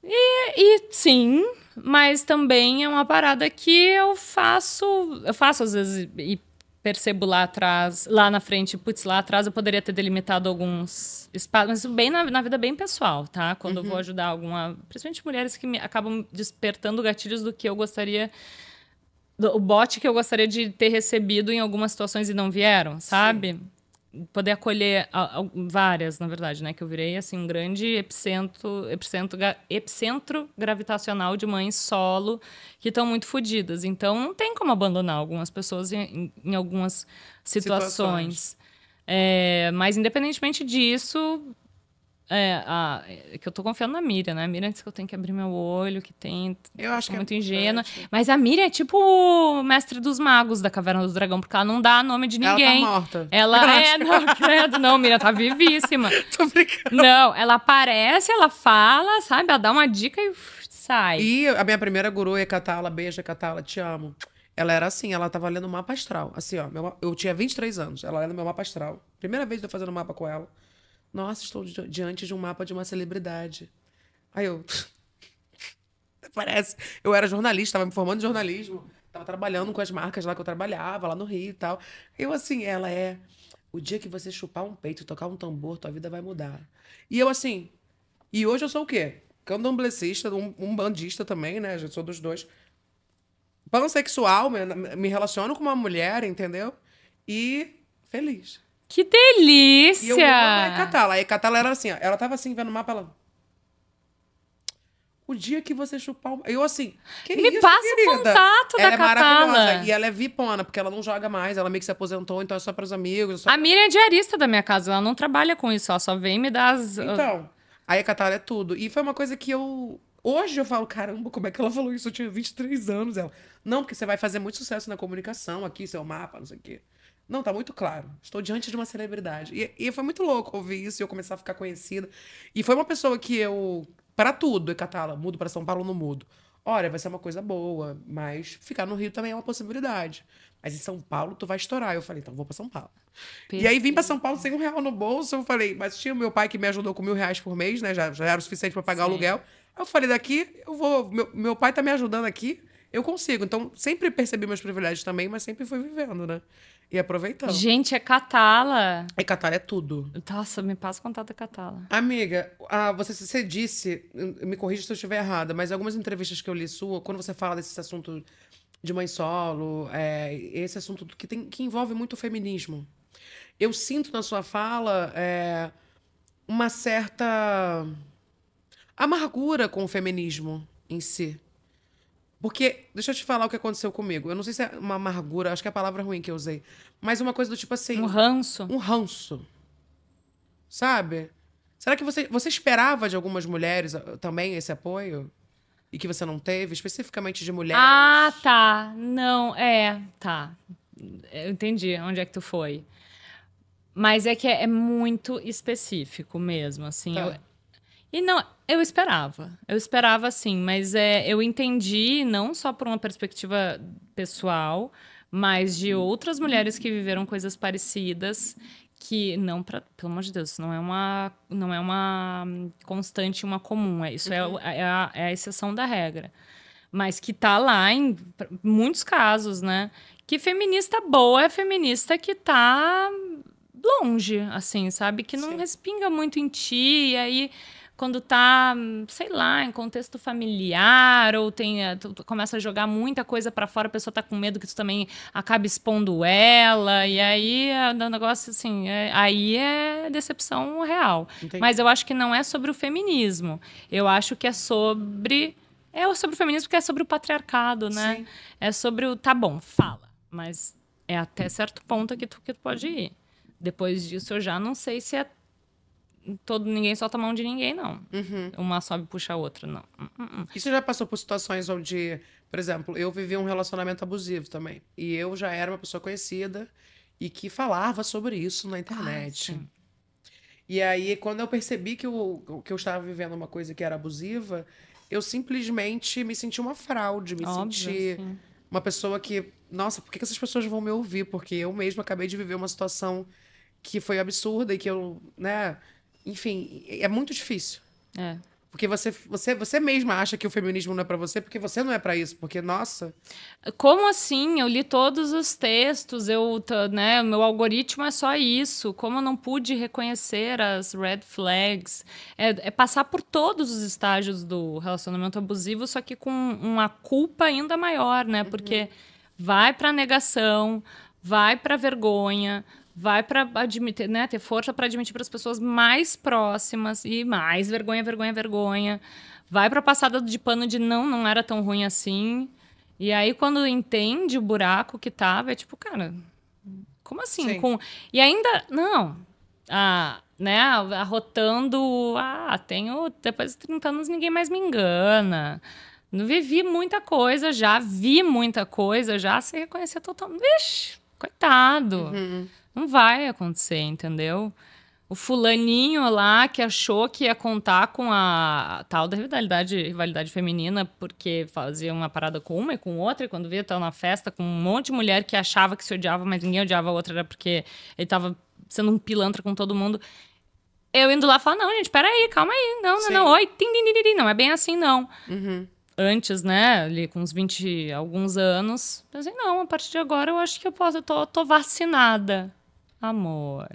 B: E, e, sim, mas também é uma parada que eu faço, eu faço às vezes e percebo lá atrás, lá na frente, putz, lá atrás eu poderia ter delimitado alguns espaços, mas bem na, na vida bem pessoal, tá? Quando uhum. eu vou uhum. ajudar alguma, principalmente mulheres que me, acabam despertando gatilhos do que eu gostaria do, o bote que eu gostaria de ter recebido em algumas situações e não vieram, sabe? Sim poder acolher a, a, várias, na verdade, né? Que eu virei assim um grande epicentro, epicentro, epicentro gravitacional de mães solo que estão muito fodidas. Então não tem como abandonar algumas pessoas em, em algumas situações. situações. É, mas independentemente disso, é, a, é que eu tô confiando na Miriam, né? A Miriam disse que eu tenho que abrir meu olho, que tem. Eu tá acho que é muito é ingênua. Mas a Miriam é tipo o mestre dos magos da Caverna do Dragão, porque ela não dá nome de ninguém. Ela tá morta. Ela é, não, credo, não, Miriam tá vivíssima. tô brincando. Não, ela aparece, ela fala, sabe? Ela dá uma dica e sai. E a minha primeira guru
A: é Catala, beija Catala, é te amo. Ela era assim, ela tava lendo o mapa astral. Assim, ó, meu, eu tinha 23 anos, ela lendo meu mapa astral. Primeira vez que eu fazendo mapa com ela. Nossa, estou di diante de um mapa de uma celebridade. Aí eu. Parece. Eu era jornalista, estava me formando em jornalismo. Estava trabalhando com as marcas lá que eu trabalhava, lá no Rio e tal. Eu, assim, ela é. O dia que você chupar um peito, tocar um tambor, tua vida vai mudar. E eu, assim. E hoje eu sou o quê? Candomblessista, um, um bandista também, né? Eu sou dos dois. Pansexual, me, me relaciono com uma mulher, entendeu? E feliz. Que delícia! E eu amo a Catala. A era assim, ó, ela tava assim, vendo o mapa, ela... O dia que você chupar o... Eu assim, que Me isso, passa querida? o contato ela da é Catala. maravilhosa. E ela é vipona, porque ela não joga mais. Ela meio que se aposentou, então é só pros amigos. É
B: só... A Miriam é diarista da minha casa. Ela não trabalha com isso. Ela só vem me dar as... Ah, então,
A: a Catala é tudo. E foi uma coisa que eu... Hoje eu falo, caramba, como é que ela falou isso? Eu tinha 23 anos. Ela, não, porque você vai fazer muito sucesso na comunicação aqui, seu mapa, não sei o quê. Não, tá muito claro. Estou diante de uma celebridade. E, e foi muito louco ouvir isso e eu começar a ficar conhecida. E foi uma pessoa que eu, para tudo, Ecatala, mudo para São Paulo, não mudo. Olha, vai ser uma coisa boa, mas ficar no Rio também é uma possibilidade. Mas em São Paulo, tu vai estourar. Eu falei, então vou para São Paulo. Perfeito. E aí vim para São Paulo sem um real no bolso. Eu falei, mas tinha o meu pai que me ajudou com mil reais por mês, né? Já, já era o suficiente para pagar Sim. o aluguel. Aí eu falei, daqui eu vou. Meu, meu pai tá me ajudando aqui, eu consigo. Então sempre percebi meus privilégios também, mas sempre fui vivendo, né? E aproveitando.
B: Gente, é Catala. É
A: Catala, é tudo. Nossa, me passa o contato da Catala. Amiga, você, você disse, me corrija se eu estiver errada, mas algumas entrevistas que eu li sua, quando você fala desse assunto de mãe solo, é, esse assunto que, tem, que envolve muito o feminismo. Eu sinto na sua fala é, uma certa amargura com o feminismo em si. Porque, deixa eu te falar o que aconteceu comigo. Eu não sei se é uma amargura, acho que é a palavra ruim que eu usei. Mas uma coisa do tipo assim. Um ranço. Um ranço. Sabe? Será que você, você esperava de algumas mulheres ah, também esse apoio? E que você não teve, especificamente
B: de mulheres? Ah, tá. Não, é, tá. Eu entendi onde é que tu foi. Mas é que é, é muito específico mesmo, assim. Tá. Eu... E não, eu esperava, eu esperava sim, mas é, eu entendi não só por uma perspectiva pessoal, mas de outras mulheres que viveram coisas parecidas que não pelo amor de Deus não é uma não é uma constante uma comum é isso é uhum. é, é, a, é a exceção da regra mas que tá lá em muitos casos né que feminista boa é feminista que tá longe assim sabe que não Sim. respinga muito em ti e aí quando tá, sei lá, em contexto familiar ou tem, eh, começa a jogar muita coisa para fora, a pessoa tá com medo que tu também acabe expondo ela e aí eh, o negócio assim, é, aí é decepção real. Entendi. Mas eu acho que não é sobre o feminismo. Eu acho que é sobre é sobre o feminismo porque é sobre o patriarcado, né? Sim. É sobre o tá bom, fala, mas é até certo ponto que tu que tu pode ir. Depois disso eu já não sei se é todo ninguém solta a mão de ninguém, não. Uhum. Uma sobe e puxa a outra, não. Uhum.
A: E você já passou por situações onde, por exemplo, eu vivi um relacionamento abusivo também. E eu já era uma pessoa conhecida e que falava sobre isso na internet. Ah, e aí, quando eu percebi que eu, que eu estava vivendo uma coisa que era abusiva, eu simplesmente me senti uma fraude, me Óbvio, senti sim. uma pessoa que, nossa, por que essas pessoas vão me ouvir? Porque eu mesma acabei de viver uma situação que foi absurda e que eu, né, enfim, é muito difícil. É. Porque você, você, você mesma acha que o feminismo não é para você, porque você não é para isso,
B: porque, nossa. Como assim? Eu li todos os textos, eu, né, meu algoritmo é só isso. Como eu não pude reconhecer as red flags? É, é passar por todos os estágios do relacionamento abusivo, só que com uma culpa ainda maior, né? Porque uhum. vai para negação, vai para vergonha, vai para admitir, né, ter força para admitir para as pessoas mais próximas e mais vergonha, vergonha, vergonha. Vai para passada de pano de não, não era tão ruim assim. E aí quando entende o buraco que tava, é tipo, cara, como assim? Sim. Com E ainda não, ah né, arrotando, ah, tenho depois de 30 anos ninguém mais me engana. Não vivi muita coisa já, vi muita coisa já, se reconhecer totalmente. Vixe, coitado. Uhum. Não vai acontecer, entendeu? O fulaninho lá que achou que ia contar com a tal da rivalidade, rivalidade feminina, porque fazia uma parada com uma e com outra, e quando via, tava na festa com um monte de mulher que achava que se odiava, mas ninguém odiava a outra, era porque ele tava sendo um pilantra com todo mundo. Eu indo lá falar, não, gente, peraí, calma aí, não, não, não, oi, tim, tim, tim, não é bem assim, não. Uhum. Antes, né, ali com uns 20 alguns anos, pensei, não, a partir de agora eu acho que eu posso, eu tô, tô vacinada amor.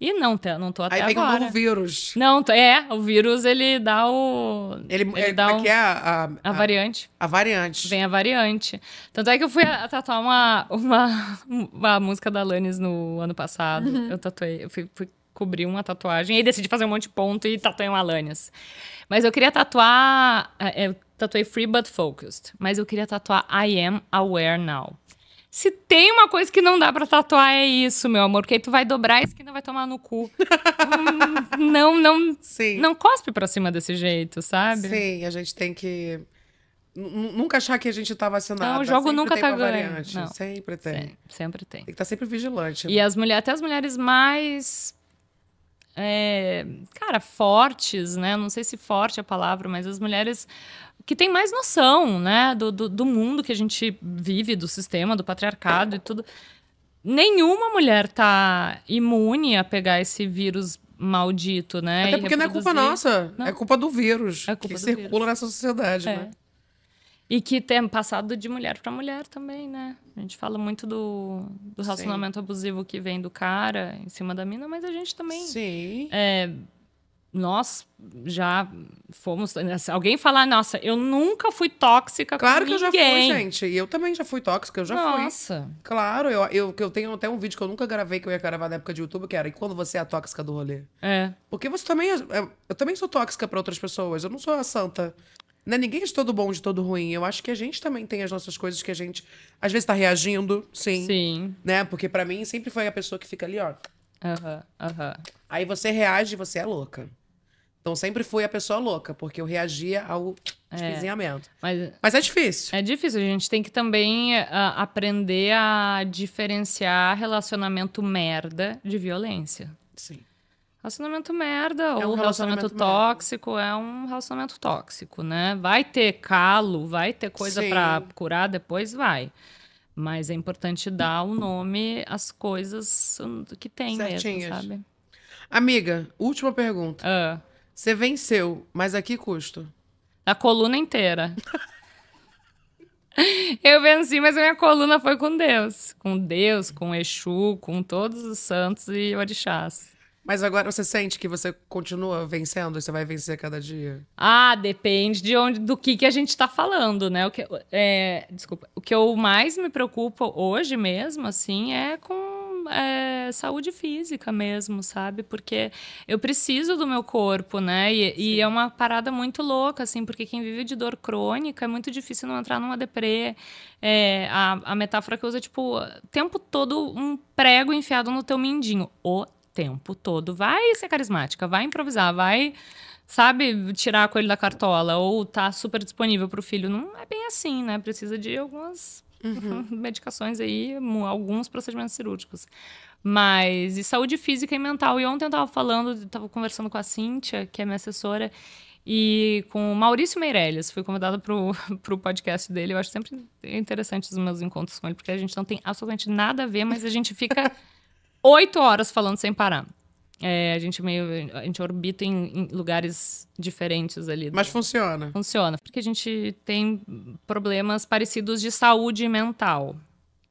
B: E não, tá, não tô até Aí vem agora. um novo vírus. Não, é, o vírus ele dá o. Ele, ele é, dá é o, é a, a, a, variante. A, a variante. Vem a variante. Tanto é que eu fui a, tatuar uma, uma, uma música da Alanis no ano passado. Uhum. Eu tatuei, eu fui, fui cobrir uma tatuagem e decidi fazer um monte de ponto e tatuei uma Alanis. Mas eu queria tatuar. É, eu tatuei Free But Focused. Mas eu queria tatuar I Am Aware Now. Se tem uma coisa que não dá para tatuar, é isso, meu amor. Porque aí tu vai dobrar e a esquina vai tomar no cu. hum, não, não. Sim. Não cospe pra cima desse jeito, sabe? Sim, a gente tem que. nunca
A: achar que a gente tá vacinado. Não, o jogo sempre nunca tem tá ganho. Não.
B: Sempre tem. Sempre, sempre tem. Tem que estar tá sempre
A: vigilante.
B: Né? E as mulheres, até as mulheres mais. É, cara, fortes, né? Não sei se forte é a palavra, mas as mulheres que tem mais noção, né, do, do, do, mundo que a gente vive, do sistema, do patriarcado e tudo. Nenhuma mulher tá imune a pegar esse vírus maldito, né? Até porque não é culpa nossa, não. é culpa do vírus é culpa que do circula vírus. nessa sociedade, é. né? E que tem passado de mulher para mulher também, né? A gente fala muito do, do relacionamento Sim. abusivo que vem do cara em cima da mina, mas a gente também. Sim. É, nós já fomos. Né, alguém falar, nossa, eu nunca fui tóxica claro com ninguém. Claro que eu já fui,
A: gente. E eu também já fui tóxica, eu já nossa. fui. Nossa. Claro, eu, eu, eu tenho até um vídeo que eu nunca gravei que eu ia gravar na época de YouTube, que era E quando você é a tóxica do rolê? É. Porque você também. É, é eu também sou tóxica para outras pessoas, eu não sou a santa. Né? Ninguém é de todo bom, de todo ruim. Eu acho que a gente também tem as nossas coisas que a gente, às vezes, tá reagindo, sim. Sim. Né? Porque para mim sempre foi a pessoa que fica ali, ó. Aham, uhum, aham. Uhum. Aí você reage e você é louca. Então sempre fui a pessoa louca, porque eu reagia ao espezinhamento. É, mas,
B: mas, é difícil. É difícil. A gente tem que também uh, aprender a diferenciar relacionamento merda de violência. Sim. Relacionamento merda é ou um relacionamento, relacionamento tóxico merda. é um relacionamento tóxico, né? Vai ter calo, vai ter coisa para curar depois, vai. Mas é importante dar o um nome às coisas hum, que tem Certinhas. mesmo, sabe?
A: Amiga, última pergunta. Uh. Você venceu, mas a que custo? A coluna inteira.
B: eu venci, mas a minha coluna foi com Deus. Com Deus, com Exu, com todos os santos e orixás. Mas agora você sente que você continua
A: vencendo? Você vai vencer cada dia?
B: Ah, depende de onde, do que, que a gente está falando, né? O que, é, desculpa. O que eu mais me preocupo hoje mesmo, assim, é com é, saúde física mesmo, sabe? Porque eu preciso do meu corpo, né? E, e, é uma parada muito louca, assim, porque quem vive de dor crônica é muito difícil não entrar numa deprê. É, a, a metáfora que eu uso é, tipo, o tempo todo um prego enfiado no teu mindinho. O tempo todo. Vai ser carismática, vai improvisar, vai sabe, tirar a coelho da cartola ou tá super disponível para o filho. Não é bem assim, né? Precisa de algumas Uhum. Medicações aí, alguns procedimentos cirúrgicos. Mas, e saúde física e mental. E ontem eu estava falando, estava conversando com a Cíntia, que é minha assessora, e com o Maurício Meirelles. Fui convidada para o podcast dele. Eu acho sempre interessante os meus encontros com ele, porque a gente não tem absolutamente nada a ver, mas a gente fica oito horas falando sem parar. É, a gente meio. A gente orbita em, em, lugares diferentes ali. Mas funciona. Funciona. Porque a gente tem problemas parecidos de saúde mental.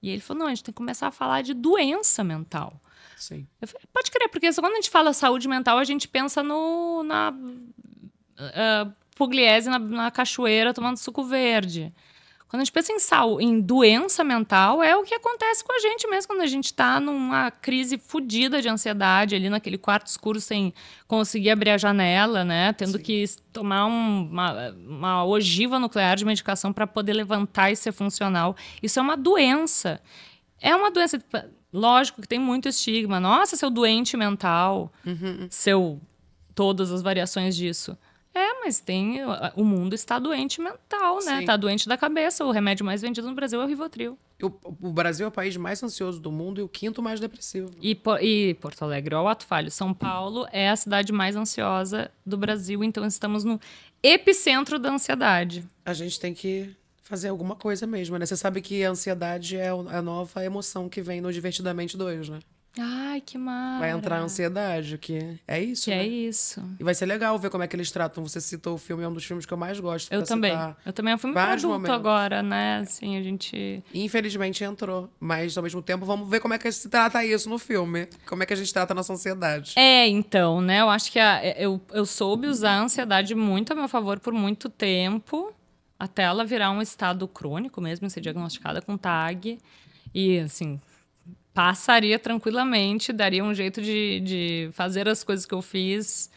B: E ele falou: não, a gente tem que começar a falar de doença mental. Sim. Falei, pode crer, porque quando a gente fala saúde mental, a gente pensa no, na uh, pugliese na, na cachoeira tomando suco verde. Quando a gente pensa em, sal, em doença mental, é o que acontece com a gente mesmo quando a gente está numa crise fodida de ansiedade, ali naquele quarto escuro sem conseguir abrir a janela, né? Tendo Sim. que tomar um, uma, uma ogiva nuclear de medicação para poder levantar e ser funcional. Isso é uma doença. É uma doença. Tipo, lógico que tem muito estigma. Nossa, seu doente mental, uhum. seu. todas as variações disso. É, mas tem. O mundo está doente mental, né? Está doente da cabeça. O remédio mais vendido no Brasil é o Rivotril. O, o, Brasil é o país mais ansioso do mundo e o quinto mais depressivo. E, e Porto Alegre, o ato falho. São Paulo é a cidade mais ansiosa do Brasil, então estamos no epicentro da ansiedade. A gente tem que fazer
A: alguma coisa mesmo, né? Você sabe que a ansiedade é a nova emoção que vem no Divertidamente 2, né?
B: Ai, que mal! Vai entrar a
A: ansiedade, que é isso, que é né? É isso. E vai ser legal ver como é que eles tratam. Você citou o filme, é um dos filmes que eu mais gosto. Eu também. Eu
B: também. É um filme pra adulto momentos. agora, né? Assim, a gente...
A: Infelizmente entrou. Mas, ao mesmo tempo, vamos ver como é que se trata isso no filme. Como é que a gente trata a nossa ansiedade.
B: É, então, né? Eu acho que a, eu, eu soube usar a ansiedade muito a meu favor por muito tempo. Até ela virar um estado crônico mesmo, ser diagnosticada com TAG. E, assim, passaria tranquilamente, daria um jeito de, de fazer as coisas que eu fiz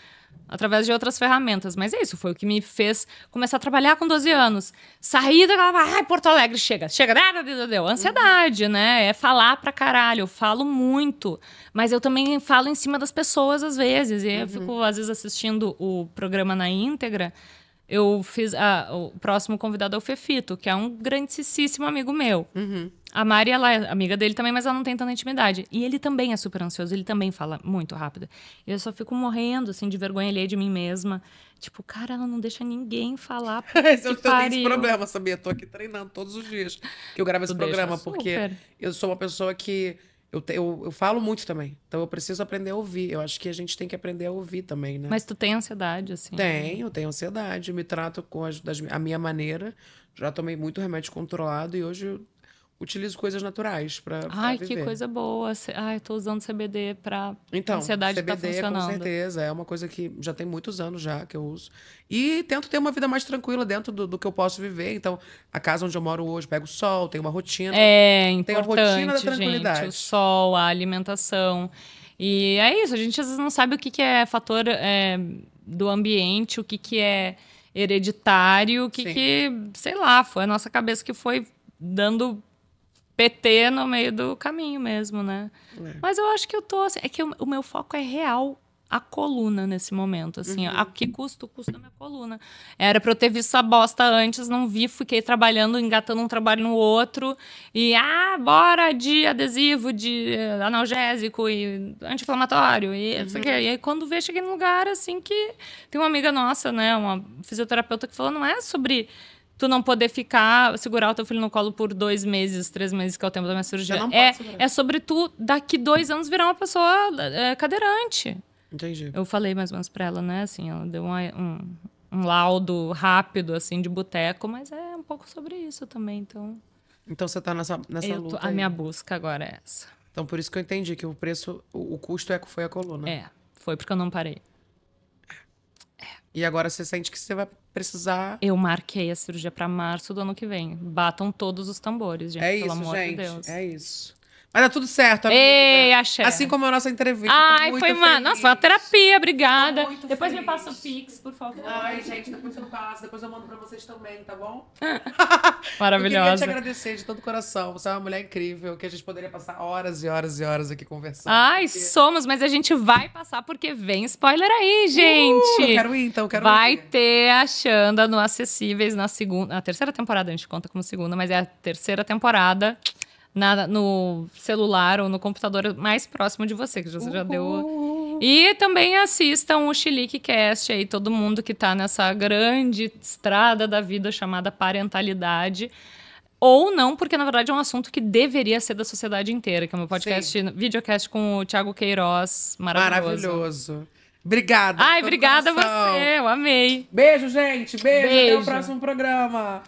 B: através de outras ferramentas. Mas é isso, foi o que me fez começar a trabalhar com 12 anos. saída daquela. Ai, Porto Alegre, chega, chega, né? deu, deu. Ansiedade, né? É falar pra caralho. Eu falo muito, mas eu também falo em cima das pessoas às vezes. E uhum. eu fico, às vezes, assistindo o programa na íntegra eu fiz. A, o próximo convidado é o Fefito, que é um grandíssimo amigo meu. Uhum. A Mari, ela é amiga dele também, mas ela não tem tanta intimidade. E ele também é super ansioso, ele também fala muito rápido. Eu só fico morrendo, assim, de vergonha alheia de mim mesma. Tipo, cara, ela não deixa ninguém falar. É eu tenho esse problema, sabia? Eu tô aqui treinando todos os dias
A: que eu gravo esse programa, porque
B: eu sou uma pessoa que eu, eu,
A: eu, falo muito também. Então eu preciso aprender a ouvir. Eu acho que a gente tem que aprender a ouvir também, né? Mas
B: tu tem ansiedade, assim? Tenho,
A: tenho ansiedade. Me trato com as, das, a minha maneira. Já tomei muito remédio controlado e hoje utilizo coisas naturais para Ai, que coisa
B: boa. Ai, tô usando CBD para então, ansiedade CBD, tá funcionando. com certeza,
A: é uma coisa que já tem muitos anos já que eu uso. E tento ter uma vida mais tranquila dentro do, do que eu posso viver. Então, a casa onde eu moro hoje, pego o sol, tenho uma rotina. É, importante, Tem a rotina da tranquilidade. Gente, o
B: sol, a alimentação. E é isso, a gente às vezes não sabe o que, que é fator é, do ambiente, o que, que é hereditário, o que, que, sei lá, foi a nossa cabeça que foi dando PT no meio do caminho mesmo, né? É. Mas eu acho que eu tô assim, é que o, o meu foco é real a coluna nesse momento, assim, uhum. a que custo custa a minha coluna. Era para eu ter visto a bosta antes, não vi, fiquei trabalhando, engatando um trabalho no outro e ah, bora de adesivo, de eh, analgésico e anti-inflamatório e uhum. E aí quando vê, cheguei num lugar assim que tem uma amiga nossa, né, uma fisioterapeuta que falou, não é sobre tu não poder ficar, segurar o teu filho no colo por dois meses, três meses, que é o tempo da minha cirurgia. é, é sobre tu, daqui dois anos, virar uma pessoa é, cadeirante. Entendi. Eu falei mais ou menos pra ela, né? Assim, ela deu uma, um, um laudo rápido, assim, de boteco, mas é um pouco sobre isso também, então... Então você tá nessa, nessa luta. Tô, a minha busca agora é essa. Então por isso que eu entendi
A: que o preço, o, o custo é, foi a coluna. É,
B: foi porque eu não parei. E agora você sente que você vai precisar. Eu marquei a cirurgia para março do ano que vem. Batam todos os tambores, gente. É isso, pelo amor gente, de Deus. É isso. Mas tá tudo certo, amiga. Ei, achei. Assim como a nossa entrevista. Ai, foi feliz. uma. Nossa, uma terapia, obrigada. Depois feliz. me
A: passa o Pix, por favor. Ai, gente, depois eu passo, depois eu mando pra vocês também, tá bom?
B: Maravilhosa. eu queria te
A: agradecer de todo o coração. Você é uma mulher incrível, que a gente poderia passar horas e horas e horas aqui conversando. Ai,
B: porque... somos, mas a gente vai passar porque vem spoiler aí, uh, gente. Uh, eu quero ir, então, eu quero vai ir. Vai ter a Xanda no Acessíveis na segunda. A terceira temporada a gente conta como segunda, mas é a terceira temporada na, no celular ou no computador mais próximo de você, que você Uhul. já deu. E também assistam o Chilique Cast aí, todo mundo que está nessa grande estrada da vida chamada parentalidade. Ou não, porque na verdade é um assunto que deveria ser da sociedade inteira, que é meu podcast, Sim. videocast com o Thiago Queiroz, maravilhoso.
A: Maravilhoso.
B: Obrigada. Ai, obrigada a você.
A: Eu amei. Beijo, gente.
B: Beijo. Beijo. Até o próximo
A: programa.